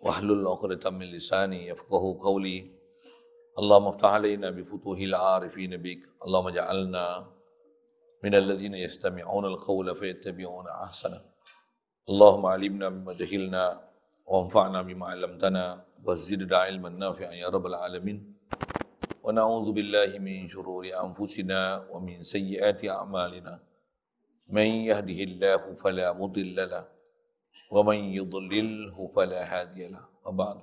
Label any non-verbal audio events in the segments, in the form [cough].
واحلل عقدة من لساني يفقه قولي اللهم افتح علينا بفتوح العارفين بك اللهم اجعلنا من الذين يستمعون القول فيتبعون احسنه اللهم علمنا مما جهلنا وانفعنا بما علمتنا وزدنا علما نافعا يا رب العالمين ونعوذ بالله من شرور انفسنا ومن سيئات اعمالنا من يهده الله فلا مضل له ومن يضلله فلا هادي له وبعد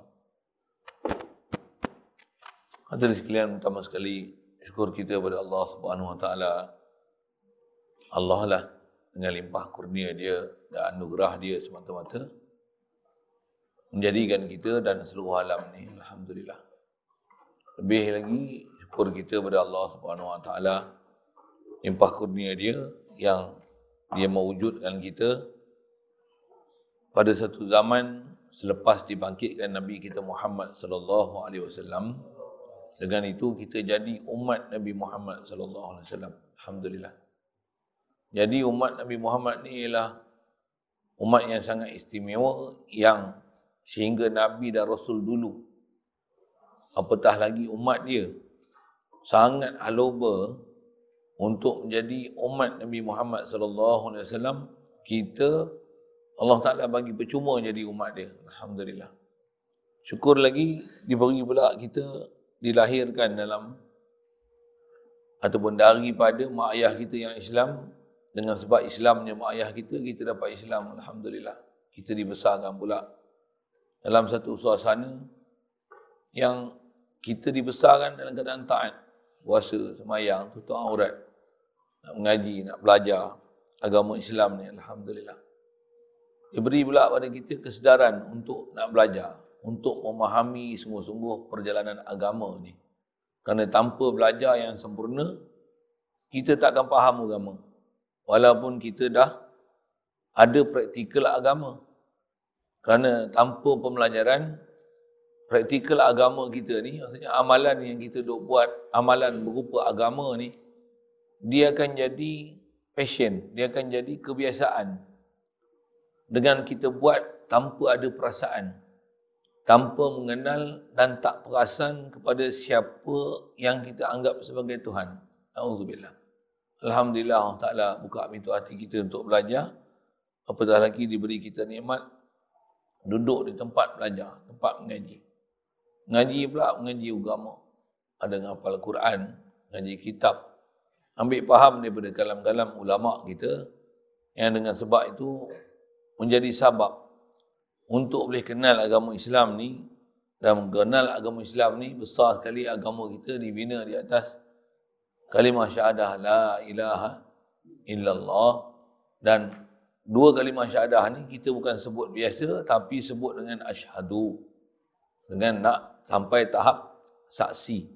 Hadirin sekalian, pertama sekali syukur kita kepada Allah Subhanahu Wa Taala. Allah lah dengan limpah kurnia dia dan anugerah dia semata-mata menjadikan kita dan seluruh alam ni alhamdulillah. Lebih lagi syukur kita kepada Allah Subhanahu Wa Taala limpah kurnia dia yang dia mewujudkan kita pada satu zaman selepas dibangkitkan Nabi kita Muhammad sallallahu alaihi wasallam dengan itu kita jadi umat Nabi Muhammad sallallahu alaihi wasallam alhamdulillah jadi umat Nabi Muhammad ni ialah umat yang sangat istimewa yang sehingga Nabi dan Rasul dulu apatah lagi umat dia sangat aloba untuk menjadi umat Nabi Muhammad sallallahu alaihi wasallam kita Allah Ta'ala bagi percuma jadi umat dia. Alhamdulillah. Syukur lagi diberi pula kita dilahirkan dalam ataupun daripada mak ayah kita yang Islam dengan sebab Islamnya mak ayah kita, kita dapat Islam. Alhamdulillah. Kita dibesarkan pula dalam satu suasana yang kita dibesarkan dalam keadaan taat. Puasa, semayang, tutup aurat. Nak mengaji, nak belajar agama Islam ni. Alhamdulillah. Dia beri pula pada kita kesedaran untuk nak belajar, untuk memahami sungguh-sungguh perjalanan agama ni. Kerana tanpa belajar yang sempurna, kita tak akan faham agama. Walaupun kita dah ada praktikal agama. Kerana tanpa pembelajaran, praktikal agama kita ni, maksudnya amalan yang kita duk buat, amalan berupa agama ni, dia akan jadi passion, dia akan jadi kebiasaan, dengan kita buat tanpa ada perasaan tanpa mengenal dan tak perasan kepada siapa yang kita anggap sebagai Tuhan. Alhamdulillah. Alhamdulillah Allah Ta'ala buka pintu hati kita untuk belajar. Apatah lagi diberi kita nikmat duduk di tempat belajar, tempat mengaji. Mengaji pula, mengaji agama. Ada ngapal Quran, mengaji kitab. Ambil faham daripada kalam-kalam ulama' kita yang dengan sebab itu menjadi sabab untuk boleh kenal agama Islam ni dan mengenal agama Islam ni besar sekali agama kita dibina di atas kalimah syahadah la ilaha illallah dan dua kalimah syahadah ni kita bukan sebut biasa tapi sebut dengan asyhadu dengan nak sampai tahap saksi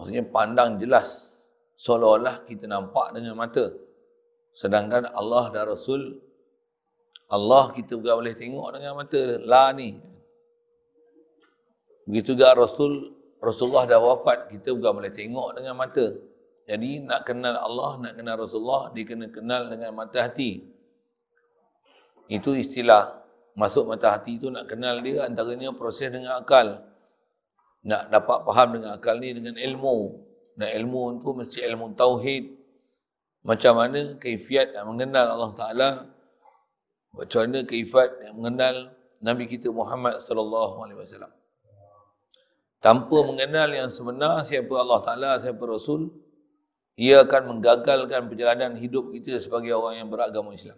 maksudnya pandang jelas seolah-olah kita nampak dengan mata sedangkan Allah dan Rasul Allah kita juga boleh tengok dengan mata la ni. Begitu juga Rasul Rasulullah dah wafat, kita juga boleh tengok dengan mata. Jadi nak kenal Allah, nak kenal Rasulullah, dia kena kenal dengan mata hati. Itu istilah masuk mata hati itu nak kenal dia antaranya proses dengan akal. Nak dapat faham dengan akal ni dengan ilmu. Nak ilmu itu mesti ilmu tauhid. Macam mana kaifiat nak mengenal Allah Ta'ala macam keifat yang mengenal Nabi kita Muhammad sallallahu alaihi wasallam. Tanpa mengenal yang sebenar siapa Allah Taala, siapa Rasul, ia akan menggagalkan perjalanan hidup kita sebagai orang yang beragama Islam.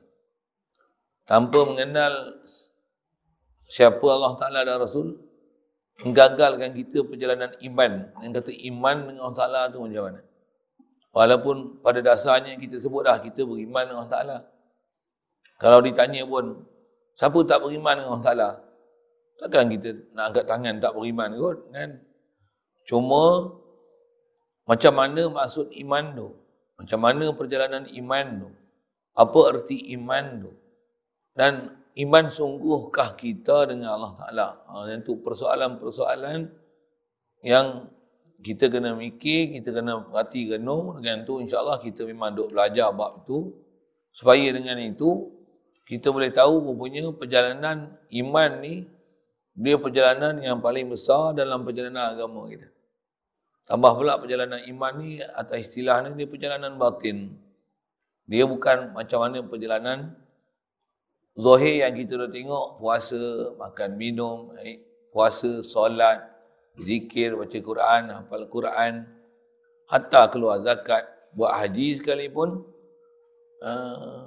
Tanpa mengenal siapa Allah Taala dan Rasul, menggagalkan kita perjalanan iman. Yang kata iman dengan Allah Taala tu macam mana? Walaupun pada dasarnya kita sebut dah kita beriman dengan Allah Taala, kalau ditanya pun, siapa tak beriman dengan Allah Ta'ala? Takkan kita nak angkat tangan tak beriman kot, kan? Cuma, macam mana maksud iman tu? Macam mana perjalanan iman tu? Apa erti iman tu? Dan iman sungguhkah kita dengan Allah Ta'ala? Ha, yang tu persoalan-persoalan yang kita kena mikir, kita kena perhati renung dengan tu insyaAllah kita memang duk belajar bab tu supaya dengan itu kita boleh tahu rupanya perjalanan iman ni dia perjalanan yang paling besar dalam perjalanan agama kita. Tambah pula perjalanan iman ni atau istilah ni dia perjalanan batin. Dia bukan macam mana perjalanan zahir yang kita dah tengok puasa, makan, minum, eh, puasa, solat, zikir, baca Quran, hafal Quran, hatta keluar zakat, buat haji sekalipun. Uh,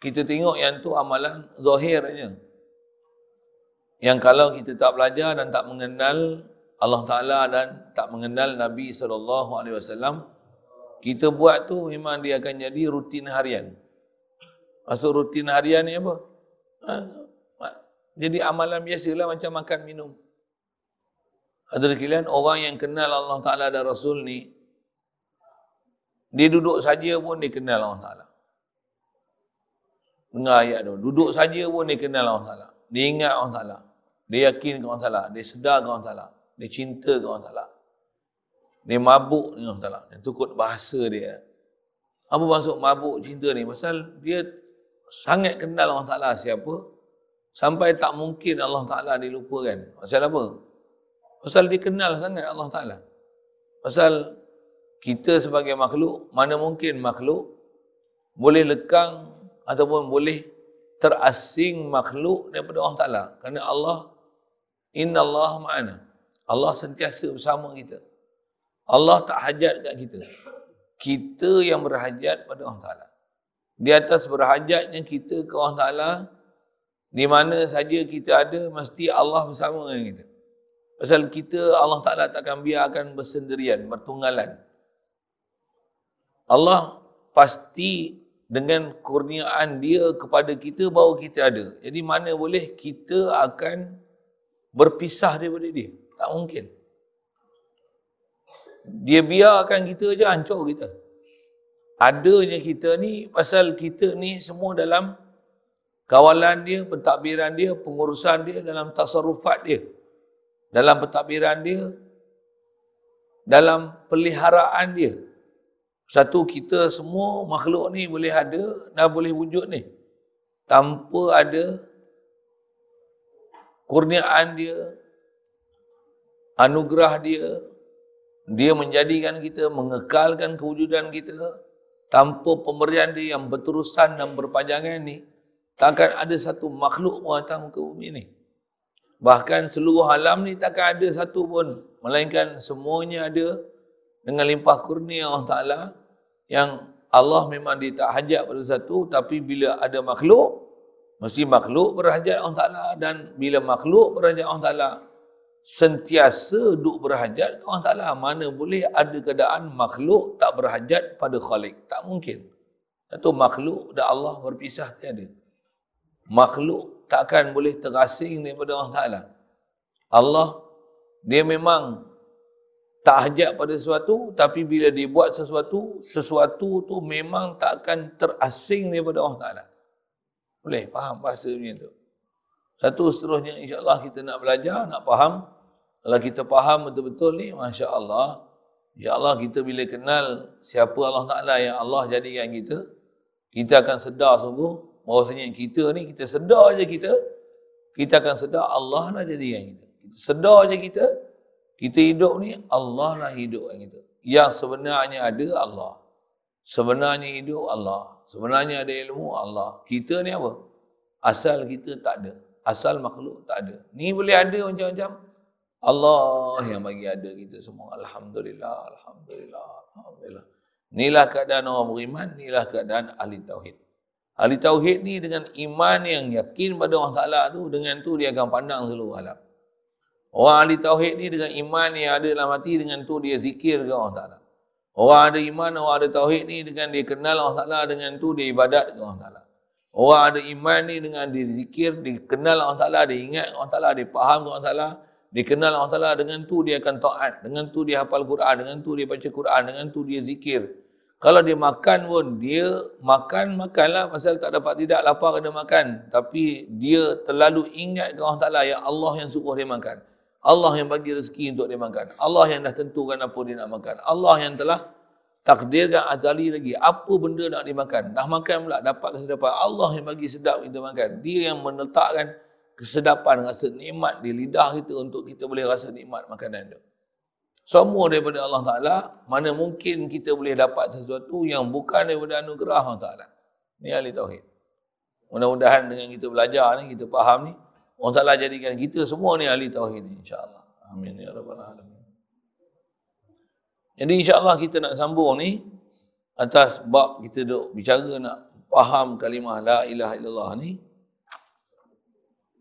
kita tengok yang tu amalan zahir zahirnya. Yang kalau kita tak belajar dan tak mengenal Allah Ta'ala dan tak mengenal Nabi SAW, kita buat tu memang dia akan jadi rutin harian. Maksud rutin harian ni apa? Ha? Jadi amalan biasalah macam makan minum. Hadirin kalian, orang yang kenal Allah Ta'ala dan Rasul ni, dia duduk saja pun dia kenal Allah Ta'ala dengar ayat tu. Duduk saja pun dia kenal Allah Ta'ala. Dia ingat Allah Ta'ala. Dia yakin ke Allah Ta'ala. Dia sedar ke Allah Ta'ala. Dia cinta ke Allah Ta'ala. Dia mabuk ke Allah Ta'ala. Dia tukut bahasa dia. Apa maksud mabuk cinta ni? Pasal dia sangat kenal Allah Ta'ala siapa. Sampai tak mungkin Allah Ta'ala dilupakan. Pasal apa? Pasal dia kenal sangat Allah Ta'ala. Pasal kita sebagai makhluk, mana mungkin makhluk boleh lekang ataupun boleh terasing makhluk daripada Allah Ta'ala. Kerana Allah, inna Allah ma'ana. Allah sentiasa bersama kita. Allah tak hajat dekat kita. Kita yang berhajat pada Allah Ta'ala. Di atas berhajatnya kita ke Allah Ta'ala, di mana saja kita ada, mesti Allah bersama dengan kita. Pasal kita Allah Ta'ala takkan biarkan bersendirian, bertunggalan. Allah pasti dengan kurniaan dia kepada kita bahawa kita ada. Jadi mana boleh kita akan berpisah daripada dia? Tak mungkin. Dia biarkan kita je hancur kita. Adanya kita ni pasal kita ni semua dalam kawalan dia, pentadbiran dia, pengurusan dia dalam tasarufat dia. Dalam pentadbiran dia, dalam peliharaan dia, satu kita semua makhluk ni boleh ada dan boleh wujud ni tanpa ada kurniaan dia anugerah dia dia menjadikan kita mengekalkan kewujudan kita tanpa pemberian dia yang berterusan dan berpanjangan ni takkan ada satu makhluk pun atas muka bumi ni bahkan seluruh alam ni takkan ada satu pun melainkan semuanya ada dengan limpah kurnia Allah Ta'ala yang Allah memang dia tak hajat pada satu tapi bila ada makhluk mesti makhluk berhajat Allah Ta'ala dan bila makhluk berhajat Allah Ta'ala sentiasa duk berhajat Allah Ta'ala mana boleh ada keadaan makhluk tak berhajat pada Khalik tak mungkin itu makhluk dan Allah berpisah tiada makhluk takkan boleh terasing daripada Allah Ta'ala Allah dia memang tak tahajat pada sesuatu tapi bila dia buat sesuatu sesuatu tu memang tak akan terasing daripada Allah Ta'ala boleh faham bahasa macam tu satu seterusnya Allah kita nak belajar nak faham kalau kita faham betul-betul ni Masya Allah Allah kita bila kenal siapa Allah Ta'ala yang Allah jadikan kita, kita akan sedar sungguh. Maksudnya kita ni, kita sedar je kita, kita akan sedar Allah lah jadikan kita. Kita sedar je kita, kita hidup ni Allah lah hidup yang kita. Yang sebenarnya ada Allah. Sebenarnya hidup Allah. Sebenarnya ada ilmu Allah. Kita ni apa? Asal kita tak ada. Asal makhluk tak ada. Ni boleh ada macam-macam. Allah yang bagi ada kita semua. Alhamdulillah, Alhamdulillah, Alhamdulillah. Inilah keadaan orang beriman, inilah keadaan ahli tauhid. Ahli tauhid ni dengan iman yang yakin pada Allah salah tu, dengan tu dia akan pandang seluruh alam. Orang ahli tauhid ni dengan iman yang ada dalam hati dengan tu dia zikir ke Allah Ta'ala. Orang ada iman, orang ada tauhid ni dengan dia kenal Allah Ta'ala dengan tu dia ibadat ke Allah Ta'ala. Orang ada iman ni dengan dia zikir, dia kenal Allah Ta'ala, dia ingat Allah Ta'ala, dia faham Allah Ta'ala. Dia kenal Allah Ta'ala dengan tu dia akan taat, dengan tu dia hafal Quran, dengan tu dia baca Quran, dengan tu dia zikir. Kalau dia makan pun, dia makan, makanlah pasal tak dapat tidak lapar kena makan. Tapi dia terlalu ingat ke Allah Ta'ala, ya Allah yang suruh dia makan. Allah yang bagi rezeki untuk dia makan. Allah yang dah tentukan apa dia nak makan. Allah yang telah takdirkan azali lagi. Apa benda nak dia makan. Dah makan pula dapat kesedapan. Allah yang bagi sedap kita makan. Dia yang menetapkan kesedapan rasa nikmat di lidah kita untuk kita boleh rasa nikmat makanan itu. Semua daripada Allah Ta'ala. Mana mungkin kita boleh dapat sesuatu yang bukan daripada anugerah Allah Ta'ala. Ini ahli tauhid. Mudah-mudahan dengan kita belajar ni, kita faham ni. Allah Ta'ala jadikan kita semua ni ahli tauhid insyaAllah. Amin. Ya Rabbal Alamin. Jadi insyaAllah kita nak sambung ni atas bab kita dok bicara nak faham kalimah La Ilaha Illallah ni.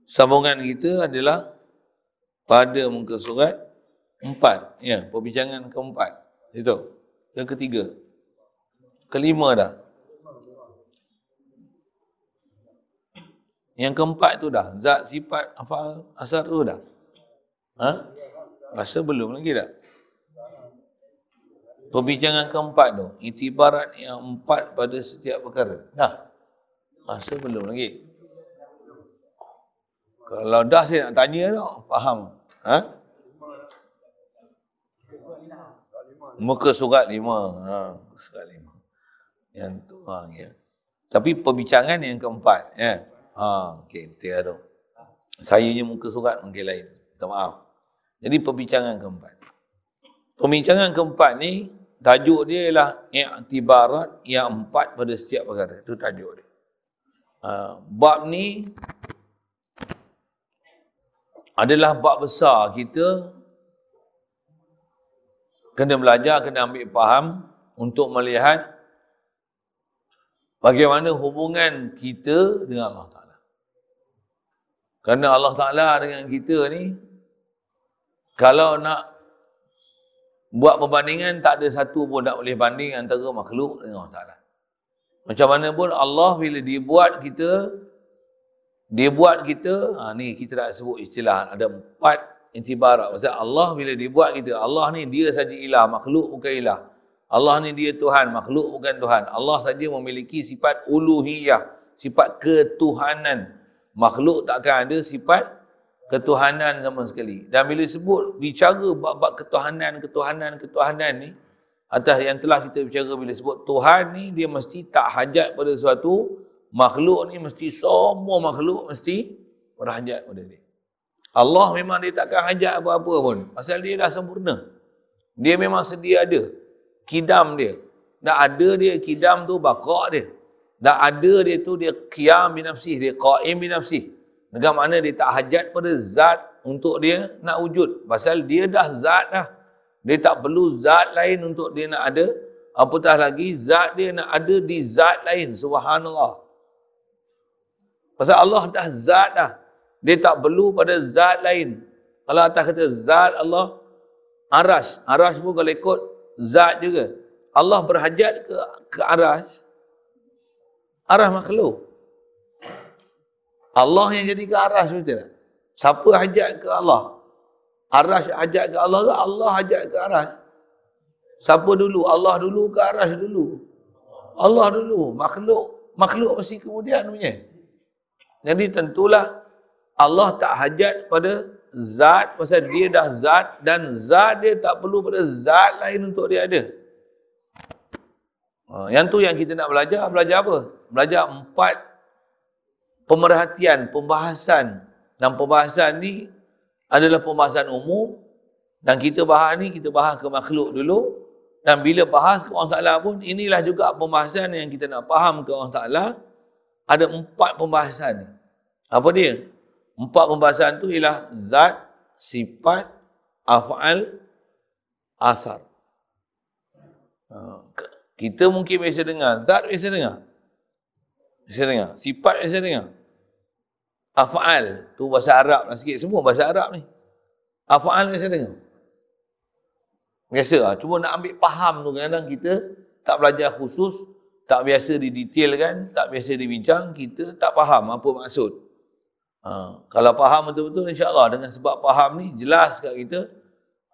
Sambungan kita adalah pada muka surat empat. Ya, perbincangan keempat. Itu. Yang ketiga. Kelima dah. Yang keempat tu dah. Zat, sifat, apa asar tu dah. Ha? Rasa belum lagi tak? Perbincangan keempat tu. Itibarat yang empat pada setiap perkara. Dah. Rasa belum lagi. Kalau dah saya nak tanya tu, faham. Ha? Muka surat lima. Ha, surat lima. Yang tu. Ha, ya. Tapi perbincangan yang keempat. Ya. Ha, okey, betul tu. Saya je muka surat, mungkin lain. Minta maaf. Jadi perbincangan keempat. Perbincangan keempat ni, tajuk dia ialah i'tibarat yang empat pada setiap perkara. Itu tajuk dia. Ha, bab ni adalah bab besar kita kena belajar, kena ambil faham untuk melihat bagaimana hubungan kita dengan Allah Ta'ala. Kerana Allah Ta'ala dengan kita ni, kalau nak buat perbandingan, tak ada satu pun tak boleh banding antara makhluk dengan Allah Ta'ala. Macam mana pun Allah bila dia buat kita, dia buat kita, ha, ni kita tak sebut istilah, ada empat intibarat. Maksudnya Allah bila dia buat kita, Allah ni dia saja ilah, makhluk bukan ilah. Allah ni dia Tuhan, makhluk bukan Tuhan. Allah saja memiliki sifat uluhiyah, sifat ketuhanan makhluk takkan ada sifat ketuhanan sama sekali. Dan bila sebut bicara bab-bab ketuhanan, ketuhanan, ketuhanan ni atas yang telah kita bicara bila sebut Tuhan ni dia mesti tak hajat pada sesuatu makhluk ni mesti semua makhluk mesti berhajat pada dia. Allah memang dia takkan hajat apa-apa pun. Pasal dia dah sempurna. Dia memang sedia ada. Kidam dia. Nak ada dia, kidam tu bakar dia dan ada dia tu dia qiyam bin nafsi dia qaim bin nafsi dengan makna dia tak hajat pada zat untuk dia nak wujud pasal dia dah zat dah dia tak perlu zat lain untuk dia nak ada apatah lagi zat dia nak ada di zat lain subhanallah pasal Allah dah zat dah dia tak perlu pada zat lain kalau atas kata zat Allah aras, arash pun kalau ikut zat juga Allah berhajat ke ke arash arah makhluk. Allah yang jadi ke arah sebetulnya. Siapa ajak ke Allah? arah ajak ke Allah ke? Allah ajak ke arah. Siapa dulu? Allah dulu ke arah dulu? Allah dulu. Makhluk. Makhluk mesti kemudian punya. Jadi tentulah Allah tak hajat pada zat. Pasal dia dah zat. Dan zat dia tak perlu pada zat lain untuk dia ada. Ha, yang tu yang kita nak belajar. Belajar apa? belajar empat pemerhatian, pembahasan dan pembahasan ni adalah pembahasan umum dan kita bahas ni, kita bahas ke makhluk dulu dan bila bahas ke orang Ta'ala pun inilah juga pembahasan yang kita nak faham ke orang Ta'ala ada empat pembahasan ni apa dia? empat pembahasan tu ialah zat, sifat, af'al, asar ha, kita mungkin biasa dengar, zat biasa dengar saya dengar. Sifat yang saya dengar. Afal tu bahasa Arab lah sikit. Semua bahasa Arab ni. Afal yang saya dengar. Biasa lah. Cuma nak ambil faham tu kadang-kadang kita tak belajar khusus, tak biasa di detail kan tak biasa dibincang, kita tak faham apa maksud. Ha. kalau faham betul-betul insyaAllah dengan sebab faham ni jelas kat kita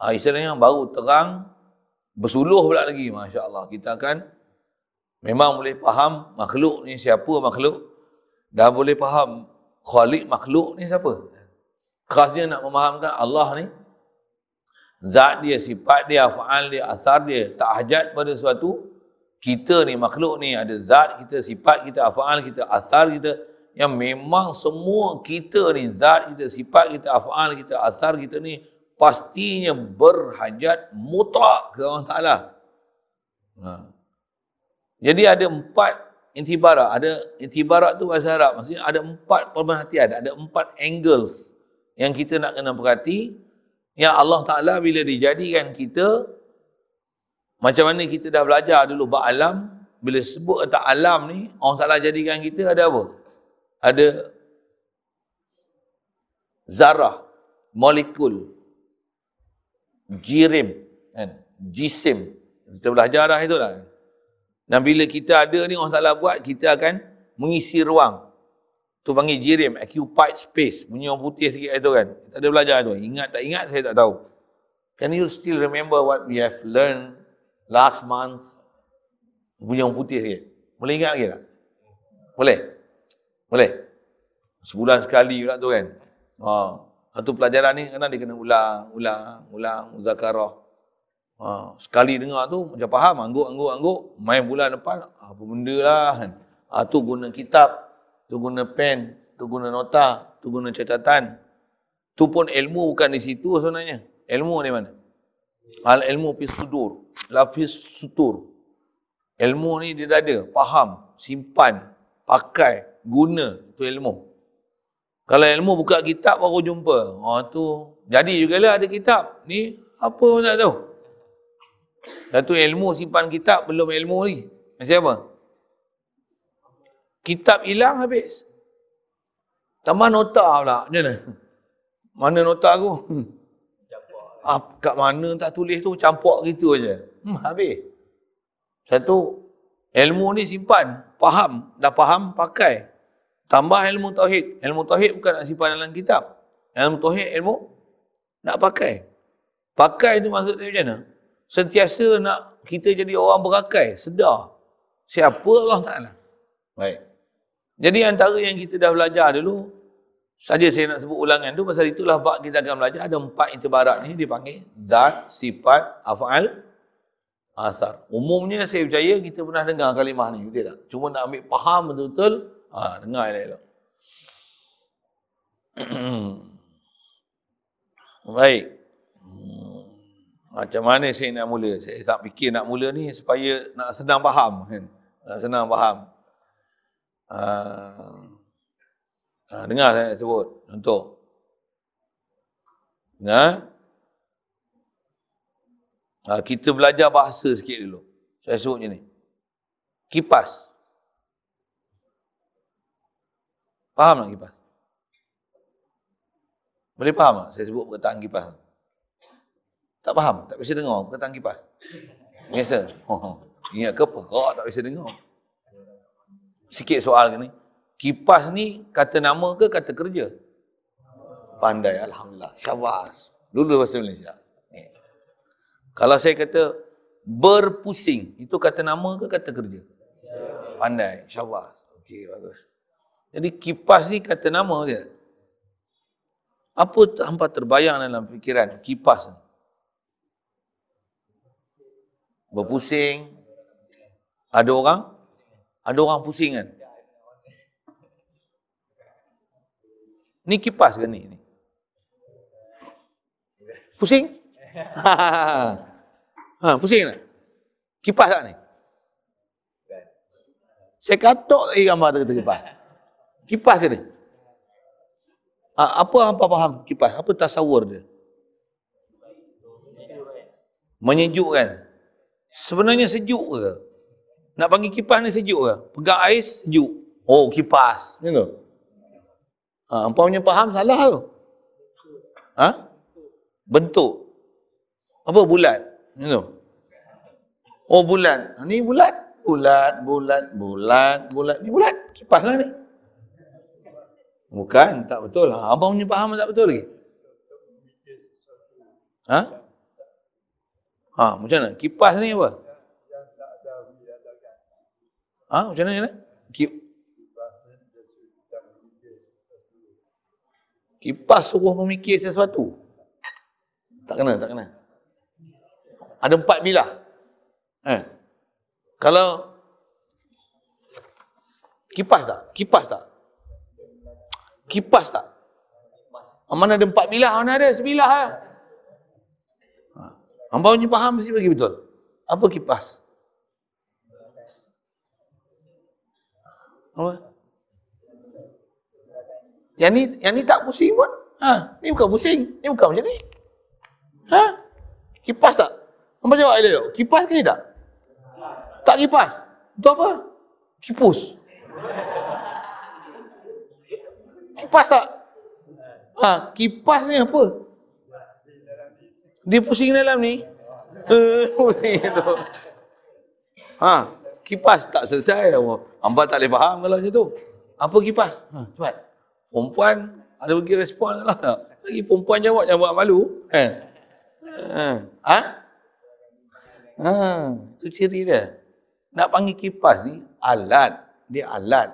ha, istilahnya baru terang bersuluh pula lagi masyaAllah kita akan Memang boleh faham makhluk ni siapa makhluk. Dah boleh faham khalik makhluk ni siapa. Kerasnya nak memahamkan Allah ni. Zat dia, sifat dia, faal dia, asar dia. Tak hajat pada sesuatu. Kita ni makhluk ni ada zat kita, sifat kita, faal kita, asar kita. Yang memang semua kita ni zat kita, sifat kita, faal kita, asar kita ni. Pastinya berhajat mutlak ke Allah Ta'ala. Hmm. Jadi ada empat intibarat. Ada intibarat tu bahasa Arab. Maksudnya ada empat perhatian. Ada empat angles yang kita nak kena perhati. Yang Allah Ta'ala bila dijadikan kita. Macam mana kita dah belajar dulu alam. Bila sebut kata alam ni. Allah Ta'ala jadikan kita ada apa? Ada zarah. Molekul. Jirim. Kan? Jisim. Kita belajar dah itulah. Dan bila kita ada ni Allah Ta'ala buat, kita akan mengisi ruang. Tu panggil jirim, occupied space. Bunyi orang putih sikit itu kan. Tak ada belajar tu. Ingat tak ingat, saya tak tahu. Can you still remember what we have learned last month? Bunyi orang putih sikit. Boleh ingat lagi tak? Boleh? Boleh? Sebulan sekali pula tu kan. Oh. Satu pelajaran ni kadang dia kena ulang, ulang, ulang, muzakarah. Ha, sekali dengar tu macam faham, angguk, angguk, angguk. Main bulan depan, apa benda lah kan. Ha, tu guna kitab, tu guna pen, tu guna nota, tu guna catatan. Tu pun ilmu bukan di situ sebenarnya. Ilmu di mana? Al ha, ilmu fi sudur, la fi sutur. Ilmu ni dia dah ada, faham, simpan, pakai, guna tu ilmu. Kalau ilmu buka kitab baru jumpa. Ha tu jadi juga lah ada kitab. Ni apa tak tahu? tu ilmu simpan kitab belum ilmu ni. Macam apa? Kitab hilang habis. Tambah nota pula. Macam mana? [laughs] Mana nota aku? Ah, [laughs] kat mana tak tulis tu campur gitu aja. Hmm, habis. Satu ilmu ni simpan, faham, dah faham pakai. Tambah ilmu tauhid. Ilmu tauhid bukan nak simpan dalam kitab. Ilmu tauhid ilmu nak pakai. Pakai tu maksudnya dia macam mana? sentiasa nak kita jadi orang berakai, sedar siapa Allah Ta'ala. Baik. Jadi antara yang kita dah belajar dulu, saja saya nak sebut ulangan tu, pasal itulah bab kita akan belajar, ada empat itibarat ni dipanggil zat, sifat, af'al, asar. Umumnya saya percaya kita pernah dengar kalimah ni, betul tak? Cuma nak ambil faham betul-betul, ha, dengar elok-elok. [clears throat] Baik. Macam mana saya nak mula? Saya tak fikir nak mula ni supaya nak senang faham. Kan? Nak senang faham. Ha, dengar saya sebut. Contoh. Nah, eh? ha? kita belajar bahasa sikit dulu. Saya sebut macam ni. Kipas. Faham tak kipas? Boleh faham tak saya sebut perkataan kipas? Tak? Tak faham, tak biasa dengar perkataan kipas. Biasa. Oh, oh. Ingat ke perak tak biasa dengar. Sikit soal ni. Kipas ni kata nama ke kata kerja? Pandai, Alhamdulillah. Syabas. Dulu bahasa Malaysia. Eh. Kalau saya kata berpusing, itu kata nama ke kata kerja? Pandai, Syabas. Okey, bagus. Jadi kipas ni kata nama je. Apa hampa terbayang dalam fikiran kipas ni? berpusing. Ada orang? Ada orang pusing kan? Ni kipas ke ni? Pusing? [laughs] ha, pusing tak? Kipas tak ni? Saya katok lagi gambar tu kata kipas. Kipas ke ni? Ha, apa apa faham kipas? Apa tasawur dia? Menyejukkan. Sebenarnya sejuk ke? Nak panggil kipas ni sejuk ke? Pegang ais, sejuk. Oh, kipas. Ya tu? Ha, apa punya faham salah tu? Ha? Bentuk. Apa? Bulat. Ya tu? Oh, bulat. Ni bulat. Bulat, bulat, bulat, bulat. Ni bulat. Kipas lah ni. Bukan, tak betul. Ha, apa punya faham tak betul lagi? Ha? Ha, macam mana? Kipas ni apa? Ha, macam mana? Kip Kipas suruh memikir sesuatu. Tak kena, tak kena. Ada empat bilah. Eh. Kalau kipas tak? Kipas tak? Kipas tak? Mana ada empat bilah? Mana ada? Sebilah lah. Hamba ni faham mesti bagi betul. Apa kipas? Apa? Yang ni, yang ni tak pusing pun. Ha, ni bukan pusing. Ni bukan macam ni. Ha? Kipas tak? Hamba jawab dia. Kipas ke tidak? Tak kipas. Itu apa? Kipus. Kipas tak? Ha, kipas ni apa? Dia pusing dalam ni. [laughs] ha, kipas tak selesai. Hamba tak boleh faham kalau macam tu. Apa kipas? Ha, cepat. Perempuan ada pergi respon lah. Lagi perempuan jawab jangan buat malu. Kan? Ha, ha? Ha? tu ciri dia. Nak panggil kipas ni alat. Dia alat.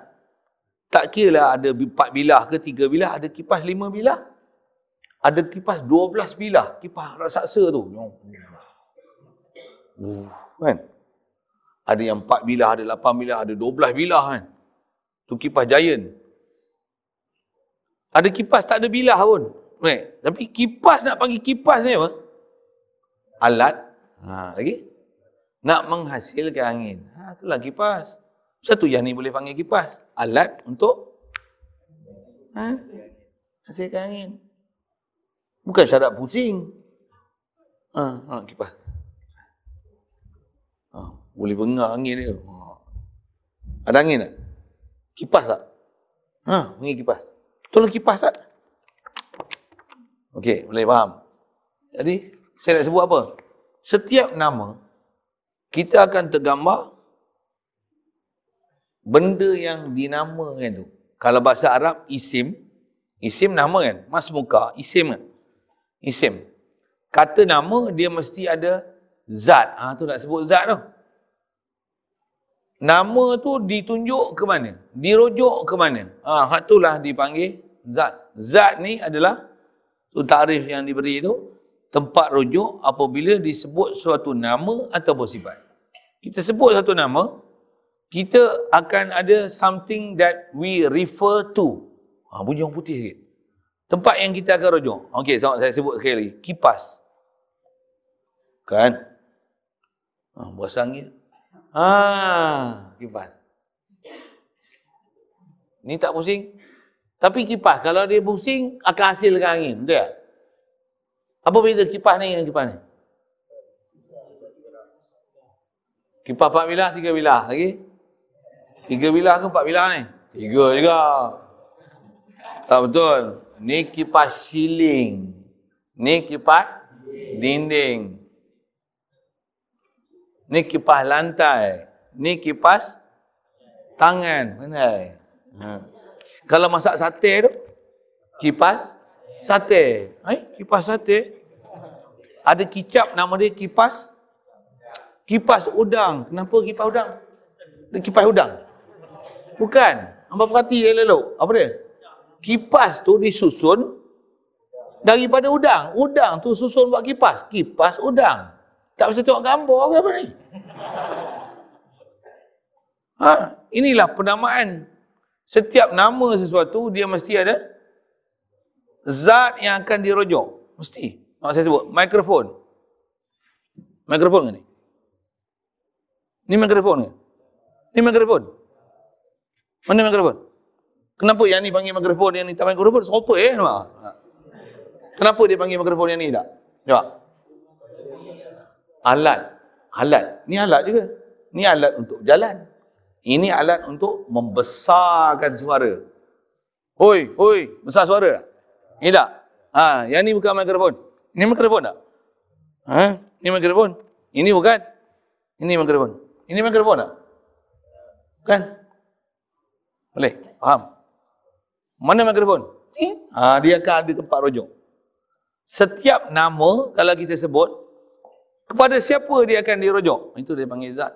Tak kira lah ada empat bilah ke tiga bilah. Ada kipas lima bilah ada kipas 12 bilah, kipas raksasa tu. Ya. Kan? Hmm. Ada yang 4 bilah, ada 8 bilah, ada 12 bilah kan. Tu kipas giant. Ada kipas tak ada bilah pun. Right. Tapi kipas nak panggil kipas ni apa? Alat. Ha, lagi? Nak menghasilkan angin. Ha, itulah kipas. Satu yang ni boleh panggil kipas. Alat untuk ha? hasilkan angin. Bukan syarat pusing. Ha, ha, kipas. Ha, boleh bengar angin dia. Ha. Ada angin tak? Kipas tak? Ha, angin kipas. Tolong kipas tak? Okey, boleh faham. Jadi, saya nak sebut apa? Setiap nama, kita akan tergambar benda yang dinamakan tu. Kalau bahasa Arab, isim. Isim nama kan? Mas muka, isim kan? isim. Kata nama dia mesti ada zat. Ah ha, tu nak sebut zat tu. Nama tu ditunjuk ke mana? Dirujuk ke mana? Ah ha, hatulah dipanggil zat. Zat ni adalah tu tarif yang diberi tu tempat rujuk apabila disebut suatu nama atau sifat. Kita sebut satu nama, kita akan ada something that we refer to. Ah ha, bunyi orang putih sikit. Tempat yang kita akan rujuk. Okey, tengok saya sebut sekali lagi. Kipas. Kan? Ha, buas angin. Ha, kipas. Ni tak pusing? Tapi kipas, kalau dia pusing, akan hasilkan angin. Betul tak? Apa beza kipas ni dengan kipas ni? Kipas empat bilah, tiga bilah. Okay? Tiga bilah ke empat bilah ni? Tiga juga. Tak betul ni kipas siling. Ni kipas dinding. Ni kipas lantai. Ni kipas tangan. Mana? Ha. Kalau masak sate tu, kipas sate. Hai, eh, kipas sate. Ada kicap nama dia kipas kipas udang. Kenapa kipas udang? kipas udang. Bukan. Hamba perhati elok-elok. Apa dia? kipas tu disusun daripada udang. Udang tu susun buat kipas. Kipas udang. Tak bisa tengok gambar ke apa ni? Ha, inilah penamaan. Setiap nama sesuatu, dia mesti ada zat yang akan dirujuk. Mesti. Nak saya sebut. Mikrofon. Mikrofon ke ni? Ni mikrofon ke? Ni mikrofon? Mana mikrofon? Kenapa yang ni panggil mikrofon, yang ni tak panggil mikrofon? Serupa eh, nampak? Kenapa dia panggil mikrofon yang ni tak? Nampak? Alat. Alat. Ni alat juga. Ni alat untuk jalan. Ini alat untuk membesarkan suara. Hoi, hoi. Besar suara tak? Ni tak? Ha, yang ni bukan mikrofon. Ni mikrofon tak? Ha? Ni mikrofon? Ini bukan? Ini mikrofon. Ini mikrofon tak? Bukan? Boleh? Faham? Mana mikrofon? Ni. Ha, dia akan di tempat rujuk. Setiap nama kalau kita sebut kepada siapa dia akan dirujuk? Itu dia panggil zat.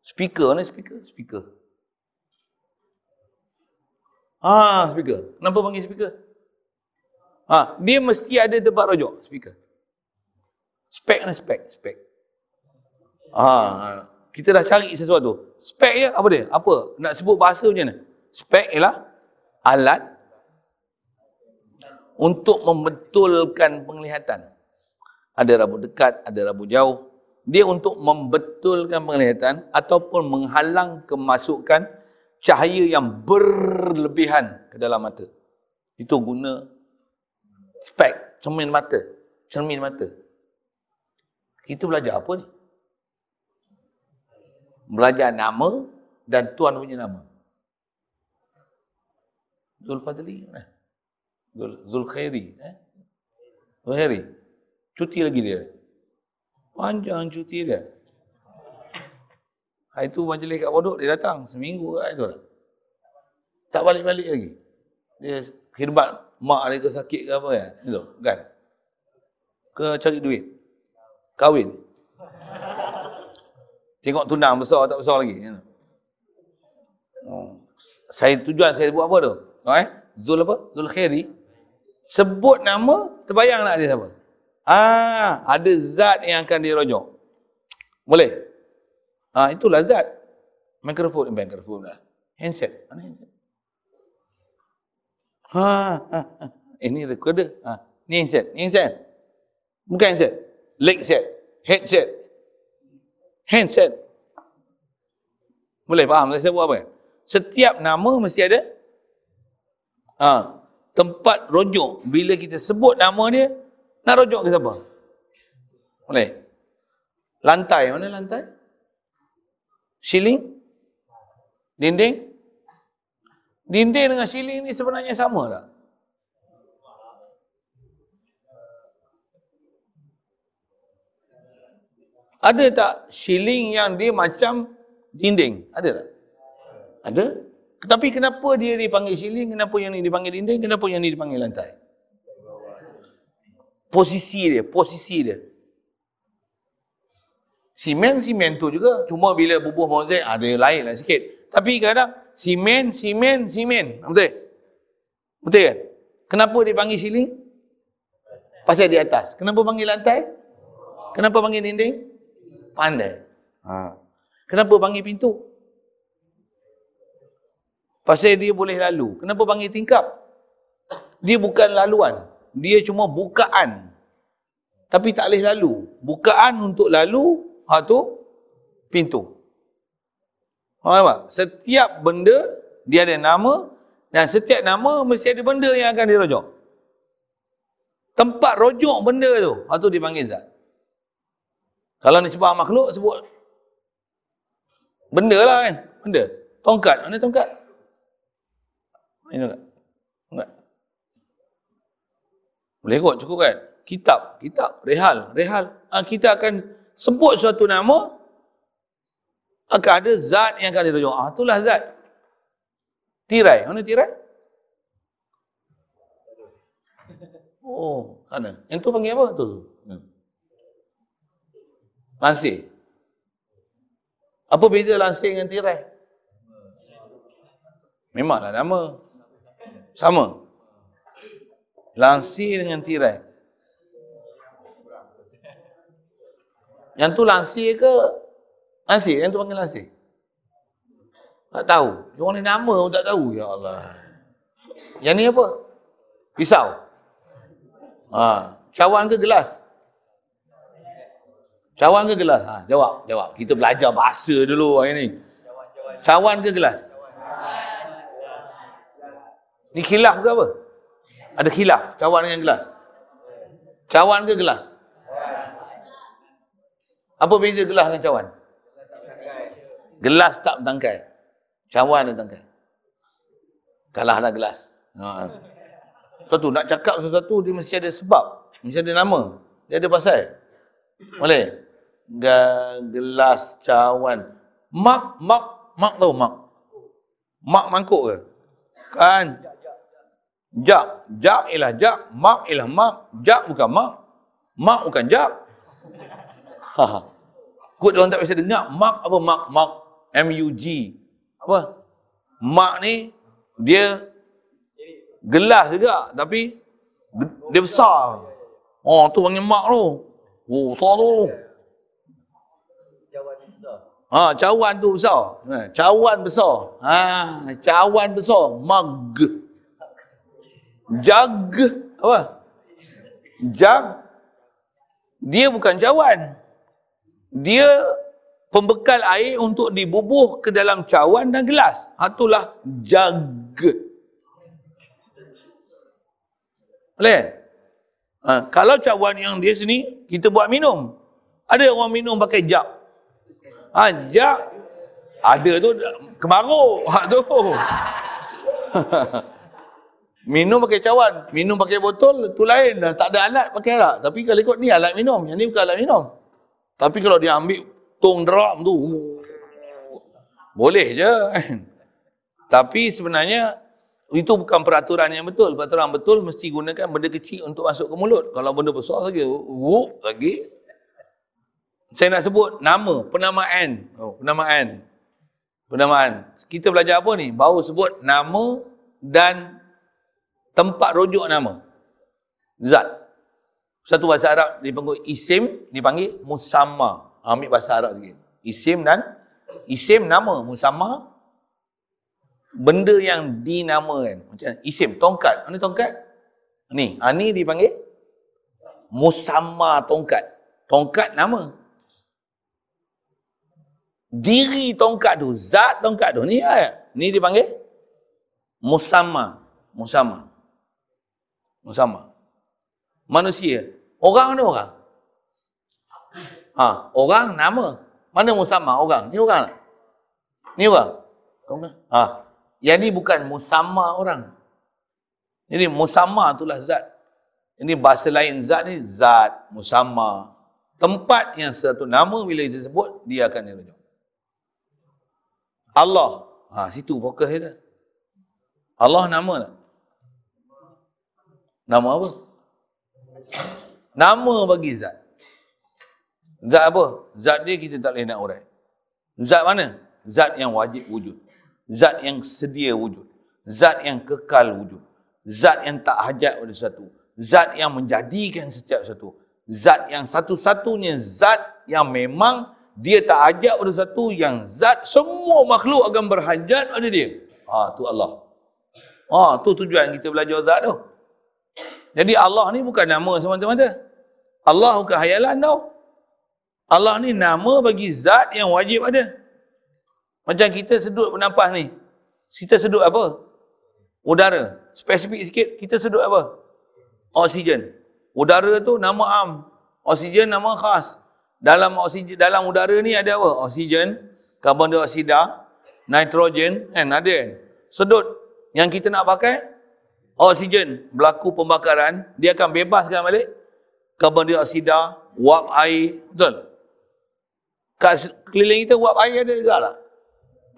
Speaker mana speaker? Speaker. Ha, speaker. Kenapa panggil speaker? Ha, dia mesti ada tempat rujuk speaker. Spek mana spek? Spek. Ah kita dah cari sesuatu. Spek ya apa dia? Apa? Nak sebut bahasa macam mana? Spek ialah alat untuk membetulkan penglihatan. Ada rabu dekat, ada rabu jauh. Dia untuk membetulkan penglihatan ataupun menghalang kemasukan cahaya yang berlebihan ke dalam mata. Itu guna spek, cermin mata. Cermin mata. Kita belajar apa ni? Belajar nama dan tuan punya nama. Zulfadli eh? Zul, Zulkhairi eh? Zulkhairi cuti lagi dia panjang cuti dia hari tu majlis kat bodoh dia datang seminggu kat hari tu lah. tak balik-balik lagi dia khidmat mak dia ke sakit ke apa ya itu kan ke cari duit kawin, tengok tunang besar tak besar lagi oh. saya tujuan saya buat apa tu Eh? Zul apa? Zul Khairi. Sebut nama, terbayang tak dia siapa? Ah, ada zat yang akan dirojok. Boleh? Ah, itulah zat. Mikrofon, eh, mikrofon lah. Handset. Mana handset? Ha, ha, ha. Ini eh, recorder. Ha. Ni handset. Ni handset. Bukan handset. Leg set. Headset. Handset. Boleh faham? Saya buat apa? Setiap nama mesti ada ha, tempat rujuk bila kita sebut nama dia nak rujuk ke siapa boleh lantai mana lantai Siling, dinding dinding dengan siling ni sebenarnya sama tak ada tak siling yang dia macam dinding ada tak ada tetapi kenapa dia dipanggil siling, kenapa yang ini dipanggil dinding, kenapa yang ini dipanggil lantai? Posisi dia, posisi dia. Simen, simen tu juga. Cuma bila bubuh mozaik, ada ah, lain lah sikit. Tapi kadang, simen, simen, simen. Betul? Betul kan? Kenapa dia panggil siling? Pasal di atas. Kenapa panggil lantai? Kenapa panggil dinding? Pandai. Ha. Kenapa panggil pintu? Pasal dia boleh lalu. Kenapa panggil tingkap? Dia bukan laluan. Dia cuma bukaan. Tapi tak boleh lalu. Bukaan untuk lalu, ha tu pintu. Faham tak? Setiap benda, dia ada nama. Dan setiap nama, mesti ada benda yang akan dirojok. Tempat rojok benda tu, ha tu dipanggil zat. Kalau ni sebab makhluk, sebut benda lah kan. Benda. Tongkat. Mana tongkat? Ini tak? Tak? Melerot cukup kan? Kitab, kitab, rehal, rehal. Ha, kita akan sebut suatu nama, akan ada zat yang akan dirujuk. Ah, ha, itulah zat. Tirai, mana tirai? Oh, sana. Yang tu panggil apa tu? Lansir. Apa beza lansir dengan tirai? Memanglah nama. Sama. Langsir dengan tirai. Yang tu langsir ke? Langsir, yang tu panggil langsir. Tak tahu. Dia orang ni nama pun tak tahu. Ya Allah. Yang ni apa? Pisau. Ha. Cawan ke gelas? Cawan ke gelas? Ha. Jawab, jawab. Kita belajar bahasa dulu hari ni. Cawan ke gelas? Ni khilaf ke apa? Ada khilaf, cawan dengan gelas. Cawan ke gelas? Apa beza gelas dengan cawan? Gelas tak bertangkai. Cawan ada tangkai. Kalah Kalahlah gelas. Ha. Satu nak cakap sesuatu dia mesti ada sebab. Mesti ada nama. Dia ada pasal. Boleh? gelas cawan. Mak, mak, mak tau mak. Mak mangkuk ke? Kan? Jak. Jak ialah jak. Mak ialah mak. Jak bukan mak. Mak bukan jak. Ha, ha. Kut orang tak biasa dengar. Mak apa mak? Mak. M-U-G. Apa? Mak ni, dia gelas juga. Tapi, dia besar. Oh, tu panggil mak tu. Oh, besar tu. Ha, cawan tu besar. Cawan besar. Ha, cawan besar. Mag. Mag. Jag apa? Jag dia bukan cawan. Dia pembekal air untuk dibubuh ke dalam cawan dan gelas. Ha, itulah jag. Boleh? Ha, kalau cawan yang dia sini, kita buat minum. Ada yang orang minum pakai jag. Ha, jak. Ada tu kemaruk. Ha, tu. [laughs] Minum pakai cawan, minum pakai botol, tu lain dah. Tak ada alat pakai alat. Tapi kalau ikut ni alat minum, yang ni bukan alat minum. Tapi kalau dia ambil tong drum tu, boleh je. [laughs] Tapi sebenarnya, itu bukan peraturan yang betul. Peraturan betul mesti gunakan benda kecil untuk masuk ke mulut. Kalau benda besar lagi, wuk lagi. Saya nak sebut nama, penamaan. Oh, penamaan. Penamaan. Kita belajar apa ni? Baru sebut nama dan tempat rujuk nama zat satu bahasa Arab dipanggil isim dipanggil musamma ha, ambil bahasa Arab sikit isim dan isim nama musamma benda yang dinamakan macam isim tongkat mana tongkat ni ani ha, dipanggil musamma tongkat tongkat nama diri tongkat tu zat tongkat tu ni ayat ha, ni dipanggil musamma musamma sama. Manusia. Orang ni orang. Ha, orang nama. Mana musamma orang? Ni orang. Ni orang. Orang. Ha. Yang ni bukan musamma orang. Jadi musamma itulah zat. Ini bahasa lain zat ni zat musamma. Tempat yang satu nama bila dia sebut dia akan dirujuk. Allah. Ha situ fokus dia. Allah nama tak? Nama apa? Nama bagi zat. Zat apa? Zat dia kita tak boleh nak urai. Zat mana? Zat yang wajib wujud. Zat yang sedia wujud. Zat yang kekal wujud. Zat yang tak hajat pada satu. Zat yang menjadikan setiap satu. Zat yang satu-satunya zat yang memang dia tak hajat pada satu yang zat semua makhluk akan berhajat pada dia. Ha, tu Allah. Ha, tu tujuan kita belajar zat tu. Jadi Allah ni bukan nama semata-mata. Allah bukan hayalan tau. Allah ni nama bagi zat yang wajib ada. Macam kita sedut bernafas ni. Kita sedut apa? Udara. Spesifik sikit, kita sedut apa? Oksigen. Udara tu nama am. Oksigen nama khas. Dalam oksigen dalam udara ni ada apa? Oksigen, karbon dioksida, nitrogen, kan ada kan? Sedut yang kita nak pakai, oksigen berlaku pembakaran, dia akan bebaskan balik karbon dioksida, wap air, betul? Kat keliling kita wap air ada juga lah.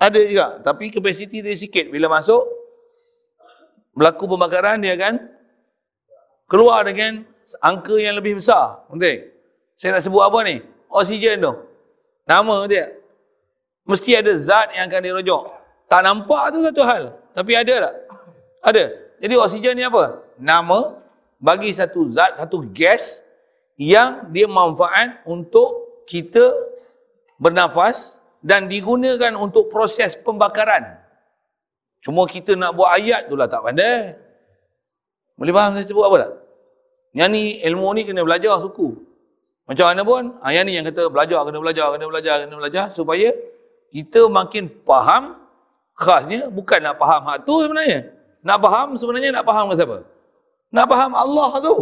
Ada juga. Tapi kapasiti dia sikit. Bila masuk, berlaku pembakaran, dia akan keluar dengan angka yang lebih besar. Betul? Saya nak sebut apa ni? Oksigen tu. Nama dia. Mesti ada zat yang akan dirujuk. Tak nampak tu satu hal. Tapi ada tak? Ada. Jadi oksigen ni apa? Nama bagi satu zat, satu gas yang dia manfaat untuk kita bernafas dan digunakan untuk proses pembakaran. Cuma kita nak buat ayat tu lah tak pandai. Boleh faham saya cakap apa tak? Yang ni ilmu ni kena belajar suku. Macam mana pun, ha, yang ni yang kata belajar, kena belajar, kena belajar, kena belajar supaya kita makin faham khasnya bukan nak faham hak tu sebenarnya. Nak faham sebenarnya nak faham ke siapa? Nak faham Allah tu.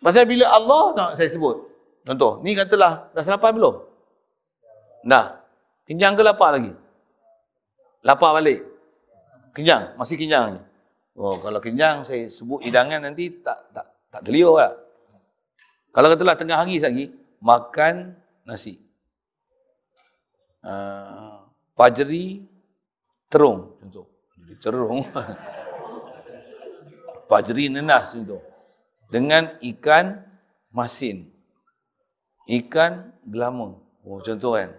Pasal bila Allah tak saya sebut. Contoh, ni katalah dah sampai belum? Dah. Kenyang ke lapar lagi? Lapar balik. Kenyang, masih kenyang. Oh, kalau kenyang saya sebut hidangan nanti tak tak tak terliur lah. Kalau katalah tengah hari lagi, makan nasi. Uh, fajri terung contoh cerung. Pajri nenas itu. Dengan ikan masin. Ikan gelama. Oh, macam tu kan.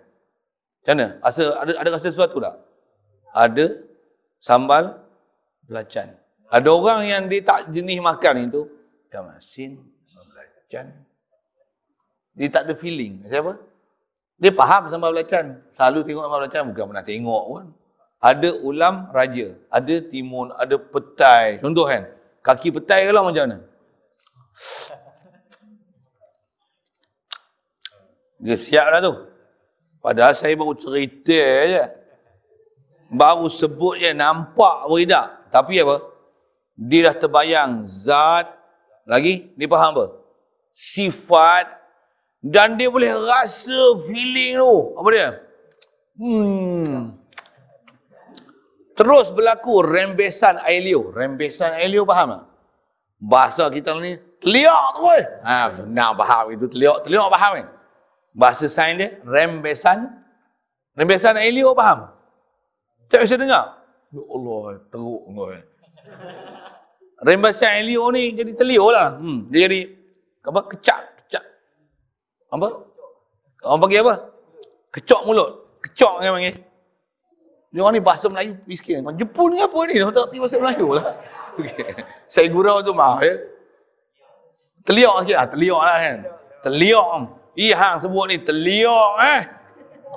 Macam mana? Asa, ada, ada rasa sesuatu tak? Ada sambal belacan. Ada orang yang dia tak jenis makan itu. Ikan masin, belacan. Dia tak ada feeling. Siapa? Dia faham sambal belacan. Selalu tengok sambal belacan. Bukan pernah tengok pun ada ulam raja, ada timun, ada petai. Contoh kan, kaki petai kalau macam mana? Dia siap lah tu. Padahal saya baru cerita je. Baru sebut je, nampak beridak. Tapi apa? Dia dah terbayang zat. Lagi, dia faham apa? Sifat. Dan dia boleh rasa feeling tu. Apa dia? Hmm. Terus berlaku rembesan air liu, Rembesan air liu faham tak? Bahasa kita ni, teliak tu weh. Ha, nak faham itu teliak. Teliak faham kan? Bahasa sains dia, rembesan. Rembesan air liu faham? Tak bisa dengar? Ya Allah, teruk kau kan. Rembesan air liu ni jadi teliak lah. Hmm, dia jadi, apa, kecak. kecap, Apa? Orang panggil apa? Kecok mulut. Kecok kan panggil. Dia orang ni bahasa Melayu miskin. Kau Jepun ke apa ni? Dia tak tahu bahasa Melayu lah. [laughs] Saya gurau tu mah. Ya? Teliok sikit lah. Teliok lah kan. Teliok. Ih hang sebut ni. Teliok eh.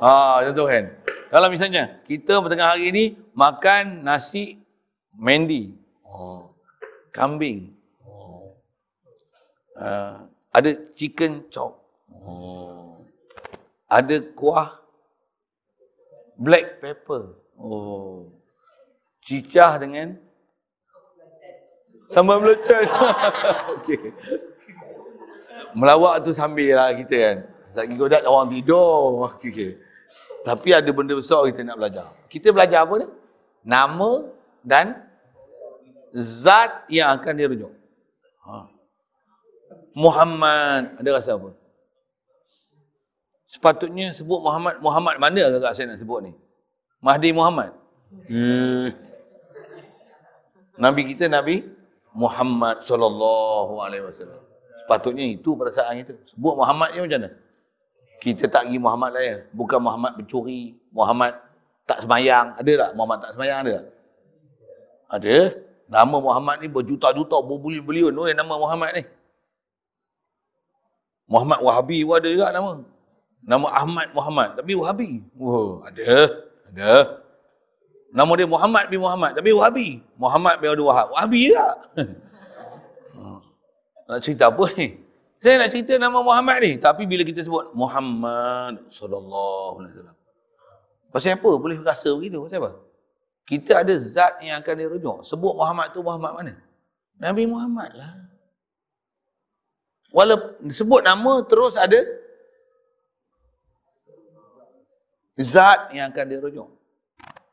Ha ah, macam tu kan. Kalau misalnya kita bertengah hari ni makan nasi mendi. Oh. Kambing. Uh, ada chicken chop. Oh. Ada kuah black pepper. Oh. Cicah dengan sambal melecah. [laughs] Okey. Melawak tu sambil lah kita kan. Tak kira godak orang tidur. Okey. Okay. Tapi ada benda besar kita nak belajar. Kita belajar apa ni? Nama dan zat yang akan dirujuk. Ha. Muhammad. Ada rasa apa? Sepatutnya sebut Muhammad. Muhammad mana agak saya nak sebut ni? Mahdi Muhammad. Hmm. Nabi kita Nabi Muhammad sallallahu alaihi wasallam. Sepatutnya itu perasaan itu. Sebut Muhammad ni macam mana? Kita tak pergi Muhammad lah ya. Bukan Muhammad pencuri, Muhammad tak semayang. Ada tak Muhammad tak semayang ada tak? Ada. Nama Muhammad ni berjuta-juta, berbulion-bulion tu oh, yang nama Muhammad ni. Muhammad Wahabi pun ada juga nama. Nama Ahmad Muhammad. Tapi Wahabi. Wah, oh, Ada. Ada. Nama dia Muhammad bin Muhammad. Tapi Wahabi. Muhammad bin Abdul Wahab. Wahabi juga. [laughs] nak cerita apa ni? Saya nak cerita nama Muhammad ni. Tapi bila kita sebut Muhammad sallallahu alaihi wasallam. Pasal apa? Boleh rasa begitu. Pasal apa? Kita ada zat yang akan dirujuk. Sebut Muhammad tu Muhammad mana? Nabi Muhammad lah. Walaupun sebut nama terus ada zat yang akan dirujuk.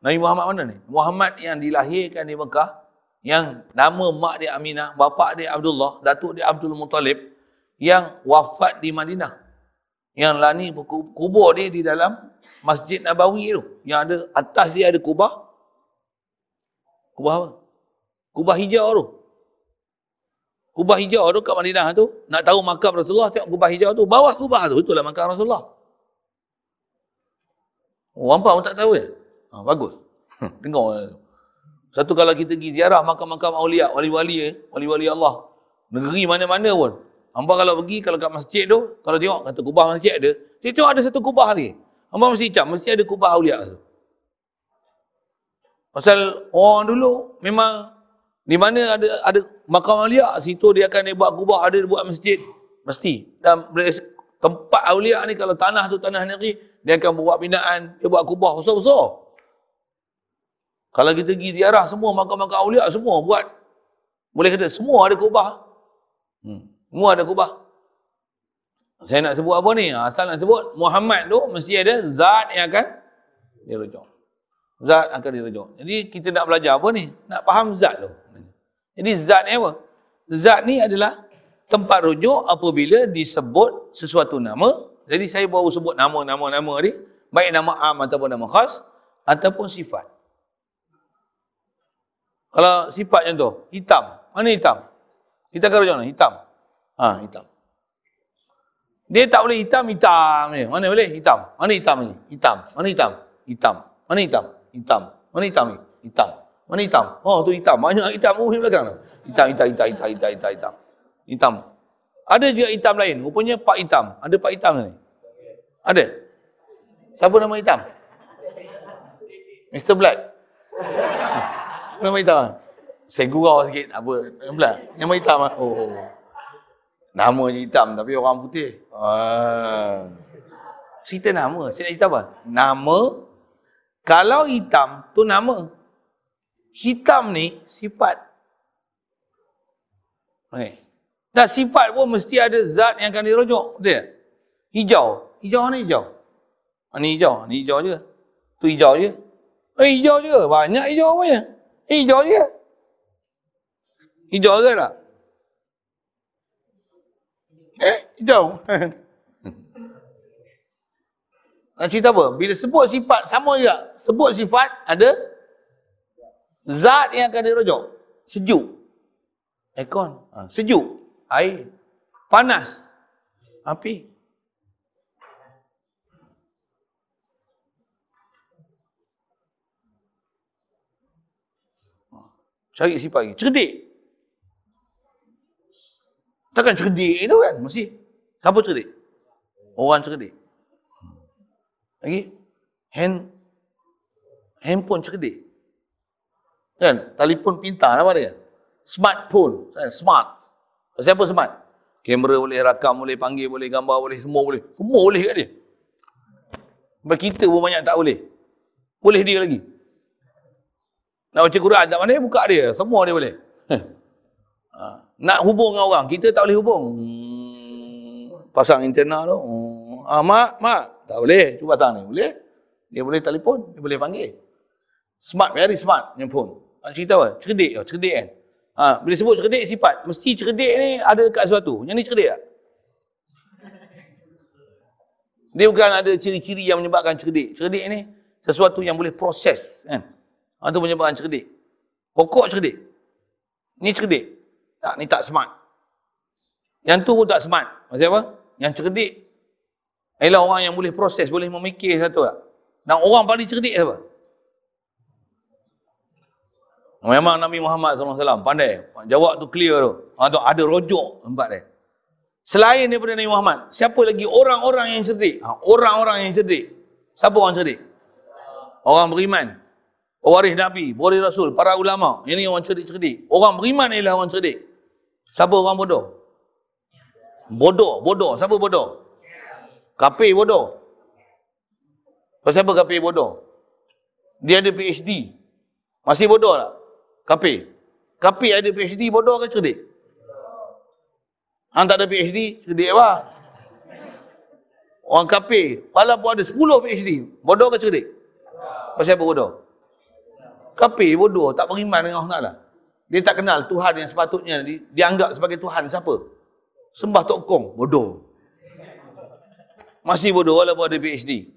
Nabi Muhammad mana ni? Muhammad yang dilahirkan di Mekah, yang nama mak dia Aminah, bapa dia Abdullah, datuk dia Abdul Muttalib, yang wafat di Madinah. Yang lani kubur dia di dalam Masjid Nabawi tu. Yang ada atas dia ada kubah. Kubah apa? Kubah hijau tu. Kubah hijau tu kat Madinah tu. Nak tahu makam Rasulullah, tengok kubah hijau tu. Bawah kubah tu, itulah makam Rasulullah. Orang pun tak tahu ya. Ha, bagus. [laughs] Dengar orang tu. Satu kalau kita pergi ziarah makam-makam awliya, wali-wali ya, wali-wali Allah. Negeri mana-mana pun. Hamba kalau pergi, kalau kat masjid tu, kalau tengok kata kubah masjid ada, dia tengok ada satu kubah lagi. Hamba mesti cak, mesti ada kubah awliya tu. Pasal orang dulu memang di mana ada ada makam awliya, situ dia akan dia buat kubah, ada dia buat masjid. Mesti. Dan tempat awliya ni kalau tanah tu tanah negeri, dia akan buat binaan, dia buat kubah besar-besar. Kalau kita pergi ziarah semua makam-makam awliya semua buat boleh kata semua ada kubah. Hmm. Semua ada kubah. Saya nak sebut apa ni? Ha, asal nak sebut Muhammad tu mesti ada zat yang akan dirujuk. Zat akan dirujuk. Jadi kita nak belajar apa ni? Nak faham zat tu. Jadi zat ni apa? Zat ni adalah tempat rujuk apabila disebut sesuatu nama jadi saya baru sebut nama-nama-nama tadi. Baik nama am ataupun nama khas. Ataupun sifat. Kalau sifat contoh. Hitam. Mana hitam? Kita kata macam mana? Hitam. Ha, hitam. Dia tak boleh hitam-hitam ni, Mana boleh? Hitam. Mana hitam ni? Hitam. Mana hitam? Hitam. Mana hitam? Hitam. Mana hitam ni? Hitam. Mana hitam? Oh, tu hitam. Mana hitam. Oh, hitam belakang. Hitam, hitam, hitam, hitam, hitam, hitam, hitam. Hitam. Ada juga hitam lain. Rupanya pak hitam. Ada pak hitam ni. Ada? Siapa nama hitam? Mr. Black. nama hitam? Saya gurau sikit. Tak apa. Nama Black. Nama hitam? Oh. Nama je hitam tapi orang putih. Ah. Cerita nama. Saya nak cerita apa? Nama. Kalau hitam tu nama. Hitam ni sifat. Okay. Dan sifat pun mesti ada zat yang akan dirujuk. Betul tak? Hijau hijau ni hijau. Ha, ni hijau, ni hijau je. Tu hijau je. Eh, hijau je. Banyak hijau punya. Eh, hijau je. Hijau ke tak? Eh, hijau. Nak cerita apa? Bila sebut sifat, sama juga. Sebut sifat, ada zat yang akan dirujuk. Sejuk. Aircon. Ha, sejuk. Air. Panas. Api. cari sifat lagi. Cerdik. Takkan cerdik itu kan? Mesti. Siapa cerdik? Orang cerdik. Lagi? Hand, handphone cerdik. Kan? Telefon pintar nama dia. Smartphone. Kan? Smart. Siapa smart? Kamera boleh rakam, boleh panggil, boleh gambar, boleh semua boleh. Semua boleh kat dia. Sebab kita pun banyak tak boleh. Boleh dia lagi. Nak baca Quran tak mana buka dia. Semua dia boleh. Ha. Nak hubung dengan orang. Kita tak boleh hubung. Hmm. Pasang antena tu. Hmm. Ha, mak, mak. Tak boleh. Cuba pasang ni. Boleh? Dia boleh telefon. Dia boleh panggil. Smart. Very smart. Ni pun. Nak cerita apa? Cerdik. Oh, cerdik kan? Ha. Bila sebut cerdik sifat. Mesti cerdik ni ada dekat sesuatu. Yang ni cerdik tak? Dia bukan ada ciri-ciri yang menyebabkan cerdik. Cerdik ni sesuatu yang boleh proses. Kan? Eh? Ha, tu punya barang cerdik. Pokok cerdik. Ni cerdik. Tak, ni tak smart. Yang tu pun tak smart. Maksud apa? Yang cerdik ialah orang yang boleh proses, boleh memikir satu tak. Dan orang paling cerdik apa? Memang Nabi Muhammad SAW pandai. Jawab tu clear tu. Ha, tu ada rojok tempat dia. Selain daripada Nabi Muhammad, siapa lagi orang-orang yang cerdik? Ha, orang-orang yang cerdik. Siapa orang cerdik? Orang beriman waris Nabi, waris Rasul, para ulama. Ini orang cerdik-cerdik. Orang beriman ialah orang cerdik. Siapa orang bodoh? Bodoh, bodoh. Siapa bodoh? Kapi bodoh. Siapa kapi bodoh? Dia ada PhD. Masih bodoh tak? Kapi. Kapi ada PhD bodoh ke cerdik? Hang tak ada PhD, cerdik apa? Orang kapi, walaupun ada 10 PhD, bodoh ke cerdik? Pasal apa bodoh? kafir bodoh tak beriman dengan Allah Taala dia tak kenal Tuhan yang sepatutnya di, dianggap sebagai Tuhan siapa sembah tokong bodoh masih bodoh walaupun ada PhD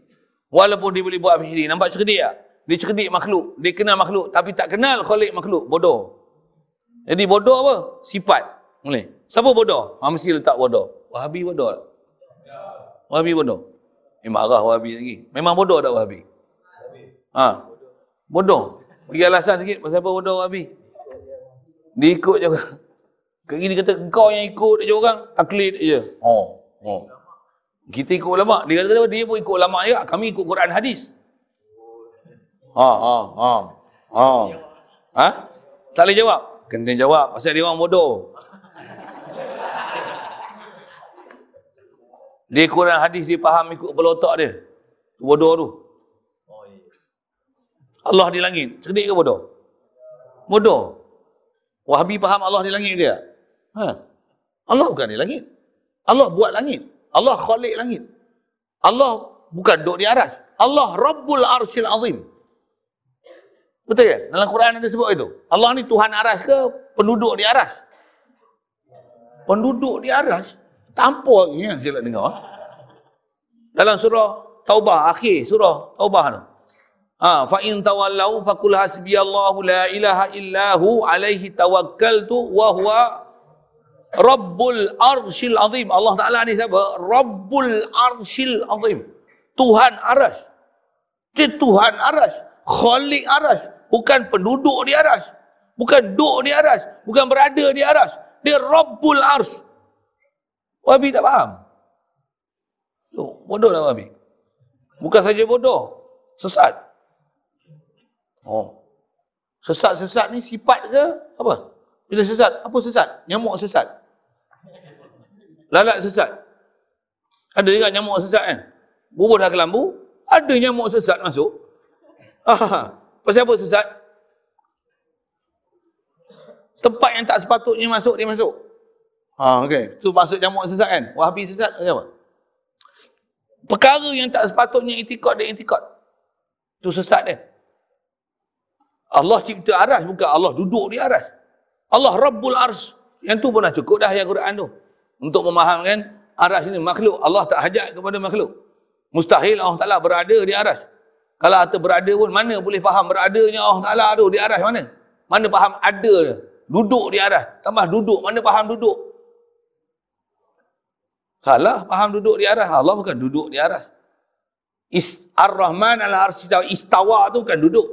walaupun dia boleh buat PhD nampak cerdik tak dia cerdik makhluk dia kenal makhluk tapi tak kenal khalik makhluk bodoh jadi bodoh apa sifat boleh siapa bodoh ha, mesti letak bodoh wahabi bodoh tak wahabi bodoh memang eh, wahabi lagi memang bodoh tak wahabi ha bodoh bagi alasan sikit pasal apa bodoh Abi. Dia ikut je orang. Kat gini kata kau yang ikut je orang, taklid je. Oh, oh. Kita ikut ulama. Dia kata dia pun ikut ulama juga. Kami ikut Quran hadis. Ha, ha, ha. Ha. Ha? Tak boleh jawab. Kena jawab pasal dia orang bodoh. Dia Quran hadis dia faham ikut pelotak dia. Bodoh tu. Allah di langit. Cerdik ke bodoh? Bodoh. Wahabi faham Allah di langit dia. Ha. Allah bukan di langit. Allah buat langit. Allah khalik langit. Allah bukan duduk di aras. Allah Rabbul Arshil Azim. Betul ke? Dalam Quran ada sebut itu. Allah ni Tuhan aras ke penduduk di aras? Penduduk di aras? Tampol ni yang saya nak dengar. Dalam surah Taubah, akhir surah Taubah tu. No? Ah, ha, fa in tawallau faqul hasbiyallahu la ilaha illahu alaihi tawakkaltu wa huwa rabbul arshil azim. Allah Taala ni siapa? Rabbul arshil azim. Tuhan arash. ti Tuhan arash, khaliq arash, bukan penduduk di arash, bukan duduk di arash, bukan berada di arash. Dia rabbul arsh. Wabi tak faham. Tu, bodohlah wabi. Bukan saja bodoh, sesat. Oh. Sesat-sesat ni sifat ke? Apa? Bila sesat, apa sesat? Nyamuk sesat. Lalat sesat. Ada juga nyamuk sesat kan? Bubur dah kelambu, ada nyamuk sesat masuk. Pasal apa sesat? Tempat yang tak sepatutnya masuk, dia masuk. Ha, okay. Itu masuk nyamuk sesat kan? Wahabi sesat, apa? Perkara yang tak sepatutnya itikot dan itikot. tu sesat dia. Allah cipta aras bukan Allah duduk di aras. Allah Rabbul Ars. Yang tu pun dah cukup dah yang Quran tu. Untuk memahamkan aras ini makhluk. Allah tak hajat kepada makhluk. Mustahil Allah Ta'ala berada di aras. Kalau ada berada pun mana boleh faham beradanya Allah Ta'ala tu di aras mana? Mana faham ada Duduk di aras. Tambah duduk. Mana faham duduk? Salah faham duduk di aras. Allah bukan duduk di aras. Ar-Rahman al-Arsitaw istawa tu bukan duduk.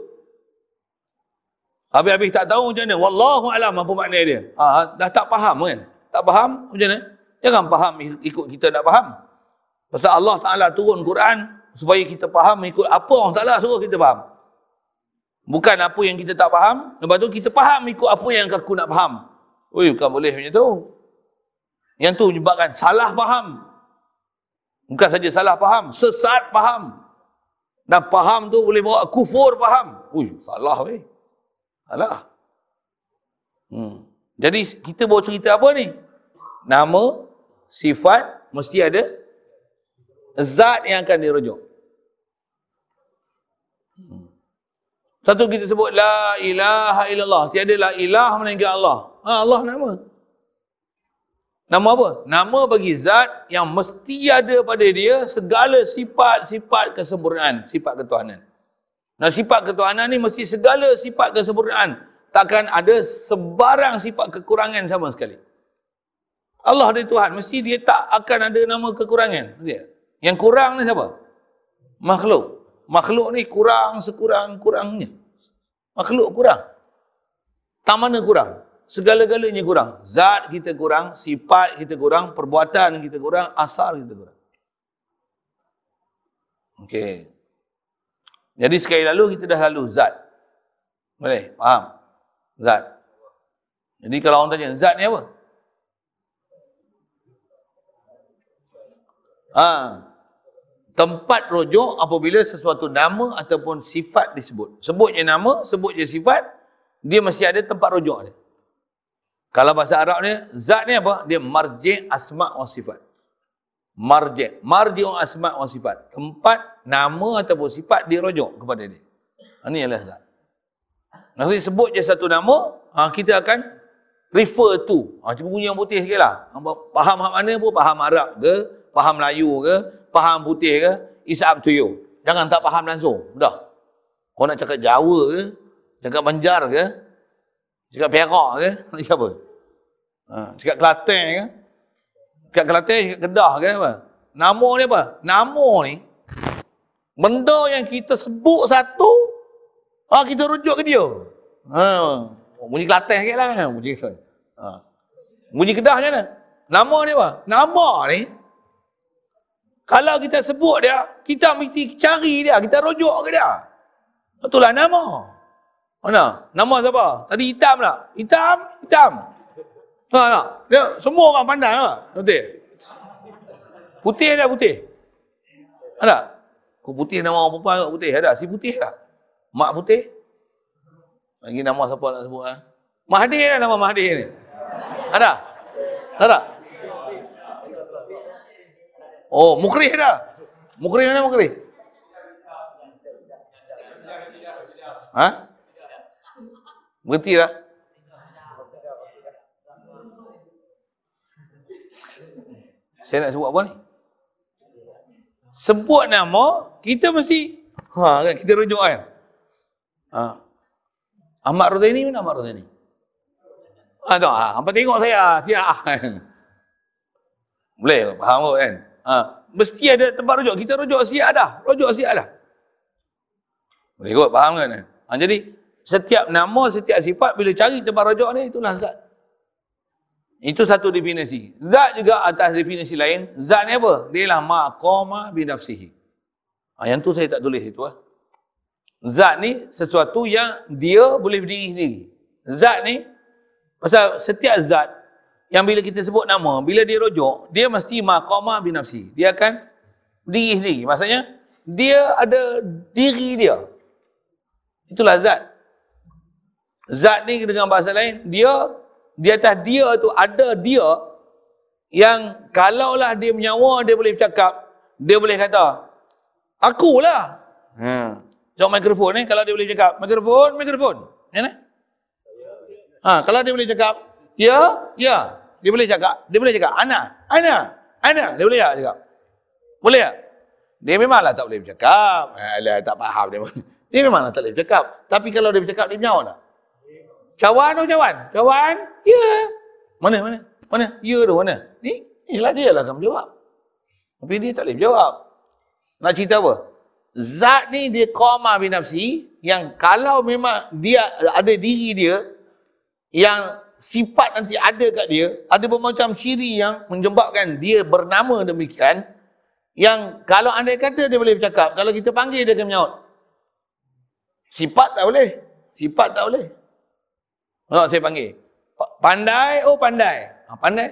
Habis-habis tak tahu macam mana. Wallahu alam apa makna dia. Ha, ha dah tak faham kan? Tak faham macam mana? Jangan faham ikut kita nak faham. Pasal Allah Ta'ala turun Quran supaya kita faham ikut apa Allah Ta'ala suruh kita faham. Bukan apa yang kita tak faham. Lepas tu kita faham ikut apa yang aku nak faham. Ui, bukan boleh macam tu. Yang tu menyebabkan salah faham. Bukan saja salah faham. Sesat faham. Dan faham tu boleh bawa kufur faham. Ui, salah weh. Alah. Hmm. Jadi kita bawa cerita apa ni? Nama, sifat, mesti ada zat yang akan dirujuk. Hmm. Satu kita sebut la ilaha illallah. Tiada la ilah melainkan Allah. Ha, Allah nama. Nama apa? Nama bagi zat yang mesti ada pada dia segala sifat-sifat kesempurnaan, sifat ketuhanan. Nah sifat ketuhanan ni mesti segala sifat kesempurnaan. Takkan ada sebarang sifat kekurangan sama sekali. Allah dia Tuhan. Mesti dia tak akan ada nama kekurangan. Ya. Yang kurang ni siapa? Makhluk. Makhluk ni kurang sekurang-kurangnya. Makhluk kurang. Tak mana kurang. Segala-galanya kurang. Zat kita kurang. Sifat kita kurang. Perbuatan kita kurang. Asal kita kurang. Okey. Jadi sekali lalu kita dah lalu zat. Boleh? Faham? Zat. Jadi kalau orang tanya zat ni apa? Ha. Tempat rujuk apabila sesuatu nama ataupun sifat disebut. Sebut je nama, sebut je sifat, dia mesti ada tempat rujuk dia. Kalau bahasa Arab ni, zat ni apa? Dia marji asma' wa sifat marji marji asma wa sifat tempat nama ataupun sifat dirujuk kepada dia ini ha, adalah zat nanti sebut je satu nama ha, kita akan refer to ha, cuba bunyi yang putih sikit lah ha, faham hak mana pun faham Arab ke faham Melayu ke faham putih ke it's up to you jangan tak faham langsung dah kau nak cakap Jawa ke cakap Banjar ke cakap Perak ke cakap [laughs] apa ha, cakap Kelantan ke kat Kelate, kat Kedah kan apa? Nama ni apa? Nama ni benda yang kita sebut satu ha, kita rujuk ke dia. Ha. Bunyi Kelantan sikitlah kan. Bunyi ha. Bunyi Kedah macam mana? Nama ni apa? Nama ni kalau kita sebut dia, kita mesti cari dia, kita rujuk ke dia. Itulah nama. Mana? Nama siapa? Tadi hitam lah. Hitam, hitam. Ha, tak? Dia, ya, semua orang pandai lah. Nanti. Putih ada putih? Ada? Kau putih nama orang perempuan putih? Ada? Si putih tak? Mak putih? Lagi nama siapa nak sebut lah. Mahdi lah nama Mahdi ni. Ada? Tak ada? Oh, mukrih dah. Mukrih mana mukrih? Ha? Berhenti lah. saya nak sebut apa ni? Sebut nama, kita mesti ha kan kita rujuk kan. Ha. Ahmad Rozaini mana Ahmad Rozaini? Ha tak, ha. hampa tengok saya ha, siap. Ha, kan? Boleh faham kot kan? Ha. Mesti ada tempat rujuk. Kita rujuk siap dah. Rujuk siap dah. Boleh kot faham kan? Ha. Jadi setiap nama, setiap sifat bila cari tempat rujuk ni itulah Ustaz. Itu satu definisi. Zat juga atas definisi lain. Zat ni apa? Dia lah maqama binafsihi. Ha, ah, yang tu saya tak tulis itu lah. Zat ni sesuatu yang dia boleh berdiri sendiri. Zat ni, pasal setiap zat yang bila kita sebut nama, bila dia rujuk, dia mesti maqama binafsihi. Dia akan berdiri sendiri. Maksudnya, dia ada diri dia. Itulah zat. Zat ni dengan bahasa lain, dia di atas dia tu ada dia yang kalaulah dia menyawa dia boleh bercakap dia boleh kata akulah hmm. Ha. jawab mikrofon ni eh? kalau dia boleh cakap mikrofon mikrofon ni ni ha, kalau dia boleh cakap ya ya dia boleh cakap dia boleh cakap ana ana ana dia boleh tak cakap boleh tak dia memanglah tak boleh bercakap. Alah, eh, tak faham dia. [laughs] Dia memanglah tak boleh bercakap. Tapi kalau dia bercakap, dia menyawa tak? Cawan tu cawan. Cawan, ya. Yeah. Mana, mana? Mana? Ya tu, mana? Ni, ni lah dia lah akan jawab. Tapi dia tak boleh jawab. Nak cerita apa? Zat ni dia koma bin nafsi yang kalau memang dia ada diri dia yang sifat nanti ada kat dia, ada bermacam ciri yang menjembatkan dia bernama demikian yang kalau anda kata dia boleh bercakap, kalau kita panggil dia akan menyaut. Sifat tak boleh. Sifat tak boleh. Kalau saya panggil. Pandai, oh pandai. Ha, pandai.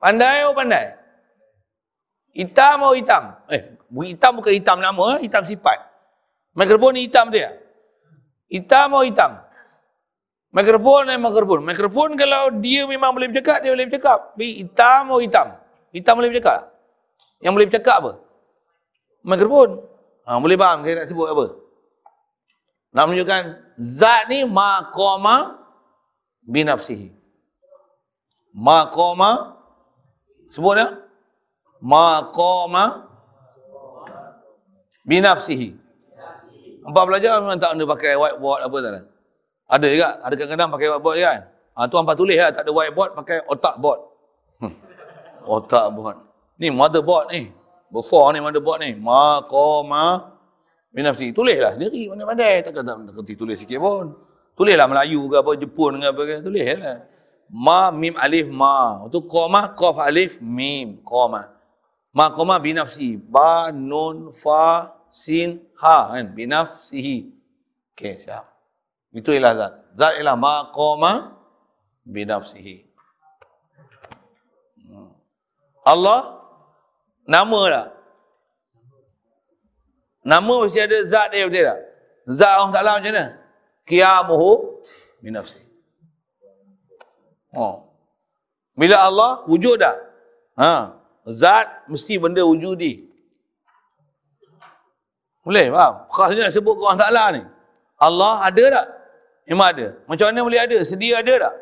Pandai, oh pandai. Hitam, oh hitam. Eh, hitam bukan hitam nama, eh, hitam sifat. Mikrofon ni hitam dia. Ya? Hitam, oh hitam. Mikrofon ni mikrofon. Mikrofon kalau dia memang boleh bercakap, dia boleh bercakap. Tapi hitam, oh hitam. Hitam boleh bercakap Yang boleh bercakap apa? Mikrofon. Ha, boleh faham saya nak sebut apa? Nak menunjukkan zat ni maqamah binafsihi maqama sebut dia maqama binafsihi empat belajar memang tak ada pakai whiteboard apa tak ada ada juga ada kadang-kadang pakai whiteboard je kan ha, ah, tu hampa tulis lah tak ada whiteboard pakai otak board hmm. otak board ni motherboard ni besar ni motherboard ni maqama binafsihi tulislah sendiri mana mana? Tak ada nak tulis sikit pun Tulislah Melayu ke apa, Jepun ke apa ke, tulislah. Ma, mim, alif, ma. Itu koma, kof, alif, mim, koma. Ma, koma, binafsi. Ba, nun, fa, sin, ha. Kan? Binafsihi. Okey, siap. Itu ialah zat. Zat ialah ma, koma, binafsi. Allah, nama tak? Nama mesti ada zat dia, betul tak? Zat Allah Ta'ala macam mana? qiyamuhu min nafsi. Oh. Bila Allah wujud dah. Ha. Zat mesti benda wujud ni. Boleh faham? Khasnya nak sebut Allah Ta'ala ni. Allah ada tak? Memang ada. Macam mana boleh ada? Sedia ada tak?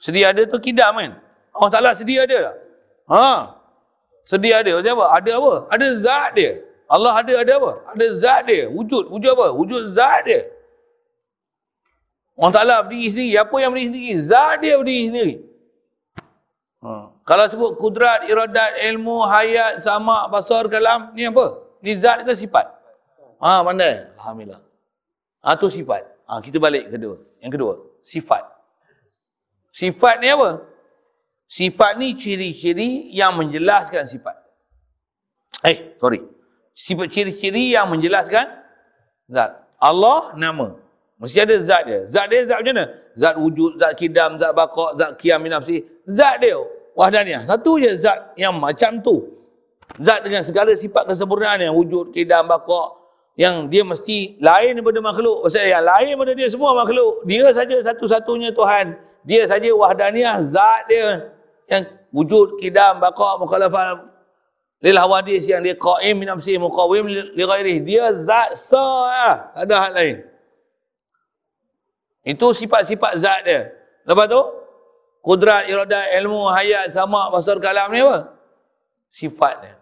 Sedia ada tu kidam kan? Allah taklah sedia ada tak? Ha. Sedia ada. Maksudnya apa? Ada apa? Ada zat dia. Allah ada ada apa? Ada zat dia. Wujud. Wujud apa? Wujud zat dia. Allah Ta'ala berdiri sendiri. Apa yang berdiri sendiri? Zat dia berdiri sendiri. Ha. Kalau sebut kudrat, iradat, ilmu, hayat, sama, basar, kalam, ni apa? Ni zat ke sifat? Ha, pandai. Alhamdulillah. Ha, tu sifat. Ha, kita balik kedua. Yang kedua, sifat. Sifat ni apa? Sifat ni ciri-ciri yang menjelaskan sifat. Eh, sorry. Sifat ciri-ciri yang menjelaskan zat. Allah nama. Mesti ada zat dia. Zat dia zat macam mana? Zat wujud, zat kidam, zat bakok, zat kiam nafsi. Zat dia. Wahdaniah. Satu je zat yang macam tu. Zat dengan segala sifat kesempurnaan yang wujud, kidam, bakok. Yang dia mesti lain daripada makhluk. Maksud yang lain daripada dia semua makhluk. Dia saja satu-satunya Tuhan. Dia saja wahdaniah zat dia. Yang wujud, kidam, bakok, mukhalafah. Lil hawadis yang dia qaim nafsi muqawim li Dia zat sah. Tak ada hal lain. Itu sifat-sifat zat dia. Lepas tu, kudrat, iradah, ilmu, hayat, sama basar, kalam ni apa? Sifat dia.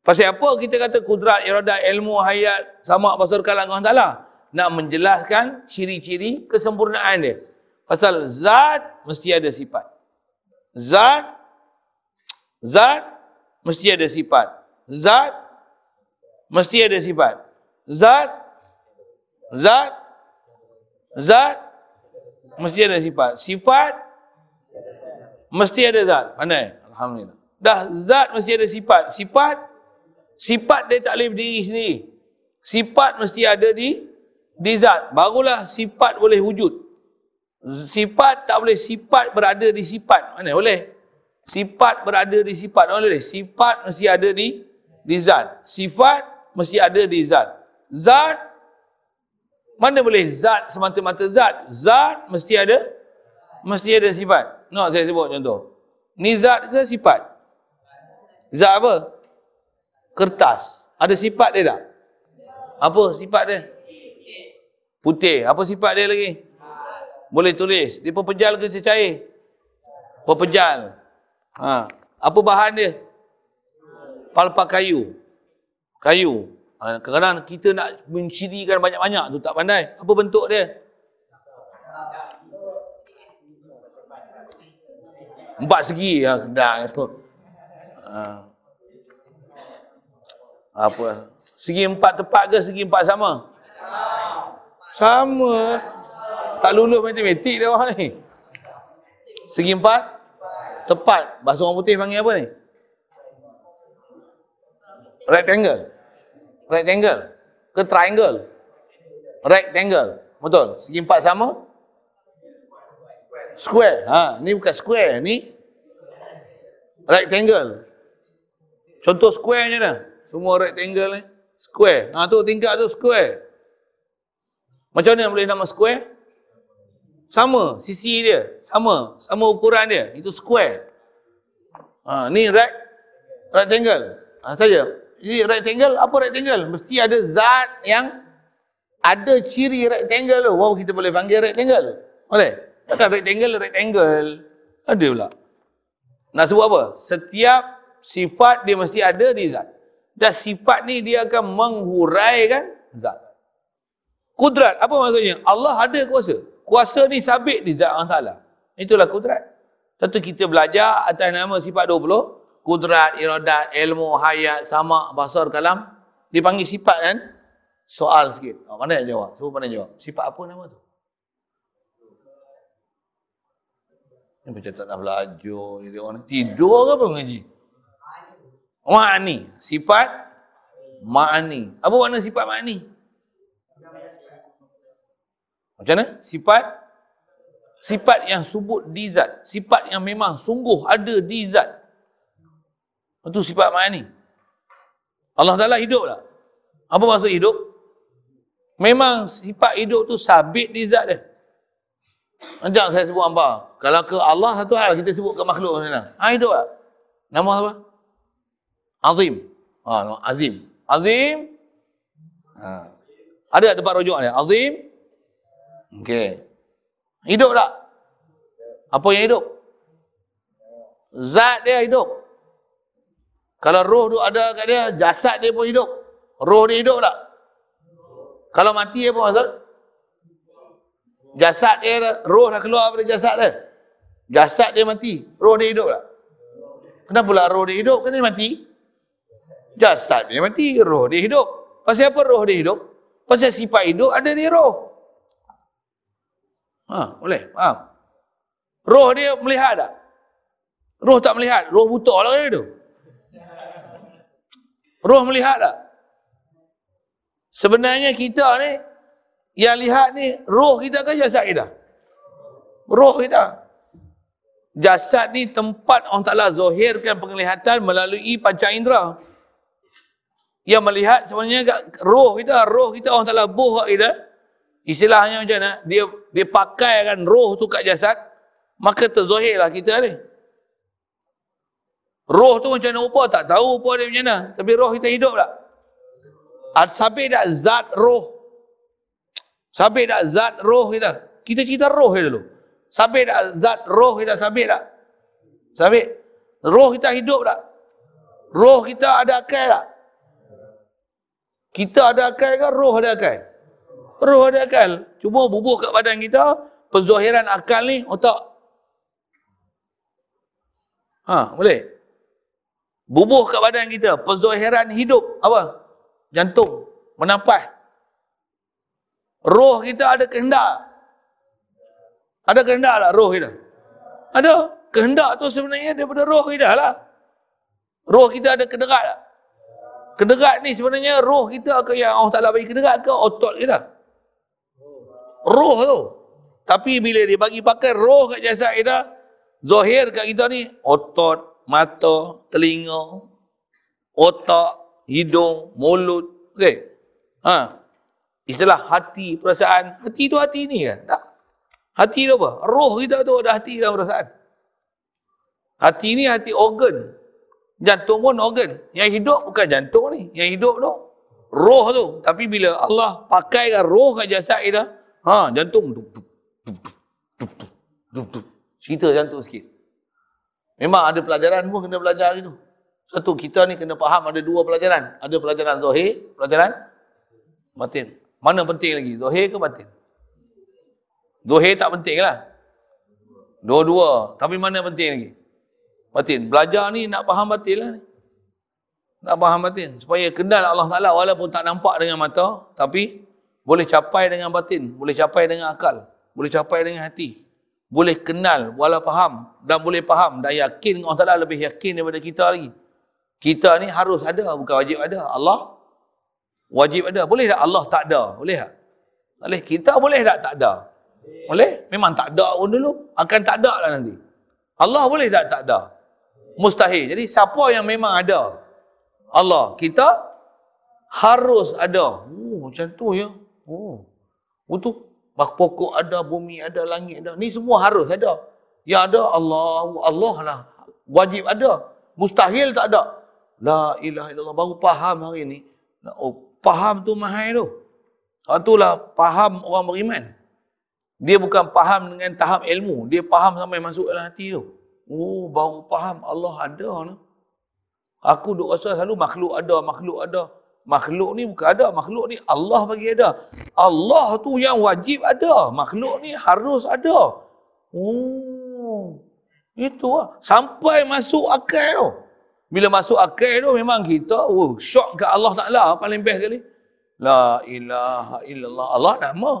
Pasal apa kita kata kudrat, iradah, ilmu, hayat, sama basar, kalam, Allah Ta'ala? Nak menjelaskan ciri-ciri kesempurnaan dia. Pasal zat mesti ada sifat. Zat, zat mesti ada sifat. Zat mesti ada sifat. zat, zat zat mesti ada sifat. Sifat mesti ada zat. Pandai. Alhamdulillah. Dah zat mesti ada sifat. Sifat sifat dia tak boleh berdiri sendiri. Sifat mesti ada di di zat. Barulah sifat boleh wujud. Sifat tak boleh sifat berada di sifat. Mana boleh? Sifat berada di sifat. Mana boleh? Sifat mesti ada di di zat. Sifat mesti ada di zat. Zat mana boleh zat semata-mata zat zat mesti ada mesti ada sifat nak saya sebut contoh ni zat ke sifat zat apa kertas ada sifat dia tak apa sifat dia putih apa sifat dia lagi boleh tulis dia pepejal ke cecair pepejal ha. apa bahan dia palpa kayu kayu Ha, kadang-kadang kita nak mencirikan banyak-banyak tu tak pandai. Apa bentuk dia? Empat segi. Ha, dah, itu. Ha. Apa? Segi empat tepat ke segi empat sama? Sama. Tak lulus matematik dia orang ni. Segi empat? Tepat. Bahasa orang putih panggil apa ni? Rectangle rectangle ke triangle? Rectangle. Betul. Segi empat sama? Square. Ha, ni bukan square, ni rectangle. Contoh square je dah. Semua rectangle ni square. Ha tu tingkat tu square. Macam mana boleh nama square? Sama sisi dia, sama, sama ukuran dia. Itu square. Ha, ni rect rectangle. Ha, saja ini rectangle, apa rectangle? Mesti ada zat yang ada ciri rectangle tu. Wow, kita boleh panggil rectangle. Boleh? Takkan rectangle, rectangle. Ada pula. Nak sebut apa? Setiap sifat dia mesti ada di zat. Dan sifat ni dia akan menghuraikan zat. Kudrat, apa maksudnya? Allah ada kuasa. Kuasa ni sabit di zat Allah Itulah kudrat. Satu kita belajar atas nama sifat kudrat, iradat, ilmu, hayat, sama, basar, kalam. Dipanggil sifat kan? Soal sikit. Oh, mana nak jawab? Siapa mana jawab. Sifat apa nama tu? Ini macam tak nak belajar. Dia orang tidur ke apa mengaji? Ma'ani. Sifat? Ma'ani. Apa makna sifat ma'ani? Macam mana? Sifat? Sifat yang subut di zat. Sifat yang memang sungguh ada di zat. Itu sifat mayat ni. Allah Ta'ala hidup lah. Apa maksud hidup? Memang sifat hidup tu sabit di zat dia. Sekejap saya sebut apa? Kalau ke Allah satu hal kita sebut ke makhluk macam mana? Ha, hidup lah. Nama apa? Azim. Ha, no, azim. Azim. Ha. Ada tak tempat rujuk ni? Azim. Okey. Hidup tak? Apa yang hidup? Zat dia hidup. Kalau roh tu ada kat dia, jasad dia pun hidup. Roh dia hidup tak? Kalau mati dia pun maksud? Jasad dia, roh dah keluar daripada jasad dia. Jasad dia mati, roh dia hidup tak? Kenapa pula roh dia hidup? kenapa dia mati. Jasad dia mati, roh dia hidup. Pasal apa roh dia hidup? Pasal sifat hidup ada di roh. Ha, boleh, faham? Roh dia melihat tak? Roh tak melihat, roh buta lah dia tu. Roh melihat tak? Sebenarnya kita ni yang lihat ni roh kita ke jasad kita? Roh kita. Jasad ni tempat orang Ta'ala zahirkan penglihatan melalui panca indera. Yang melihat sebenarnya roh kita, roh kita orang Ta'ala buh kat kita. Istilahnya macam mana? Dia, dia pakai kan roh tu kat jasad. Maka terzahirlah kita ni. Roh tu macam mana rupa? Tak tahu rupa dia macam mana. Tapi roh kita hidup tak? Sabit tak zat roh? Sabit tak zat roh kita? Kita cerita roh je dulu. Sabit tak zat roh kita? Sabit tak? Sabit. Roh kita hidup tak? Roh kita ada akal tak? Kita ada akal kan roh ada akal? Roh ada akal. Cuma bubuh kat badan kita, penzahiran akal ni otak. Ha, boleh? bubuh kat badan kita, pezuhiran hidup, apa? Jantung, menapas. Roh kita ada kehendak. Ada kehendak lah roh kita. Ada. Kehendak tu sebenarnya daripada roh kita lah. Roh kita ada kederat lah. Kederat ni sebenarnya roh kita ke yang Allah Ta'ala bagi kederat ke otot kita. Roh tu. Tapi bila dia bagi pakai roh kat jasad kita, zahir kat kita ni, otot, mata, telinga, otak, hidung, mulut, okey. Ha. Istilah hati, perasaan. Hati tu hati ni kan? Tak. Hati tu apa? Roh kita tu ada hati dan perasaan. Hati ni hati organ. Jantung pun organ. Yang hidup bukan jantung ni. Yang hidup tu roh tu. Tapi bila Allah pakai kan roh kat jasad kita, ha, jantung tu. Cerita jantung sikit. Memang ada pelajaran pun kena belajar gitu. Satu, kita ni kena faham ada dua pelajaran. Ada pelajaran zahir, pelajaran batin. Mana penting lagi? Zahir ke batin? Zahir tak penting lah. Dua-dua. Tapi mana penting lagi? Batin. Belajar ni nak faham batin lah ni. Nak faham batin. Supaya kenal Allah Ta'ala walaupun tak nampak dengan mata, tapi boleh capai dengan batin, boleh capai dengan akal, boleh capai dengan hati boleh kenal wala faham dan boleh faham dan yakin dengan Allah Ta'ala lebih yakin daripada kita lagi kita ni harus ada bukan wajib ada Allah wajib ada boleh tak Allah tak ada boleh tak boleh kita boleh tak tak ada boleh memang tak ada pun dulu akan tak ada lah nanti Allah boleh tak tak ada mustahil jadi siapa yang memang ada Allah kita harus ada oh macam tu ya oh betul Mak pokok ada, bumi ada, langit ada. Ni semua harus ada. Ya ada Allah, Allah lah. Wajib ada. Mustahil tak ada. La ilaha illallah. Baru faham hari ni. Oh, faham tu mahal tu. Sebab ha, tu lah faham orang beriman. Dia bukan faham dengan tahap ilmu. Dia faham sampai masuk dalam hati tu. Oh, baru faham Allah ada lah. Aku duk rasa selalu makhluk ada, makhluk ada makhluk ni bukan ada makhluk ni Allah bagi ada Allah tu yang wajib ada makhluk ni harus ada oh itu lah. sampai masuk akal tu bila masuk akal tu memang kita oh, syok ke Allah Taala paling best sekali la ilaha illallah Allah nama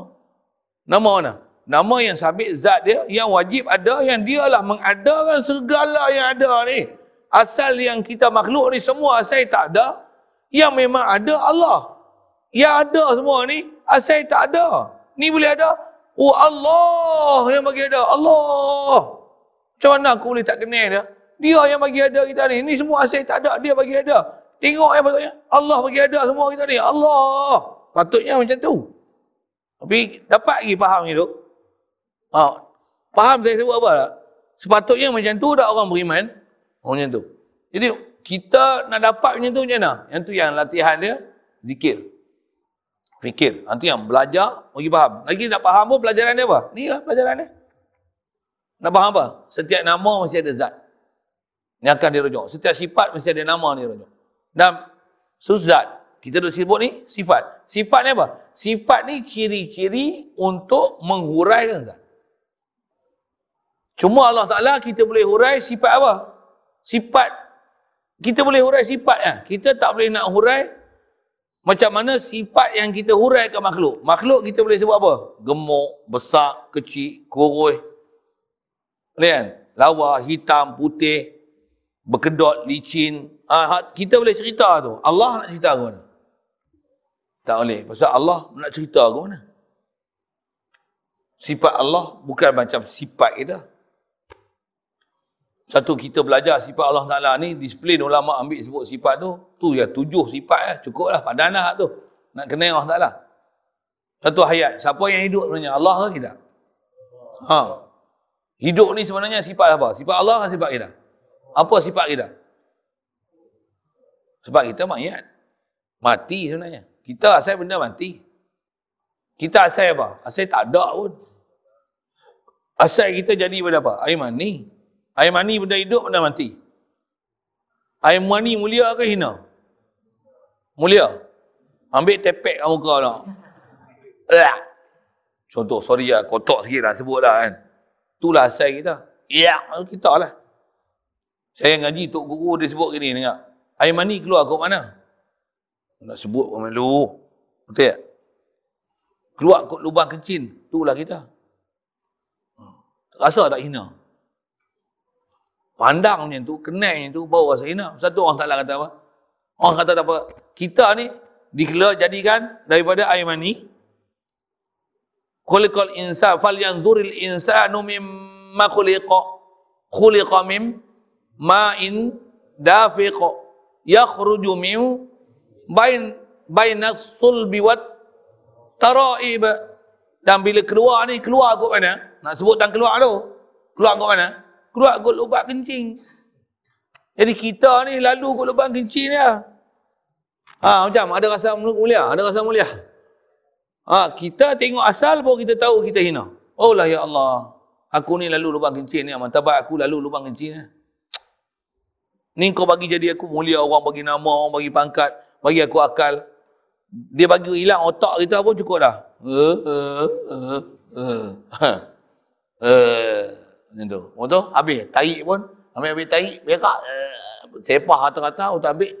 nama mana nama yang sabit zat dia yang wajib ada yang dia lah mengadakan segala yang ada ni asal yang kita makhluk ni semua asal tak ada yang memang ada Allah. Yang ada semua ni, asal tak ada. Ni boleh ada? Oh Allah yang bagi ada. Allah. Macam mana aku boleh tak kenal dia? Dia yang bagi ada kita ni. Ini semua asal tak ada, dia bagi ada. Tengok yang eh, patutnya. Allah bagi ada semua kita ni. Allah. Patutnya macam tu. Tapi dapat lagi faham gitu. Ha. Faham saya sebut apa tak? Sepatutnya macam tu dah orang beriman. Oh, macam tu. Jadi kita nak dapat macam tu macam mana? Yang tu yang latihan dia, zikir. Fikir. Nanti yang belajar, bagi faham. Lagi nak faham pun pelajaran dia apa? Ni lah pelajaran dia. Nak faham apa? Setiap nama mesti ada zat. Ni akan dirujuk. Setiap sifat mesti ada nama ni rujuk. Dan suzat. Kita dah sebut ni sifat. Sifat ni apa? Sifat ni ciri-ciri untuk menghuraikan zat. Cuma Allah Ta'ala kita boleh hurai sifat apa? Sifat kita boleh hurai sifat ya. Kita tak boleh nak hurai macam mana sifat yang kita hurai ke makhluk. Makhluk kita boleh sebut apa? Gemuk, besar, kecil, kurus. Lihat, kan? lawa, hitam, putih, berkedot, licin. Ha, ha, kita boleh cerita tu. Allah nak cerita ke mana? Tak boleh. Pasal Allah nak cerita ke mana? Sifat Allah bukan macam sifat kita satu kita belajar sifat Allah Ta'ala ni, disiplin ulama ambil sebut sifat tu, tu ya tujuh sifat ya, eh, cukup lah, padan lah tu. Nak kena Allah Ta'ala. Satu hayat, siapa yang hidup sebenarnya? Allah ke kita? Ha. Hidup ni sebenarnya sifat apa? Sifat Allah atau sifat kita? Apa sifat kita? Sebab kita mayat. Mati sebenarnya. Kita asal benda mati. Kita asal apa? Asal tak ada pun. Asal kita jadi benda apa? Air mani. Air mani benda hidup benda mati. Air mani mulia ke hina? Mulia. Ambil tepek kat muka lah. Contoh, sorry lah, kotak sikit lah sebut lah kan. Itulah asal kita. Ya, kita lah. Saya ngaji, Tok Guru dia sebut gini, dengar. Air mani keluar ke mana? Nak sebut kau melu. Betul tak? Keluar ke lubang kecil. Itulah kita. Hmm. Rasa tak hina? pandang macam tu, kenal macam tu, bawa rasa hina. Satu orang taklah kata apa? Orang kata apa? Kita ni dikelah jadikan daripada air mani. Kulikul insan, fal yang zuril insanu ma kuliqa. Kuliqa mim ma'in dafiqa. Yakhruju mim bain, bain sul biwat taraib. Dan bila keluar ni, keluar ke mana? Nak sebut tang keluar tu. Keluar ke mana? keluar kot lubang kencing. Jadi kita ni lalu kot lubang kencing dia. Ha, macam ada rasa mulia, ada rasa mulia. Ha, kita tengok asal baru kita tahu kita hina. Oh lah ya Allah. Aku ni lalu lubang kencing ni. Martabat aku lalu lubang kencing ni. Ni kau bagi jadi aku mulia. Orang bagi nama, orang bagi pangkat. Bagi aku akal. Dia bagi hilang otak kita pun cukup dah. Uh, uh, uh, uh. Ha. Macam tu. Orang tu habis. Tarik pun. ambil habis tarik. Berak. Uh, sepah rata-rata. Orang tu ambil.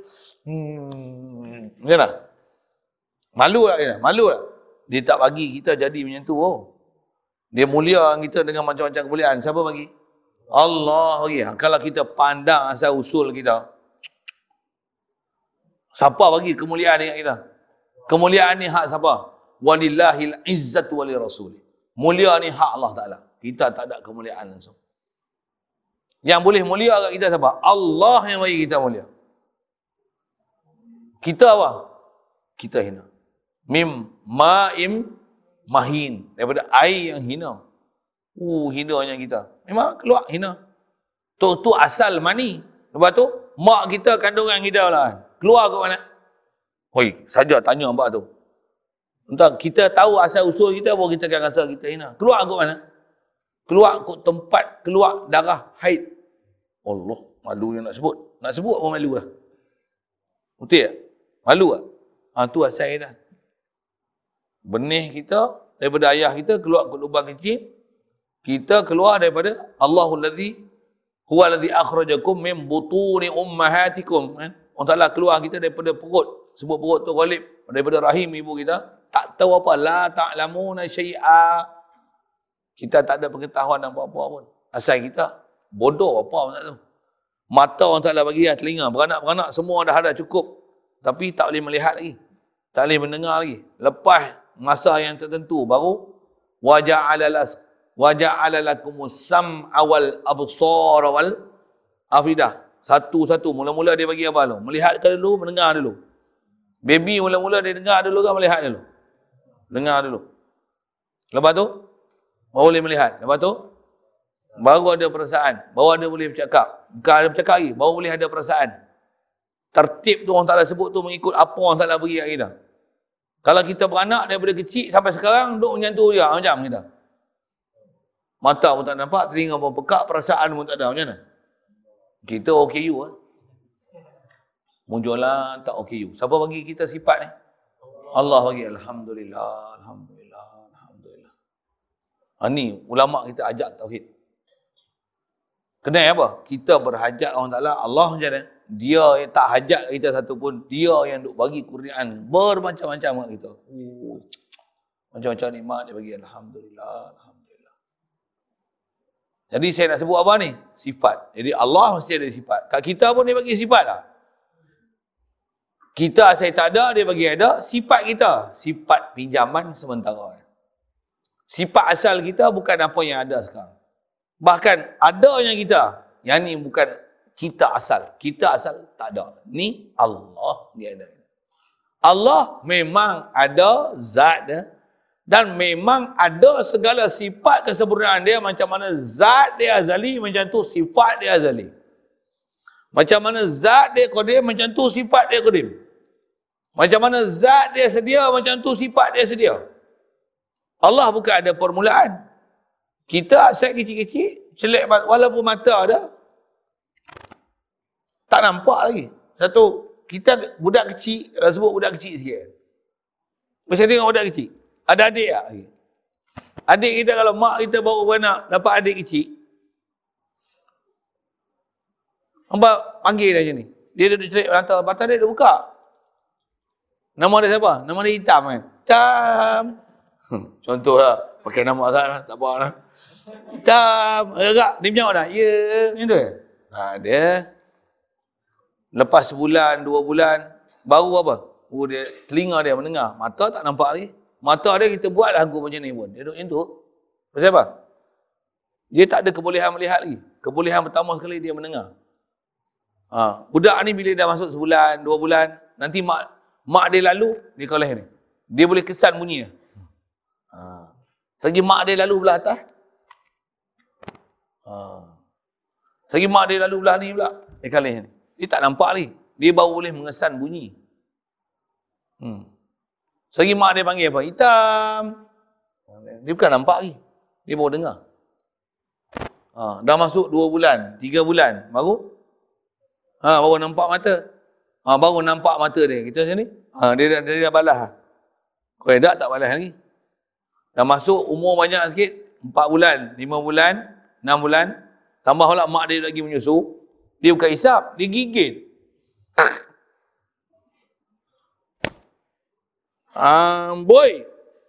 Hmm. Macam lah. Malu lah. Kena. Malu lah. Dia tak bagi kita jadi macam tu. Oh. Dia mulia orang kita dengan macam-macam kemuliaan. Siapa bagi? Allah. Okay. Ha, kalau kita pandang asal usul kita. Siapa bagi kemuliaan dengan kita? Kemuliaan ni hak siapa? Walillahil izzatu wali rasulih. Mulia ni hak Allah Ta'ala kita tak ada kemuliaan langsung. Yang boleh mulia agak kita siapa? Allah yang bagi kita mulia. Kita apa? Kita hina. Mim ma'im mahin. Daripada air yang hina. Uh, hinanya kita. Memang keluar hina. Tu, tu asal mani. Lepas tu, mak kita kandungan kita lah. Kan. Keluar ke mana? Hoi, saja tanya apa tu. Entah kita tahu asal usul kita, baru kita akan rasa kita hina. Keluar ke mana? keluar ke tempat keluar darah haid. Allah, malu yang nak sebut. Nak sebut apa malu lah. Betul tak? Malu lah. Ha, tu lah saya dah. Benih kita, daripada ayah kita, keluar ke lubang kecil. Kita keluar daripada Allahu lazi huwa lazi akhrajakum min butuni ummahatikum. Eh? Orang taklah keluar kita daripada perut. Sebut perut tu ghalib. Daripada rahim ibu kita. Tak tahu apa. La ta'lamuna syai'ah kita tak ada pengetahuan dan apa-apa pun. Asal kita bodoh apa macam tu. Mata orang tak ada bagi lah, telinga, beranak-beranak semua dah ada cukup. Tapi tak boleh melihat lagi. Tak boleh mendengar lagi. Lepas masa yang tertentu baru waja'ala las waja'ala lakumus sam awal absar wal afidah. Satu-satu mula-mula dia bagi apa tu? Melihat dulu, mendengar dulu. Baby mula-mula dia dengar dulu ke melihat dulu? Dengar dulu. Lepas tu baru boleh melihat. Lepas tu baru ada perasaan, baru ada boleh bercakap. Bukan ada bercakap lagi, baru boleh ada perasaan. Tertib tu orang Taala sebut tu mengikut apa orang Taala beri kat kita. Kalau kita beranak daripada kecil sampai sekarang duk tu dia ah, macam kita. Mata pun tak nampak, telinga pun pekak, perasaan pun tak ada. Macam mana? Kita OKU ah. lah. Eh? tak OKU. Siapa bagi kita sifat ni? Allah bagi. Alhamdulillah. Alhamdulillah. Ha, ni ulama kita ajak tauhid. Kena apa? Kita berhajat Allah Taala, Allah macam mana? Dia yang tak hajat kita satu pun, dia yang duk bagi Quran bermacam-macam kat kita. Uh, macam-macam nikmat dia bagi alhamdulillah, alhamdulillah. Jadi saya nak sebut apa ni? Sifat. Jadi Allah mesti ada sifat. Kat kita pun dia bagi sifat lah. Kita saya tak ada, dia bagi ada sifat kita. Sifat pinjaman sementara sifat asal kita bukan apa yang ada sekarang. Bahkan ada yang kita, yang ni bukan kita asal. Kita asal tak ada. Ni Allah dia ada. Allah memang ada zat dia dan memang ada segala sifat kesempurnaan dia macam mana zat dia azali macam tu sifat dia azali. Macam mana zat dia kodim, macam tu sifat dia kodim. Macam mana zat dia sedia macam tu sifat dia sedia. Allah bukan ada permulaan. Kita aset kecil-kecil, celik walaupun mata ada, tak nampak lagi. Satu, kita budak kecil, kalau sebut budak kecil sikit. Masa tengok budak kecil, ada adik tak? Lagi. Adik kita kalau mak kita baru beranak, dapat adik kecil. Nampak panggil dia macam ni. Dia duduk celik mata, mata dia dah buka. Nama dia siapa? Nama dia hitam kan? Hitam. Hmm. Contohlah, pakai nama Arab lah, tak apa lah. Hitam, Arab, dia menjawab dah, ya. Yeah. Ha, nah, dia, lepas sebulan, dua bulan, baru apa? Oh, dia, telinga dia mendengar, mata tak nampak lagi. Mata dia kita buat lagu macam ni pun. Dia duduk macam tu. Pasal apa? Dia tak ada kebolehan melihat lagi. Kebolehan pertama sekali dia mendengar. Ha, budak ni bila dah masuk sebulan, dua bulan, nanti mak mak dia lalu, dia koleh ni. Dia boleh kesan bunyi. Selagi mak dia lalu belah atas. Ha. Selagi mak dia lalu belah ni pula. Dia kalih ni. Dia tak nampak ni. Dia baru boleh mengesan bunyi. Hmm. Selagi mak dia panggil apa? Hitam. Dia bukan nampak ni. Dia baru dengar. Ha. Dah masuk dua bulan. Tiga bulan. Baru? Ha. Baru nampak mata. Ha. Baru nampak mata dia. Kita ni. Ha. Dia, dia, dia dah balas. Lah. Kau edak tak balas lagi. Dah masuk umur banyak sikit, 4 bulan, 5 bulan, 6 bulan, tambah pula mak dia lagi menyusu, dia bukan hisap, dia gigit. Um, boy,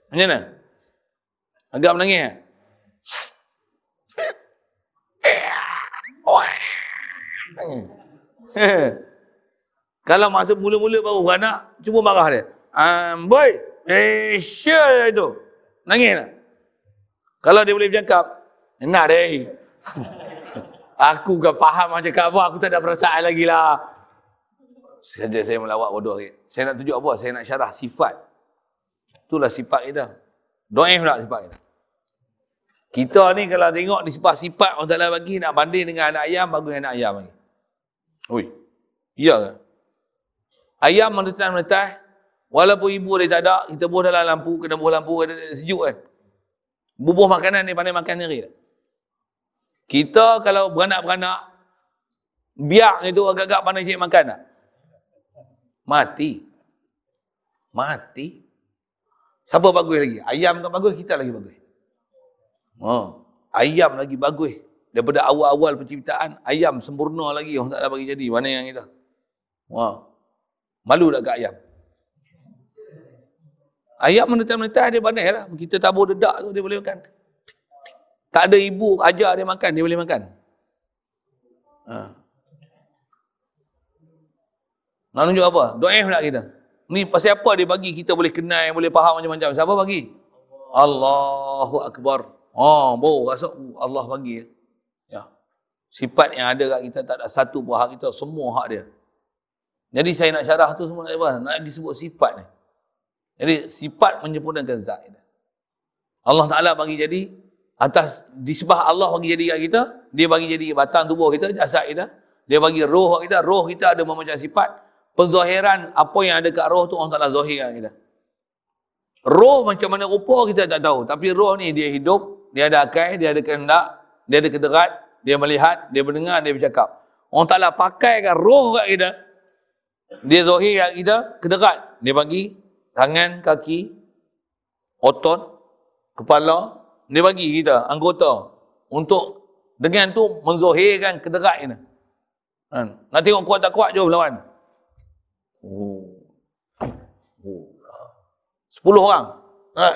macam mana? Agak menangis eh? [laughs] Kalau masuk mula-mula baru beranak, cuba marah dia. Um, boy, eh, sure lah itu nangis lah. Kalau dia boleh bercakap, enak deh. [laughs] aku tak faham macam kau aku tak ada perasaan lagi lah. Saya, saya melawak bodoh sikit. Saya nak tunjuk apa? Saya nak syarah sifat. Itulah sifat kita. Doif tak sifat kita? Kita ni kalau tengok di sifat-sifat orang taklah bagi nak banding dengan anak ayam, bagus anak ayam lagi. Ui, iya ke? Ayam menetas-menetas, Walaupun ibu dia tak ada, kita buh dalam lampu, kena buh lampu, kena sejuk kan. Bubuh makanan ni pandai makan sendiri. Kita kalau beranak-beranak, biak itu agak-agak pandai cik makan tak? Mati. Mati. Siapa bagus lagi? Ayam tak bagus, kita lagi bagus. Oh. Ayam lagi bagus. Daripada awal-awal penciptaan, ayam sempurna lagi. Orang tak ada bagi jadi. Mana yang kita? Wah. Ha. Oh. Malu tak kat ayam? Ayam menetas-menetas dia pandai lah. Kita tabur dedak tu dia boleh makan. Tak ada ibu ajar dia makan, dia boleh makan. Ha. Nak tunjuk apa? Doif nak kita. Ni pasal apa dia bagi kita boleh kenal, boleh faham macam-macam. Siapa bagi? Allahu Akbar. Oh, ha, baru rasa Allah bagi. Ya. ya. Sifat yang ada kat kita tak ada satu pun hak kita, semua hak dia. Jadi saya nak syarah tu semua nak apa? Nak lagi sebut sifat ni. Jadi sifat menyempurnakan zat kita. Allah Ta'ala bagi jadi atas disebah Allah bagi jadi kat kita, dia bagi jadi batang tubuh kita, jasad kita. Dia bagi roh kita, roh kita ada macam macam sifat. Penzahiran apa yang ada kat roh tu Allah Ta'ala zahirkan kita. Roh macam mana rupa kita tak tahu. Tapi roh ni dia hidup, dia ada akal, dia ada kehendak, dia ada kederat, dia melihat, dia mendengar, dia bercakap. Orang Ta'ala pakai kat roh kat kita, dia zahir kat kita, kederat. Dia bagi tangan, kaki, otot, kepala, ni bagi kita anggota untuk dengan tu menzohirkan kederak ini. Ha. Nak tengok kuat tak kuat, jom lawan. Oh. Sepuluh orang. Ha.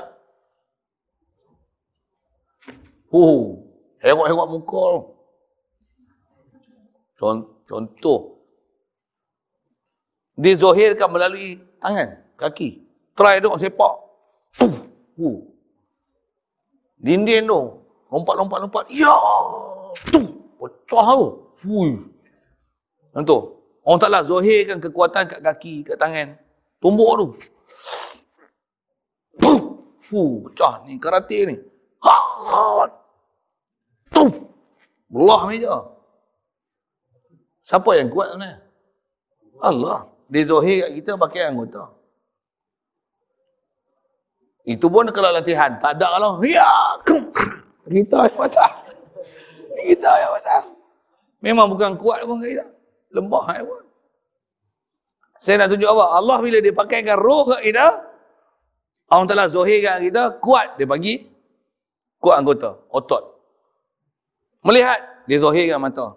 Oh. Hewat-hewat muka. Contoh. Dizohirkan melalui tangan, kaki try tengok sepak. Puh. Puh. Dinding tu. Lompat-lompat-lompat. Ya. Tuh. Pecah tu. Fui. Contoh. Orang taklah zahir kan kekuatan kat kaki, kat tangan. Tumbuk tu. Puh. Puh. Pecah ni karate ni. Ha. Tuh. Belah meja. Siapa yang kuat sana? Allah. Dia zohir kat kita pakai anggota. Itu pun kalau latihan. Tak ada kalau ria. Ya, kita yang patah. Kita yang patah. Memang bukan kuat pun kita. Lemah yang pun. Saya nak tunjuk apa? Allah bila dia pakaikan roh ke kita, Allah Ta'ala zuhirkan kita, kuat dia bagi, kuat anggota, otot. Melihat, dia zuhirkan mata.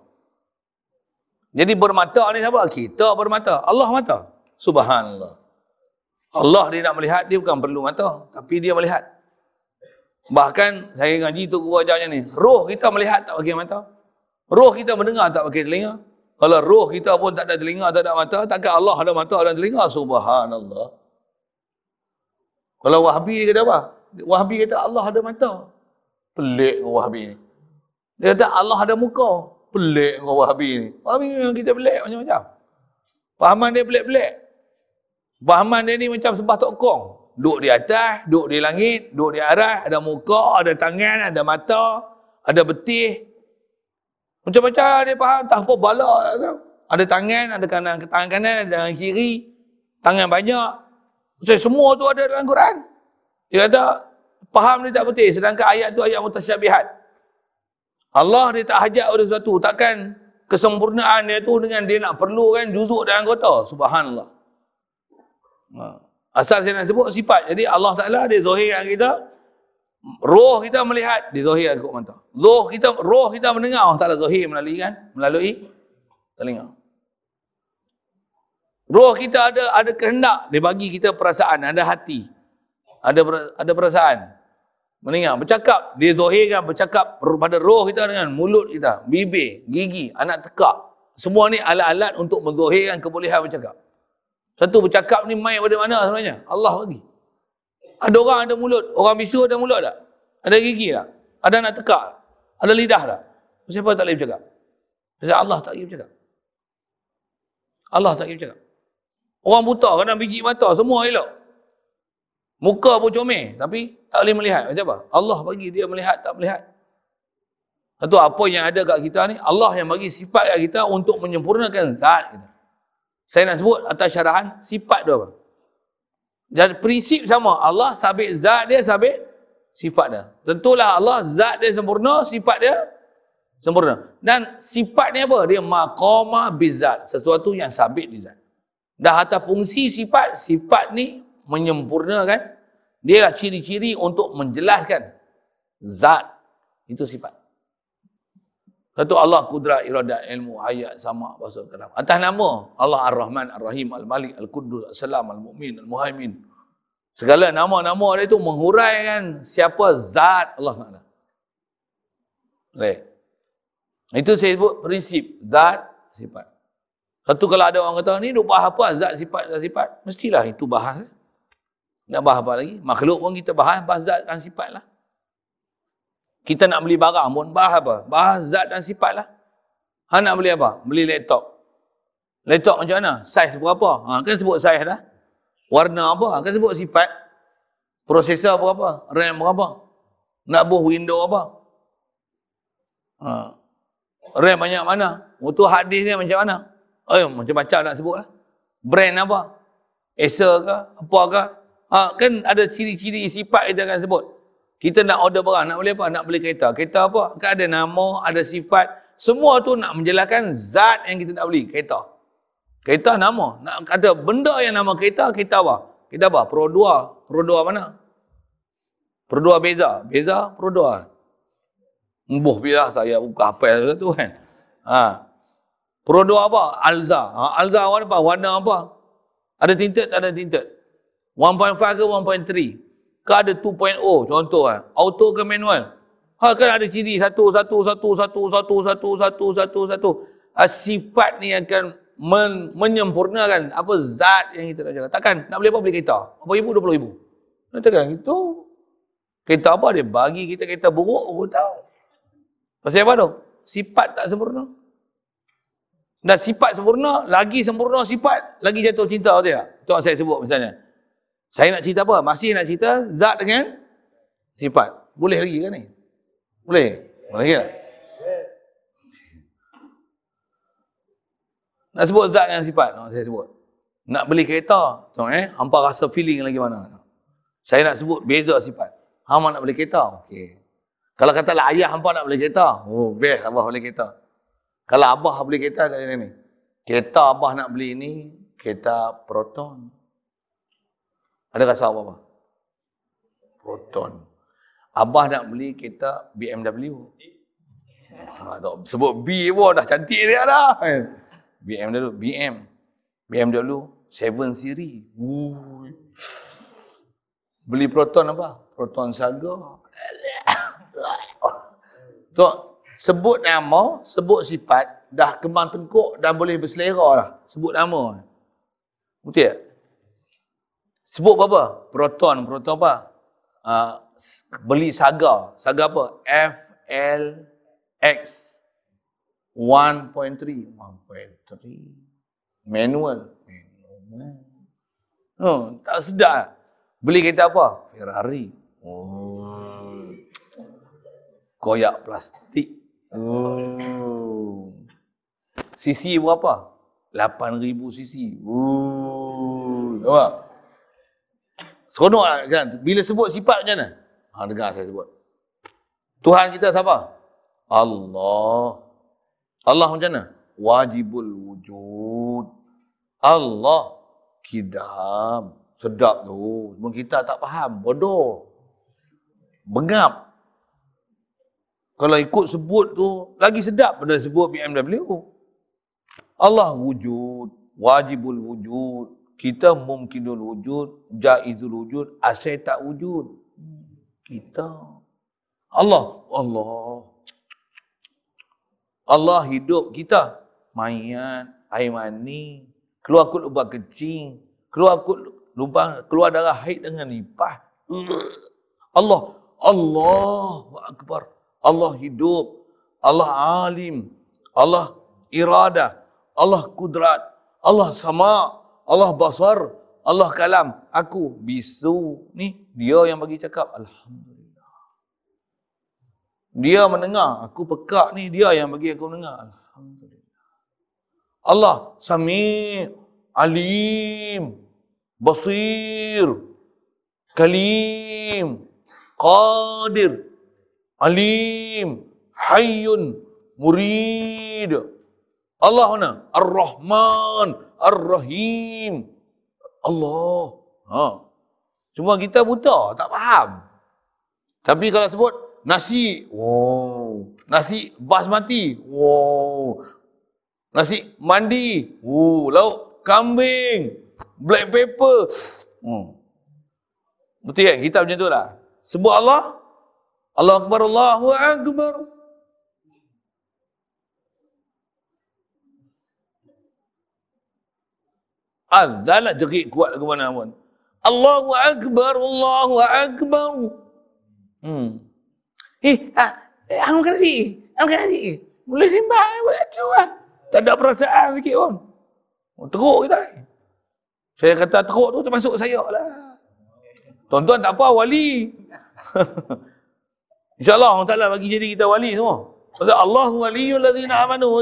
Jadi bermata ni siapa? Kita bermata. Allah mata. Subhanallah. Allah dia nak melihat dia bukan perlu mata tapi dia melihat bahkan saya ngaji tu gua ajar macam ni roh kita melihat tak pakai mata roh kita mendengar tak pakai telinga kalau roh kita pun tak ada telinga tak ada mata takkan Allah ada mata ada telinga subhanallah kalau wahabi dia kata apa wahabi kata Allah ada mata pelik kau wahabi ni dia kata Allah ada muka pelik kau wahabi ni wahabi yang kita pelik macam-macam Pahaman dia pelik-pelik. Bahman dia ni macam sebah tokong. duk di atas, duk di langit, duk di arah, ada muka, ada tangan, ada mata, ada betih. Macam-macam dia faham, tak apa bala. Ada tangan, ada kanan, tangan kanan, ada tangan kiri. Tangan banyak. Macam semua tu ada dalam Quran. Dia kata, faham dia tak betih. Sedangkan ayat tu ayat mutasyabihat. Allah dia tak hajat pada sesuatu. Takkan kesempurnaan dia tu dengan dia nak perlukan juzuk dan anggota. Subhanallah. Ha. Asal saya nak sebut sifat. Jadi Allah Ta'ala dia zahirkan kita. Roh kita melihat, dia zahirkan kot mata. Roh kita, roh kita mendengar, Allah Ta'ala zahir melalui kan? Melalui telinga. Roh kita ada ada kehendak, dia bagi kita perasaan, ada hati. Ada ada perasaan. Mendengar, bercakap, dia zahirkan bercakap pada roh kita dengan mulut kita, bibir, gigi, anak tekak. Semua ni alat-alat untuk menzahirkan kebolehan bercakap. Satu bercakap ni main pada mana sebenarnya? Allah bagi. Ada orang ada mulut. Orang bisu ada mulut tak? Ada gigi tak? Ada nak tekak? Ada lidah tak? Siapa tak boleh bercakap? Sebab Allah tak boleh bercakap. Allah tak boleh bercakap. Orang buta kadang biji mata semua elok. Muka pun comel tapi tak boleh melihat. Siapa? Allah bagi dia melihat tak melihat. Satu apa yang ada kat kita ni Allah yang bagi sifat kat kita untuk menyempurnakan zat kita saya nak sebut atas syarahan sifat dia apa? Dan prinsip sama. Allah sabit zat dia, sabit sifat dia. Tentulah Allah zat dia sempurna, sifat dia sempurna. Dan sifat ni apa? Dia maqama bizat. Sesuatu yang sabit di zat. Dah harta fungsi sifat, sifat ni menyempurnakan. Dia lah ciri-ciri untuk menjelaskan zat itu sifat. Satu Allah kudrat iradat ilmu hayat sama bahasa kalam. Atas nama Allah Ar-Rahman Ar-Rahim Al-Malik Al-Quddus Al-Salam Al-Mu'min Al-Muhaimin. Segala nama-nama dia itu menghuraikan siapa zat Allah SWT. Baik. Itu saya sebut prinsip zat sifat. Satu kalau ada orang kata ni duk bahas apa zat sifat zat sifat mestilah itu bahas. Nak bahas apa lagi? Makhluk pun kita bahas bahas zat dan sifat lah. Kita nak beli barang pun bahas apa? Bahas zat dan sifat lah. Ha nak beli apa? Beli laptop. Laptop macam mana? Saiz berapa? Ha, kan sebut saiz dah. Warna apa? Ha, kan sebut sifat. Prosesor berapa? RAM berapa? Nak buh window apa? Ha. RAM banyak mana? Itu hadis dia macam mana? Eh, macam-macam nak sebut lah. Brand apa? Acer ke? Apa ke? Ha, kan ada ciri-ciri sifat kita akan sebut. Kita nak order barang, nak boleh apa? Nak beli kereta. Kereta apa? Kan ada nama, ada sifat. Semua tu nak menjelaskan zat yang kita nak beli. Kereta. Kereta nama. Nak kata benda yang nama kereta, kereta apa? Kereta apa? Perodua. Perodua mana? Perodua beza. Beza, perodua. Mbuh bila saya buka apa yang tu kan. Ha. Perodua apa? Alza. Ha. Alza warna apa? Warna apa? Ada tinted, tak ada tinted. 1.5 ke Car ada 2.0 contoh kan. Auto ke manual? Ha kan ada ciri satu satu satu satu satu satu satu satu satu. Ha, sifat ni akan men- menyempurnakan apa zat yang kita nak jaga. Takkan nak beli apa beli kereta? Apa ibu 20 ribu. kan itu kereta apa dia bagi kita kereta buruk aku tahu. Pasal apa tu? Sifat tak sempurna. Dan sifat sempurna, lagi sempurna sifat, lagi jatuh cinta tu ya. Tu saya sebut misalnya. Saya nak cerita apa? Masih nak cerita zat dengan sifat. Boleh lagi kan ni? Boleh? Boleh ke? Nak sebut zat dengan sifat, nak saya sebut. Nak beli kereta, tengok eh, hampa rasa feeling lagi mana. Saya nak sebut beza sifat. Hampa nak beli kereta, okey. Kalau katalah ayah hampa nak beli kereta, oh best abah beli kereta. Kalau abah beli kereta, kereta ni. Kereta abah nak beli ni, kereta proton. Ada rasa apa, -apa? Proton. Abah nak beli kereta BMW. Ha, sebut B pun dah cantik dia dah. BM dulu, BM. BM dulu, 7 Series. Ui. Beli proton apa? Proton Saga. Tok, sebut nama, sebut sifat, dah kembang tengkuk dan boleh berselera lah. Sebut nama. Betul tak? Sebut apa? Proton, proton apa? Uh, beli saga. Saga apa? FLX 1.3. 1.3. Manual. Manual. Oh, tak sedap. Ah. Beli kereta apa? Ferrari. Oh. Koyak plastik. Oh. Sisi berapa? 8000 sisi. Oh. Nampak? Seronok lah kan. Bila sebut sifat macam mana? Ha, dengar saya sebut. Tuhan kita siapa? Allah. Allah macam mana? Wajibul wujud. Allah. Kidam. Sedap tu. Cuma kita tak faham. Bodoh. Bengap. Kalau ikut sebut tu, lagi sedap pada sebut BMW. Allah wujud. Wajibul wujud kita mumkinul wujud, jaizul wujud, asal tak wujud. Kita. Allah. Allah. Allah hidup kita. Mayat, air mani, keluar kot lubang kecing, keluar kot lubang, keluar darah haid dengan nipah. [clears throat] Allah. Allah. Akbar. Allah hidup. Allah alim. Allah irada. Allah kudrat. Allah sama'. Allah basar, Allah kalam. Aku bisu. Ni dia yang bagi cakap. Alhamdulillah. Dia mendengar. Aku pekak ni dia yang bagi aku mendengar. Alhamdulillah. Allah sami' alim basir kalim qadir alim hayyun murid Allah mana? Ar-Rahman, Ar-Rahim. Allah. Ha. Cuma kita buta, tak faham. Tapi kalau sebut nasi, wow. Nasi basmati, wow. Nasi mandi, wow. Lauk kambing, black pepper. Hmm. Betul kan? Kita macam tu lah. Sebut Allah, Allah Akbar, Allahu Akbar. Azalah jerit kuat ke mana pun. Allahu Akbar, Allahu Akbar. Hmm. Eh, ah, aku kena si. Boleh sembah, eh, buat cua. lah. Tak ada perasaan sikit pun. Oh, teruk kita Saya kata teruk tu termasuk saya lah. Tuan-tuan tak apa, wali. [laughs] InsyaAllah Allah Ta'ala bagi jadi kita wali semua. Sebab Allah waliul ladzina amanu.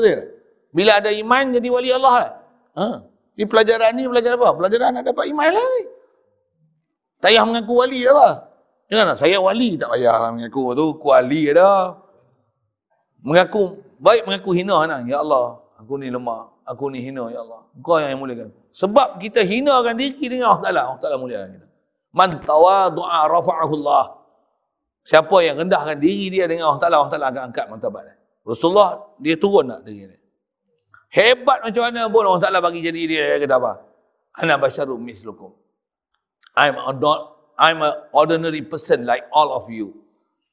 Bila ada iman jadi wali Allah lah. Ha? Di pelajaran ni pelajaran apa? Pelajaran nak dapat iman lah ni. Tak payah mengaku wali dah apa? Janganlah saya wali tak payah lah mengaku tu. Ku wali dah. Mengaku, baik mengaku hina lah. Ya Allah, aku ni lemah. Aku ni hina, Ya Allah. Kau yang, yang muliakan. Sebab kita hinakan diri dengan Allah Ta'ala. Allah Ta'ala mulia. Kita. Man tawadu'a rafa'ahullah. Siapa yang rendahkan diri dia dengan Allah Ta'ala, Allah Ta'ala akan angkat mantabat. Rasulullah, dia turun nak diri dia. Hebat macam mana pun Allah Ta'ala bagi jadi dia ke apa? Ana basyarum mislukum. I'm not I'm an ordinary person like all of you.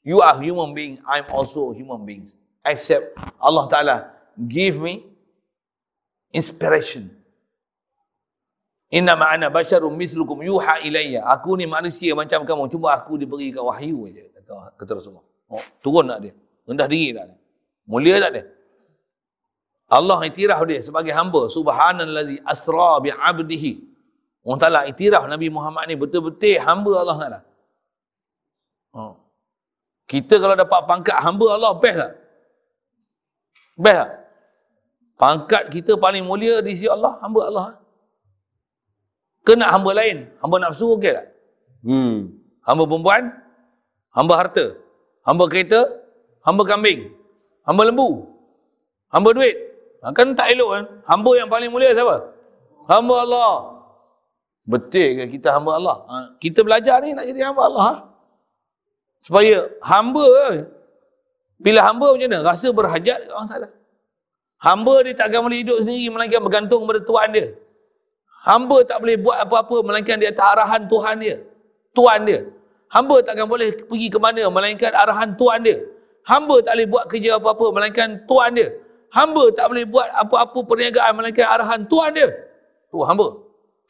You are human being, I'm also human beings. Except Allah Ta'ala give me inspiration. Innama ana basyarum mislukum yuha ilayya. Aku ni manusia macam kamu, cuma aku diberikan wahyu aja kata kata Rasulullah. Oh, turun tak dia? Rendah diri tak dia? Mulia tak dia? Allah itiraf dia sebagai hamba subhanallazi asra bi abdihi orang taala itiraf Nabi Muhammad ni betul-betul hamba Allah taala oh. kita kalau dapat pangkat hamba Allah best tak best tak pangkat kita paling mulia di sisi Allah hamba Allah Kena hamba lain hamba nafsu okey tak hmm. hamba perempuan hamba harta hamba kereta hamba kambing hamba lembu hamba duit Ha, kan tak elok kan? Hamba yang paling mulia siapa? Hamba Allah. Betul ke kita hamba Allah? Ha? Kita belajar ni nak jadi hamba Allah. Ha? Supaya hamba, eh, bila hamba macam mana? Rasa berhajat ke orang Ta'ala. Hamba dia akan boleh hidup sendiri melainkan bergantung kepada Tuhan dia. Hamba tak boleh buat apa-apa melainkan dia atas arahan Tuhan dia. Tuhan dia. Hamba tak akan boleh pergi ke mana melainkan arahan Tuhan dia. Hamba tak boleh buat kerja apa-apa melainkan Tuhan dia hamba tak boleh buat apa-apa perniagaan melainkan arahan Tuhan dia. Tu hamba.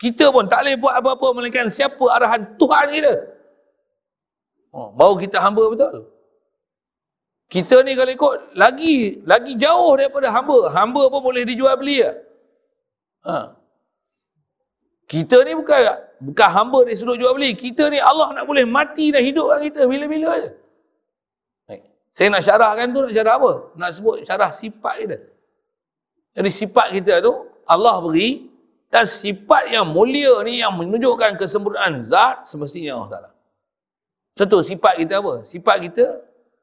Kita pun tak boleh buat apa-apa melainkan siapa arahan Tuhan kita. Oh, baru kita hamba betul. Kita ni kalau ikut lagi lagi jauh daripada hamba. Hamba pun boleh dijual beli ya. Ha. Kita ni bukan bukan hamba dari suruh jual beli. Kita ni Allah nak boleh mati dan hidup kita bila-bila aja. -bila saya nak syarahkan tu nak syarah apa? Nak sebut syarah sifat kita. Jadi sifat kita tu Allah beri dan sifat yang mulia ni yang menunjukkan kesempurnaan zat semestinya Allah Ta'ala. Contoh sifat kita apa? Sifat kita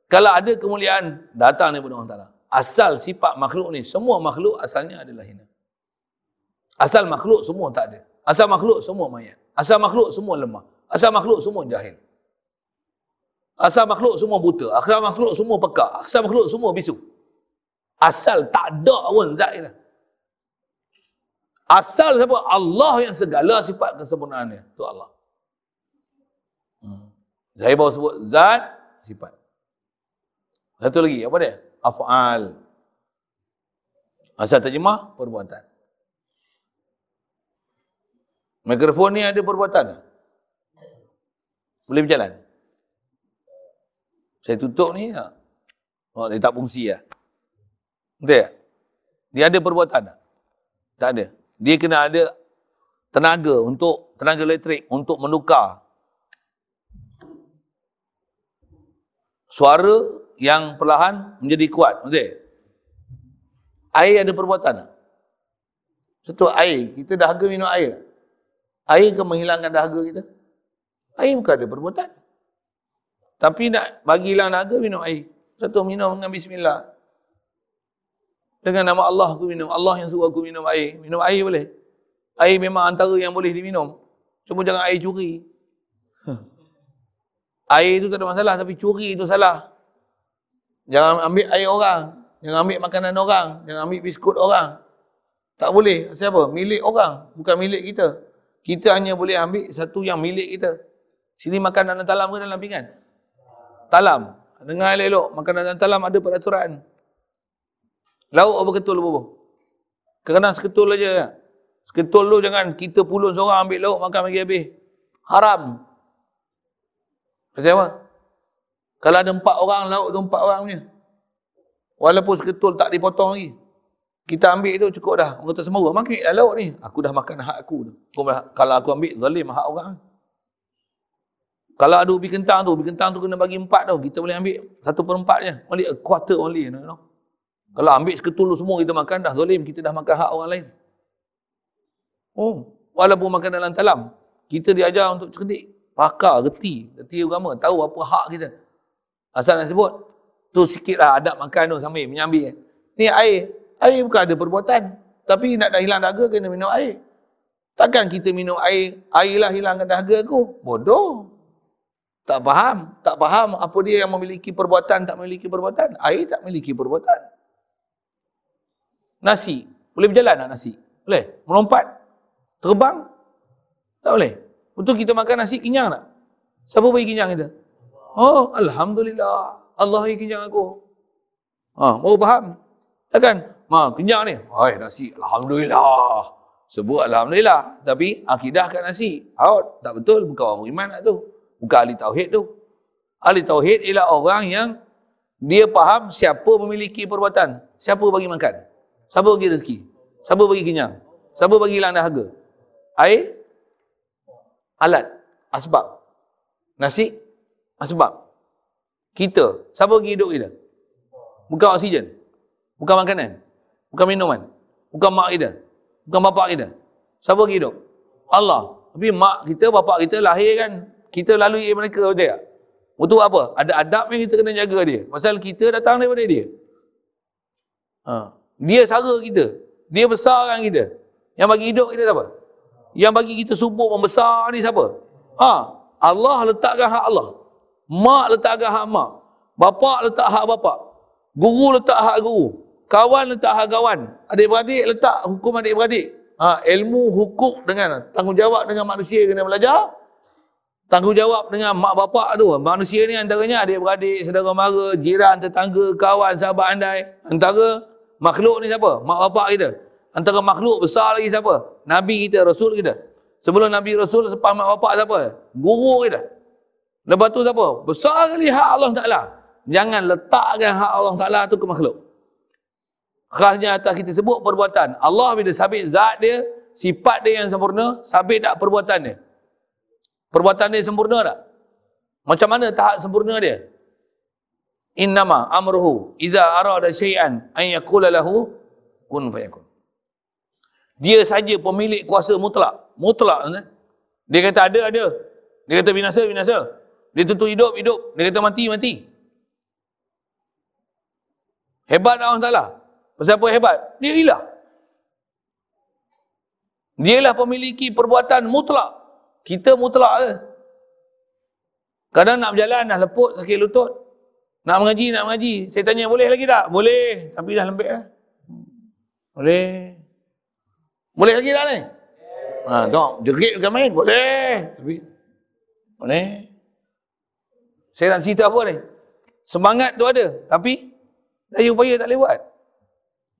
kalau ada kemuliaan datang daripada Allah Ta'ala. Asal sifat makhluk ni semua makhluk asalnya adalah hina. Asal makhluk semua tak ada. Asal makhluk semua mayat. Asal makhluk semua lemah. Asal makhluk semua jahil. Asal makhluk semua buta. Asal makhluk semua pekak. Asal makhluk semua bisu. Asal tak ada pun zat ini. Asal siapa? Allah yang segala sifat kesempurnaannya. Itu Allah. Hmm. Saya baru sebut zat, sifat. Satu lagi, apa dia? Af'al. Asal terjemah, perbuatan. Mikrofon ni ada perbuatan? Boleh berjalan? Saya tutup ni, ha. oh, dia tak fungsi lah. Betul tak? Ya? Dia ada perbuatan tak? Tak ada. Dia kena ada tenaga untuk, tenaga elektrik untuk menukar suara yang perlahan menjadi kuat. Betul tak? Air ada perbuatan tak? Satu air, kita dahaga minum air. Air ke menghilangkan dahaga kita? Air bukan ada perbuatan. Tapi nak bagilah naga minum air. Satu minum dengan bismillah. Dengan nama Allah aku minum. Allah yang suruh aku minum air. Minum air boleh. Air memang antara yang boleh diminum. Cuma jangan air curi. [laughs] air itu tak ada masalah tapi curi itu salah. Jangan ambil air orang. Jangan ambil makanan orang. Jangan ambil biskut orang. Tak boleh. Siapa? Milik orang. Bukan milik kita. Kita hanya boleh ambil satu yang milik kita. Sini makanan dalam talam ke dalam pinggan? talam. Dengar elok-elok. Makanan dan talam ada peraturan. Lauk apa ketul bubuh? Kadang-kadang seketul saja. Seketul tu jangan kita pulun seorang ambil lauk makan bagi habis. Haram. Macam apa? Kalau ada empat orang, lauk tu empat orang punya. Walaupun seketul tak dipotong lagi. Kita ambil tu cukup dah. Orang kata semua, makin lah lauk ni. Aku dah makan hak aku. Kalau aku ambil, zalim hak orang. Kalau ada ubi kentang tu, ubi kentang tu kena bagi empat tau. Kita boleh ambil satu per empat je. Only a quarter only. You know? Kalau ambil seketul semua kita makan, dah zolim. Kita dah makan hak orang lain. Oh, walaupun makan dalam talam. Kita diajar untuk cerdik. Pakar, reti. Reti agama. Tahu apa hak kita. Asal nak sebut. Tu sikit lah adab makan tu sambil menyambi. Ni air. Air bukan ada perbuatan. Tapi nak dah hilang dahaga, kena minum air. Takkan kita minum air, airlah hilangkan dahaga aku. Bodoh. Tak faham. Tak faham apa dia yang memiliki perbuatan, tak memiliki perbuatan. Air tak memiliki perbuatan. Nasi. Boleh berjalan tak nasi? Boleh? Melompat? Terbang? Tak boleh? Untuk kita makan nasi, kenyang tak? Siapa bagi kenyang kita? Oh, Alhamdulillah. Allah bagi kenyang aku. Ha, oh, baru faham? kan? Ma, kenyang ni. Hai, nasi. Alhamdulillah. Sebut Alhamdulillah. Tapi, akidah kat nasi. Out. Tak betul. Bukan orang iman tak lah tu bukan ahli tauhid tu. Ahli tauhid ialah orang yang dia faham siapa memiliki perbuatan, siapa bagi makan, siapa bagi rezeki, siapa bagi kenyang, siapa bagi hilang dahaga. Air, alat, asbab, nasi, asbab. Kita, siapa bagi hidup kita? Bukan oksigen, bukan makanan, bukan minuman, bukan mak kita, bukan bapak kita. Siapa bagi hidup? Allah. Tapi mak kita, bapak kita lahir kan kita lalui mereka betul tak? Untuk apa? Ada adab yang kita kena jaga dia. Pasal kita datang daripada dia. Ha. Dia sara kita. Dia besarkan kita. Yang bagi hidup kita siapa? Yang bagi kita subuh membesar ni siapa? Ha. Allah letakkan hak Allah. Mak letakkan hak mak. Bapa letak hak bapa. Guru letak hak guru. Kawan letak hak kawan. Adik-beradik letak hukum adik-beradik. Ha, ilmu, hukuk dengan tanggungjawab dengan manusia kena belajar tanggungjawab dengan mak bapak tu. Manusia ni antaranya adik-beradik, saudara mara, jiran, tetangga, kawan, sahabat andai. Antara makhluk ni siapa? Mak bapak kita. Antara makhluk besar lagi siapa? Nabi kita, Rasul kita. Sebelum Nabi Rasul, sepah mak bapak siapa? Guru kita. Lepas tu siapa? Besar sekali hak Allah Ta'ala. Jangan letakkan hak Allah Ta'ala tu ke makhluk. Kerasnya atas kita sebut perbuatan. Allah bila sabit zat dia, sifat dia yang sempurna, sabit tak perbuatan dia. Perbuatan dia sempurna tak? Macam mana tahap sempurna dia? Innama amruhu iza arada syai'an ay yaqula lahu kun fayakun. Dia saja pemilik kuasa mutlak. Mutlak kan? Dia kata ada ada. Dia kata binasa binasa. Dia tutup hidup hidup. Dia kata mati mati. Hebat Allah Taala. Siapa hebat? Dia ilah. Dialah pemiliki perbuatan mutlak. Kita mutlak ke? Kadang nak berjalan, dah leput, sakit lutut. Nak mengaji, nak mengaji. Saya tanya, boleh lagi tak? Boleh. Tapi dah lembek lah. Boleh. Boleh lagi tak ni? Ha, tengok, jerit bukan main. Boleh. Tapi, boleh. Saya nak cerita apa ni? Semangat tu ada. Tapi, daya upaya tak lewat.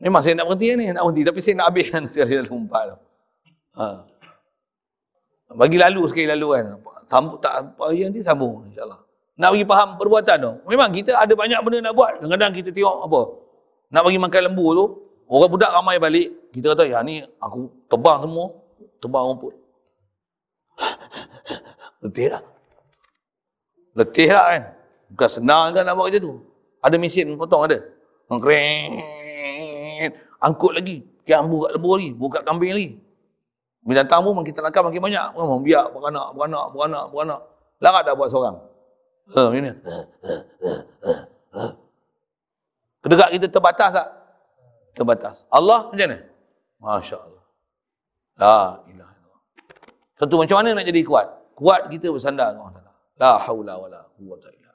Memang saya nak berhenti ni, nak berhenti. Tapi saya nak habiskan [laughs] sekali dalam empat tu. Ha bagi lalu sekali lalu kan sambung tak apa yang dia sambung insyaallah nak bagi faham perbuatan tu memang kita ada banyak benda nak buat kadang-kadang kita tengok apa nak bagi makan lembu tu orang budak ramai balik kita kata ya ni aku tebang semua tebang rumput [laughs] letih lah letih lah kan bukan senang kan nak buat kerja tu ada mesin potong ada kering angkut lagi kambu kat lembu lagi buka kambing lagi bila Binatang pun kita nakal makin banyak. Biak, beranak, beranak, beranak, beranak. Larat tak buat seorang? Ha, macam ni. Kedekat kita terbatas tak? Terbatas. Allah macam ni? Masya Allah. La ilah. Satu macam mana nak jadi kuat? Kuat kita bersandar dengan Allah. La hawla wa la quwata illa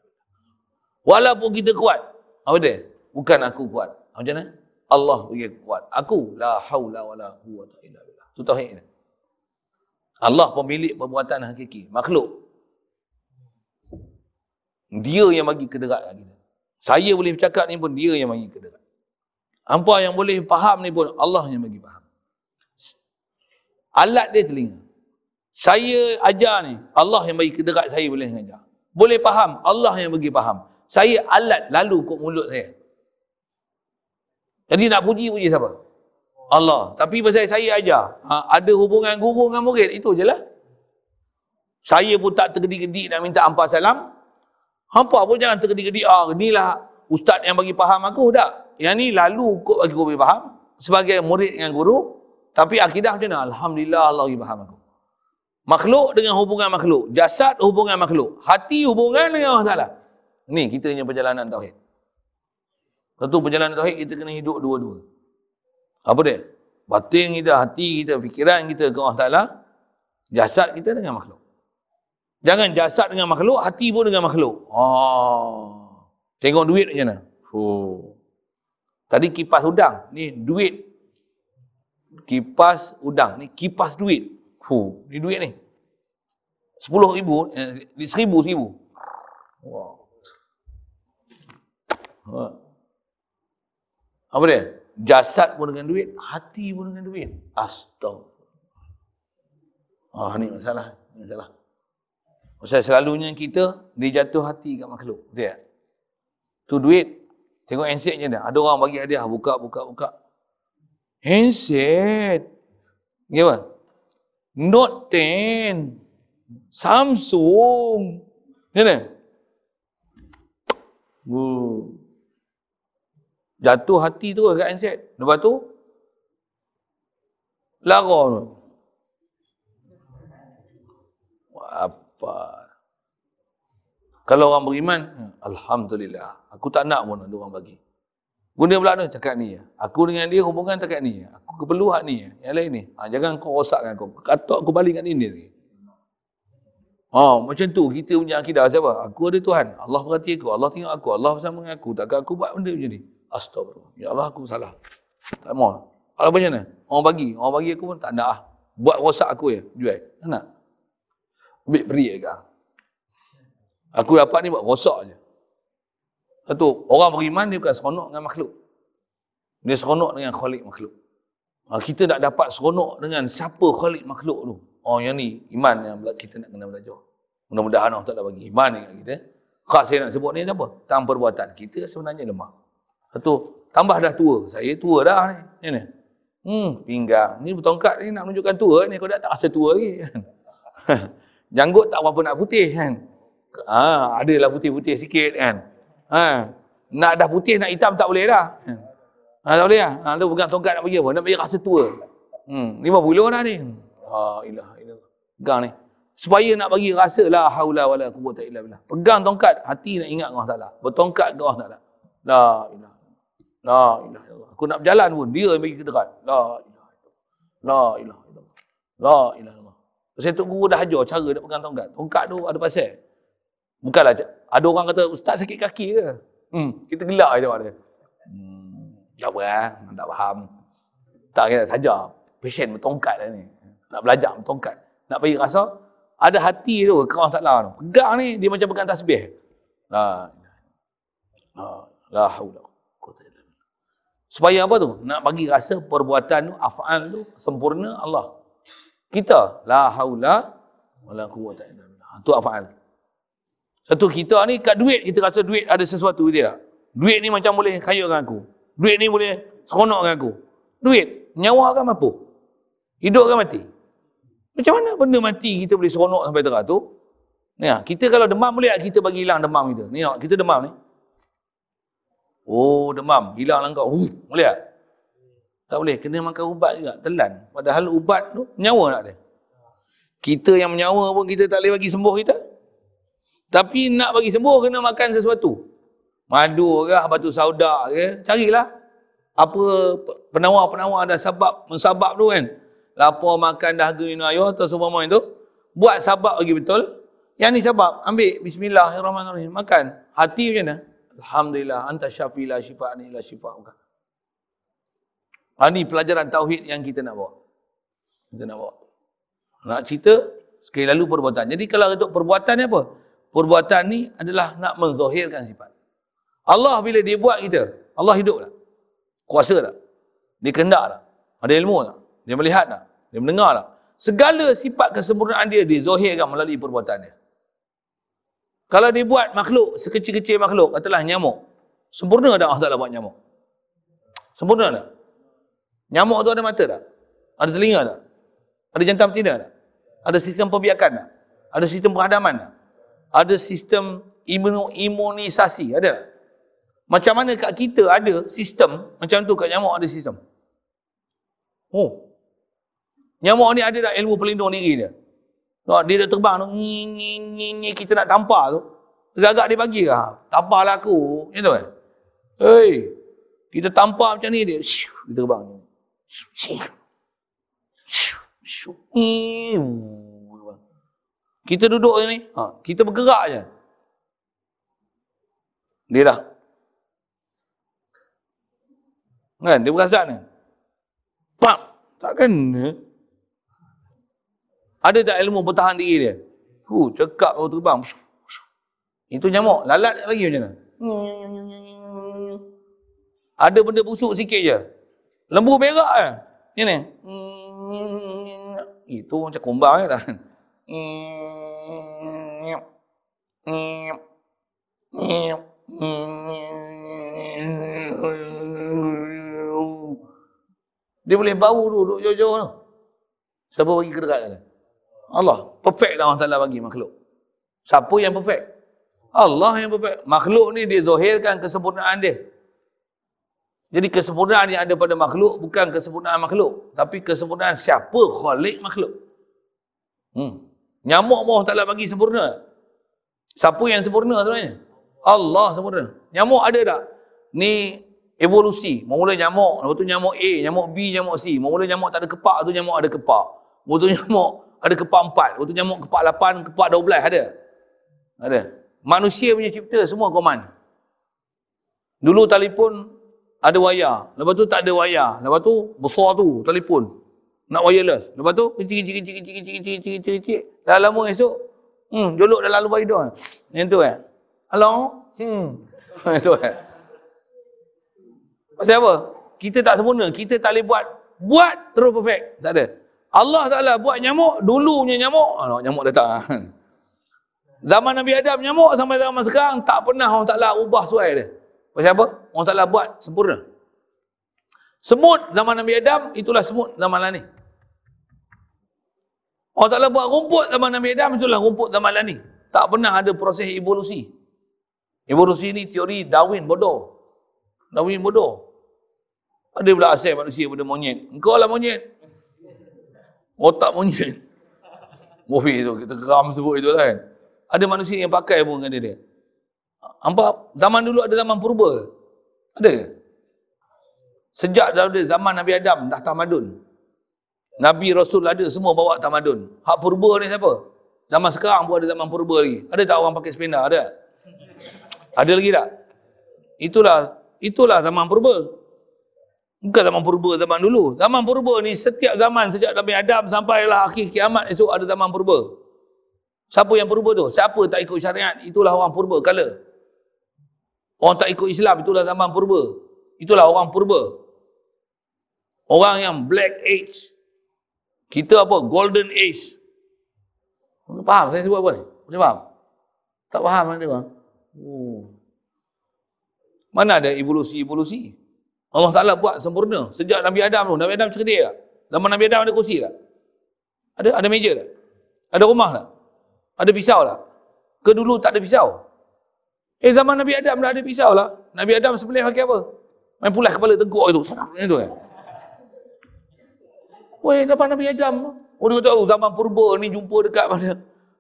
Walaupun kita kuat. Apa dia? Bukan aku kuat. Macam mana? Allah bagi kuat. Aku la hawla wa la quwata illa billah. Tu tauhid ni. Allah pemilik perbuatan hakiki, makhluk. Dia yang bagi kederat kita. Saya boleh bercakap ni pun dia yang bagi kederat. Hampa yang boleh faham ni pun Allah yang bagi faham. Alat dia telinga. Saya ajar ni, Allah yang bagi kederat saya boleh ajar. Boleh faham, Allah yang bagi faham. Saya alat lalu kot mulut saya. Jadi nak puji, puji siapa? Allah. Tapi pasal saya ajar. Ha, ada hubungan guru dengan murid. Itu je lah. Saya pun tak tergedik-gedik nak minta ampah salam. Hampa pun jangan tergedik-gedik. Ah, inilah ustaz yang bagi faham aku. Tak. Yang ni lalu kot bagi aku faham. Sebagai murid dengan guru. Tapi akidah macam mana? Alhamdulillah Allah bagi faham aku. Makhluk dengan hubungan makhluk. Jasad hubungan makhluk. Hati hubungan dengan Allah Ta'ala. Ni kita punya perjalanan tauhid. Satu perjalanan tauhid kita kena hidup dua-dua apa dia? Batin kita, hati kita, fikiran kita ke Allah Ta'ala, jasad kita dengan makhluk. Jangan jasad dengan makhluk, hati pun dengan makhluk. Oh. Tengok duit macam mana? Oh. Tadi kipas udang, ni duit. Kipas udang, ni kipas duit. Fuh, ni duit ni. Sepuluh ribu, eh, seribu, seribu. Wow. Ha. Apa dia? Jasad pun dengan duit, hati pun dengan duit. Astagfirullah. Ah, ni masalah. Ini masalah. Pasal selalunya kita, dia jatuh hati kat makhluk. Betul tak? Tu duit. Tengok handset je dah. Ada orang bagi hadiah. Buka, buka, buka. Handset. Gimana? Note 10. Samsung. ni Gimana? Hmm. Jatuh hati tu kat NZ. Lepas tu, lara tu. Apa? Kalau orang beriman, hmm, Alhamdulillah. Aku tak nak pun orang bagi. Guna pula tu, cakap ni. Aku dengan dia hubungan cakap ni. Aku keperluan hak ni. Yang lain ni. Ha, jangan kau rosakkan aku. Katok aku balik kat ini. Oh, ha, macam tu kita punya akidah siapa? Aku ada Tuhan. Allah perhati aku. Allah tengok aku. Allah bersama dengan aku. Takkan aku buat benda macam ni. Astagfirullah. Ya Allah aku salah. Tak mau. Kalau macam mana? Orang bagi. Orang bagi aku pun tak ada ah. Buat rosak aku ya, Jual. Tak nak. Ambil beri je Aku dapat ni buat rosak aja. Satu, orang beriman dia bukan seronok dengan makhluk. Dia seronok dengan khalik makhluk. Ah, kita nak dapat seronok dengan siapa khalik makhluk tu. Oh yang ni, iman yang kita nak kena belajar. Mudah-mudahan Allah tak bagi iman dengan kita. Khas saya nak sebut ni apa? Tanpa perbuatan kita sebenarnya lemah. Satu, tambah dah tua. Saya tua dah ni. Ni ni. Hmm, pinggang. Ni bertongkat ni nak menunjukkan tua ni. Kau dah tak rasa tua lagi. [laughs] Janggut tak apa-apa nak putih kan. Ha, lah putih-putih sikit kan. Ha, nak dah putih, nak hitam tak boleh dah. Ha, tak boleh lah. Ha, lu pegang tongkat nak pergi apa? Nak pergi rasa tua. Hmm, lima puluh dah ni. Ha, ilah, ilah. Pegang ni. Supaya nak bagi rasa lah, haula wala kubur ta'ilah. Pegang tongkat, hati nak ingat Allah Ta'ala. Bertongkat ke Allah Ta'ala. La ilah. La ilaha illallah. Aku nak berjalan pun dia yang bagi kedekat. La ilaha illallah. La ilaha illallah. La ilaha illallah. Pasal tok guru dah ajar cara nak pegang tongkat. Tongkat tu ada pasal. Bukanlah ada orang kata ustaz sakit kaki ke? Hmm, kita gelak aje tengok dia. Hmm, tak apa eh, tak faham. Tak kira saja. Pesen bertongkat dah ni. Nak belajar bertongkat. Nak bagi rasa ada hati tu ke Allah Taala tu. Pegang ni dia macam pegang tasbih. Ha. Ha. La haula. Supaya apa tu? Nak bagi rasa perbuatan tu, afal tu sempurna Allah. Kita la haula wala quwwata illa billah. Ha, tu afal. Satu kita ni kat duit kita rasa duit ada sesuatu dia. Duit ni macam boleh kayakan aku. Duit ni boleh seronokkan aku. Duit nyawa kan mampu. Hidup kan mati. Macam mana benda mati kita boleh seronok sampai terah tu? Ya, kita kalau demam boleh kita bagi hilang demam kita. Ni kita demam ni. Eh? Oh demam, hilang langkah. Uh, boleh tak? Tak boleh, kena makan ubat juga, telan. Padahal ubat tu nyawa nak dia. Kita yang menyawa pun kita tak boleh bagi sembuh kita. Tapi nak bagi sembuh kena makan sesuatu. Madu ke, batu sauda ke, carilah. Apa penawar-penawar ada sebab mensabab tu kan. Lapor makan dah minum ayuh atau semua main tu. Buat sabab lagi betul. Yang ni sabab, ambil bismillahirrahmanirrahim, makan. Hati macam mana? Alhamdulillah anta syafi la syifa ni la syifa ah, ha, ni pelajaran tauhid yang kita nak bawa. Kita nak bawa. Nak cerita sekali lalu perbuatan. Jadi kalau untuk perbuatan ni apa? Perbuatan ni adalah nak menzahirkan sifat. Allah bila dia buat kita, Allah hidup tak? Kuasa tak? Dia kendak tak? Ada ilmu lah, Dia melihat tak? Dia mendengar tak? Segala sifat kesempurnaan dia, dia zahirkan melalui perbuatan dia. Kalau dibuat makhluk, sekecil-kecil makhluk, katalah nyamuk. Sempurna tak Allah Ta'ala buat nyamuk? Sempurna tak? Nyamuk tu ada mata tak? Ada telinga tak? Ada jantan betina tak? Ada sistem pembiakan tak? Ada sistem peradaman tak? Ada sistem imun imunisasi? Ada tak? Macam mana kat kita ada sistem macam tu kat nyamuk ada sistem? Oh. Nyamuk ni ada tak ilmu pelindung diri dia? Tengok dia dah terbang tu, ni ni ni ni kita nak tampar tu. Tergagak dia bagi ke? Lah, Tamparlah aku. Macam tu kan? Hei, kita tampar macam ni dia. Shoo, dia terbang. Shoo, shoo, shoo. Kita duduk je ni. Ha, kita bergerak je. Dia dah. Kan? Dia berasak ni. Pak. Tak kena. Ada tak ilmu bertahan diri dia? Hu, cekap baru terbang. Itu nyamuk. Lalat lagi macam mana? Ada benda busuk sikit je. Lembu berak kan? Eh? Ni ni. Itu macam kumbang je dah. Dia boleh bau tu, duduk jauh-jauh tu. Siapa bagi kedekat kan? Allah. Perfect Allah Ta'ala bagi makhluk. Siapa yang perfect? Allah yang perfect. Makhluk ni dia zahirkan kesempurnaan dia. Jadi kesempurnaan yang ada pada makhluk bukan kesempurnaan makhluk. Tapi kesempurnaan siapa khalik makhluk. Hmm. Nyamuk Allah Ta'ala bagi sempurna. Siapa yang sempurna sebenarnya? Allah sempurna. Nyamuk ada tak? Ni evolusi. Mula nyamuk. Lepas tu nyamuk A, nyamuk B, nyamuk C. Mula nyamuk tak ada kepak tu nyamuk ada kepak. Lepas nyamuk ada ke empat, waktu nyamuk lapan, 48, dua belas ada. Ada. Manusia punya cipta semua koman. Dulu telefon ada waya, lepas tu tak ada waya, lepas tu besar tu telefon. Nak wireless. Lepas tu kecik kecik kecik kecik kecik kecik kecik kecik kecik. Dah lama esok, hmm, jolok dah lalu bagi dia. Yang tu eh. Hello? Hmm. [laughs] Yang tu eh. Pasal apa? Kita tak sempurna. Kita tak boleh buat. Buat terus perfect. Tak ada. Allah Ta'ala buat nyamuk, dulu punya nyamuk, oh, nyamuk datang. Ah. Zaman Nabi Adam nyamuk sampai zaman sekarang, tak pernah Allah Ta'ala ubah suai dia. Pasal apa? Allah Ta'ala buat sempurna. Semut zaman Nabi Adam, itulah semut zaman lah ni. Allah Ta'ala buat rumput zaman Nabi Adam, itulah rumput zaman lah ni. Tak pernah ada proses evolusi. Evolusi ni teori Darwin bodoh. Darwin bodoh. Ada pula asal manusia pada monyet. Engkau lah monyet otak monyet movie tu kita geram sebut itu lah kan ada manusia yang pakai pun kata dia Ampa, zaman dulu ada zaman purba ada ke? sejak dari zaman Nabi Adam dah tamadun Nabi Rasul ada semua bawa tamadun hak purba ni siapa? zaman sekarang pun ada zaman purba lagi ada tak orang pakai sependa? ada? ada lagi tak? itulah itulah zaman purba Bukan zaman purba zaman dulu. Zaman purba ni setiap zaman sejak Nabi Adam sampailah akhir kiamat esok ada zaman purba. Siapa yang purba tu? Siapa tak ikut syariat? Itulah orang purba kala. Orang tak ikut Islam itulah zaman purba. Itulah orang purba. Orang yang black age. Kita apa? Golden age. Faham saya sebut apa ni? Boleh faham? Tak faham mana dia orang? Oh. Mana ada evolusi-evolusi? Evolusi? Allah Ta'ala buat sempurna sejak Nabi Adam tu. Nabi Adam cerita tak? Zaman Nabi Adam ada kursi tak? Ada, ada meja tak? Ada rumah tak? Ada pisau tak? Ke dulu tak ada pisau? Eh zaman Nabi Adam dah ada pisau lah. Nabi Adam sebelah pakai apa? Main pulas kepala tengkuk itu. itu kan? Weh, dapat Nabi Adam. Oh, dia tahu zaman purba ni jumpa dekat mana.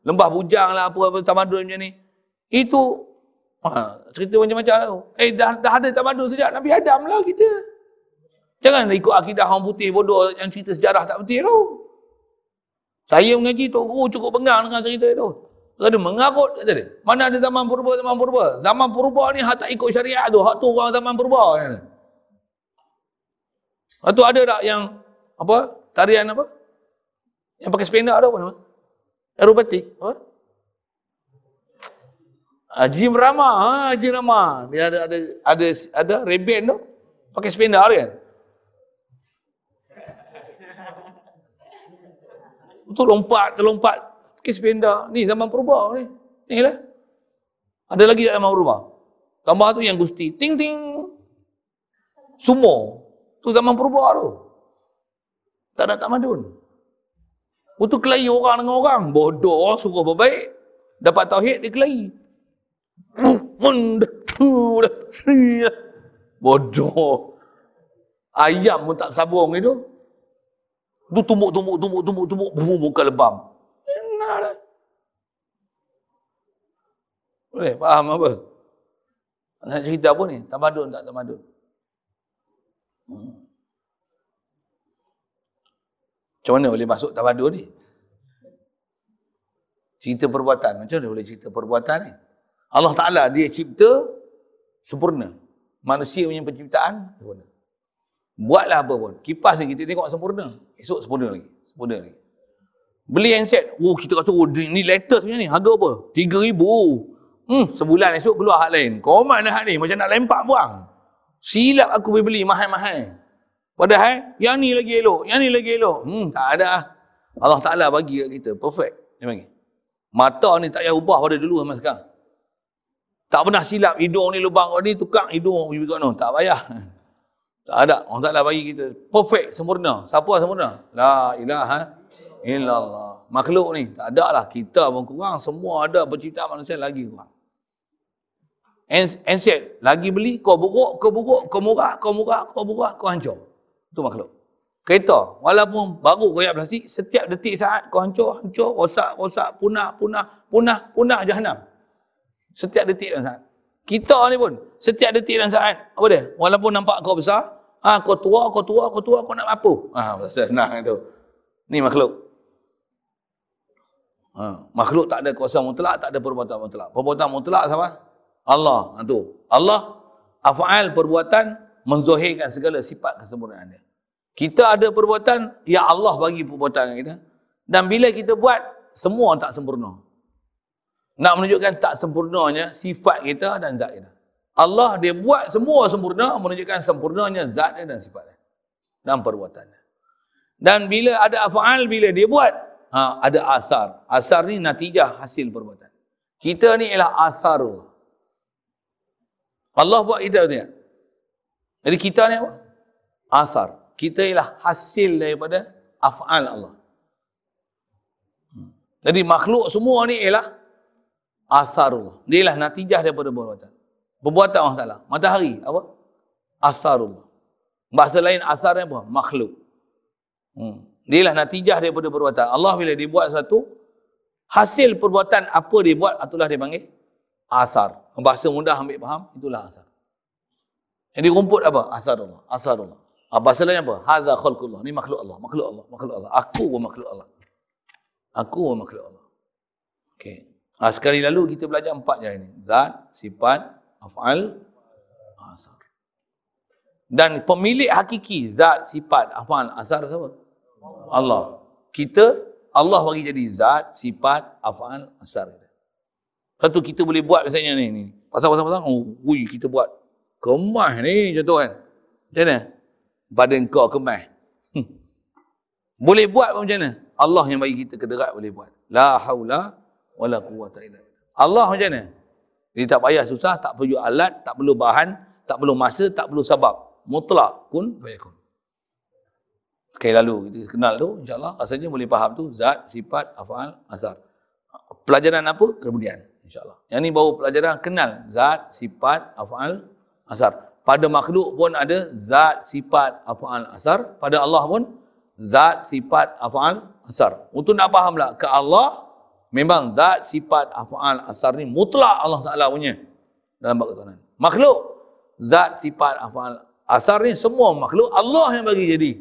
Lembah bujang lah apa, apa tamadun macam ni. Itu Ha, cerita macam-macam tu. Eh, dah, dah ada tamadun sejak Nabi Adam lah kita. Jangan lah ikut akidah orang putih bodoh yang cerita sejarah tak betul tu. Saya mengaji Tok Guru cukup bengang dengan cerita tu. Kata mengarut, kata dia. Mana ada zaman purba, zaman purba. Zaman purba ni hak tak ikut syariat tu. Hak tu orang zaman purba. Hak tu ada tak yang, apa, tarian apa? Yang pakai sependa tu apa nama? Aerobatik, apa? Uh, gym Rama, ha, Gym Rama. Dia ada ada ada ada Reben tu. Pakai spender kan. Tu lompat, terlompat. Pakai spender. Ni zaman purba ni. Ni lah. Ada lagi zaman purba. Tambah tu yang gusti. Ting ting. Sumo. Tu zaman purba tu. Tak ada tak madun. Itu kelahi orang dengan orang. Bodoh orang suruh berbaik. Dapat tauhid, dia kelahi. One, two, Bodoh. Ayam pun tak sabung itu. Tu tumbuk, tumbuk, tumbuk, tumbuk, tumbuk. Bumbu buka lebam. Enak Boleh, faham apa? Nak cerita apa ni? Tamadun tak tamadun? Hmm. Macam mana boleh masuk tamadun ni? Cerita perbuatan. Macam mana boleh cerita perbuatan ni? Eh? Allah Ta'ala dia cipta sempurna. Manusia punya penciptaan sempurna. Buatlah apa pun. Kipas ni kita tengok sempurna. Esok sempurna lagi. Sempurna lagi. Beli handset. Oh kita kata oh, ni latest punya ni. Harga apa? Tiga ribu. Hmm, sebulan esok keluar hak lain. Kau mana hak ni? Macam nak lempak buang. Silap aku boleh beli mahal-mahal. Padahal yang ni lagi elok. Yang ni lagi elok. Hmm, tak ada. Lah. Allah Ta'ala bagi kat kita. Perfect. Dia panggil. Mata ni tak payah ubah pada dulu sama sekarang. Tak pernah silap hidung ni lubang kau ni tukang hidung you got no. Tak payah. Tak ada. Orang tak Taala bagi kita perfect sempurna. Siapa sempurna? La ilaha illallah. Makhluk ni tak ada lah. Kita pun kurang. Semua ada penciptaan manusia lagi kurang. And, and lagi beli, kau buruk, kau buruk, kau murah, kau murah, kau murah, kau hancur. Itu makhluk. Kereta, walaupun baru koyak plastik, setiap detik saat kau hancur, hancur, rosak, rosak, punah, punah, punah, punah, jahannam setiap detik dan saat. Kita ni pun setiap detik dan saat. Apa dia? Walaupun nampak kau besar, ha, kau tua, kau tua, kau tua, kau nak apa? Ha, pasal senang itu. Ni makhluk. Ha, makhluk tak ada kuasa mutlak, tak ada perbuatan mutlak. Perbuatan mutlak sama Allah. Ha, tu. Allah afa'al perbuatan menzahirkan segala sifat kesempurnaan dia. Kita ada perbuatan, ya Allah bagi perbuatan kita. Dan bila kita buat, semua tak sempurna. Nak menunjukkan tak sempurnanya sifat kita dan zat kita. Allah dia buat semua sempurna menunjukkan sempurnanya zat dia dan sifat dia. Dan perbuatannya. Dan bila ada afa'al, bila dia buat, ha, ada asar. Asar ni natijah hasil perbuatan. Kita ni ialah asar Allah buat kita tu Jadi kita ni apa? Asar. Kita ialah hasil daripada afa'al Allah. Hmm. Jadi makhluk semua ni ialah Asarullah. Inilah natijah daripada perbuatan. Perbuatan Allah Ta'ala. Matahari apa? Asarullah. Bahasa lain asar apa? Makhluk. Hmm. Inilah natijah daripada perbuatan. Allah bila dia buat satu, hasil perbuatan apa dia buat, itulah dia panggil asar. Bahasa mudah ambil faham, itulah asar. Yang dirumput apa? Asarullah. Asarullah. Ah, bahasa lain apa? Hadha khulkullah. Ini makhluk Allah. Makhluk Allah. Makhluk Allah. Aku pun makhluk Allah. Aku pun makhluk Allah. Okay. Ha, sekali lalu kita belajar empat jari: ini. Zat, sifat, af'al, asar. Dan pemilik hakiki zat, sifat, af'al, asar siapa? Allah. Kita, Allah bagi jadi zat, sifat, af'al, asar. Satu kita boleh buat misalnya ni. ni. pasal pasal, pasang. Oh, ui, kita buat kemah ni contoh kan. Macam mana? Pada engkau kemah. Hmm. Boleh buat macam mana? Allah yang bagi kita kederat boleh buat. La haula wala quwata illa billah. Allah macam mana? Jadi tak payah susah, tak perlu alat, tak perlu bahan, tak perlu masa, tak perlu sebab. Mutlak kun fayakun. Sekali lalu kita kenal tu insya-Allah rasanya boleh faham tu zat, sifat, afal, asar. Pelajaran apa? Kemudian insya-Allah. Yang ni baru pelajaran kenal zat, sifat, afal, asar. Pada makhluk pun ada zat, sifat, afal, asar. Pada Allah pun zat, sifat, afal, asar. Untuk nak faham lah ke Allah, Memang zat sifat afal asar ni mutlak Allah Taala punya dalam bab ketuhanan. Makhluk zat sifat afal asar ni semua makhluk Allah yang bagi jadi.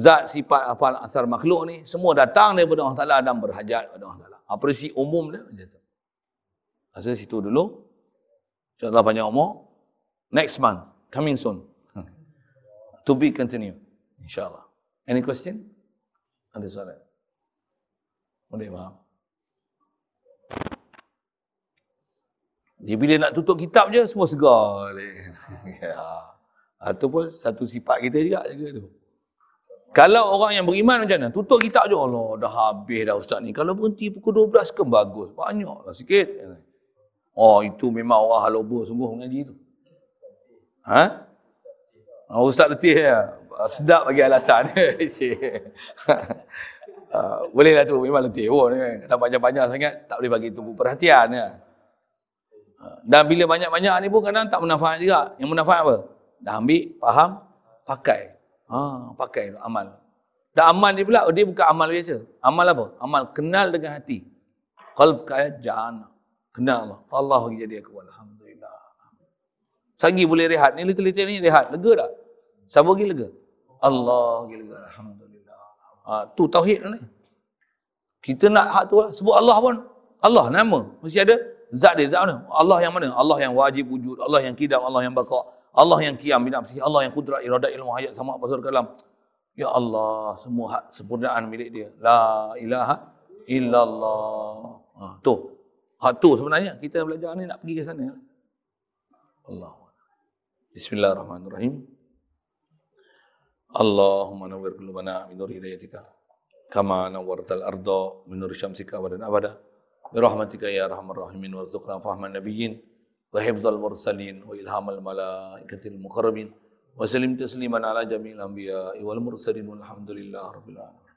Zat sifat afal asar makhluk ni semua datang daripada Allah Taala dan berhajat kepada Allah Taala. Apresi ha, umum dia macam tu. Asal situ dulu. insya banyak umur. Next month coming soon. Hmm. To be continue, Insya-Allah. Any question? Ada soalan? Boleh Dia bila nak tutup kitab je, semua segar. Itu [laughs] ya. pun satu sifat kita juga. juga tu. Kalau orang yang beriman macam mana? Tutup kitab je. Allah, dah habis dah ustaz ni. Kalau berhenti pukul 12 ke bagus. Banyak lah sikit. Oh, itu memang orang haloba sungguh mengaji tu. Ha? Oh, ustaz letih ya. Sedap bagi alasan. [laughs] Ah, bolehlah tu memang letih pun oh, kan. Dah banyak-banyak sangat tak boleh bagi tubuh perhatian ya. Ah, dan bila banyak-banyak ni pun kadang tak bermanfaat juga. Yang bermanfaat apa? Dah ambil, faham, pakai. Ha, pakai tu amal. Dan amal ni pula oh, dia bukan amal biasa. Amal apa? Amal kenal dengan hati. Qalb kaya jana. Kenal Allah. Allah bagi jadi aku. Alhamdulillah. Sagi boleh rehat. Ni little-little ni rehat. Lega tak? Sabar lagi lega. Allah lagi lega. Alhamdulillah. Ha, tu tauhid lah ni. Kita nak hak tu lah. Sebut Allah pun. Allah nama. Mesti ada zat dia. Zat mana? Allah yang mana? Allah yang wajib wujud. Allah yang kidam. Allah yang bakar. Allah yang kiam. Bina bersih. Allah yang kudrat. Iradat ilmu hayat. Sama pasal kalam. Ya Allah. Semua hak sempurnaan milik dia. La ilaha illallah. Ha, tu. Hak tu sebenarnya. Kita belajar ni nak pergi ke sana. Allah. Bismillahirrahmanirrahim. اللهم نور قلوبنا بنور هدايتك كما نورت الأرض بنور شمسك أبدا أبدا برحمتك يا أرحم الراحمين وارزقنا فهم النبيين وحفظ المرسلين وإلهام الملائكة المقربين وسلم تسليما على جميع الأنبياء والمرسلين والحمد لله رب العالمين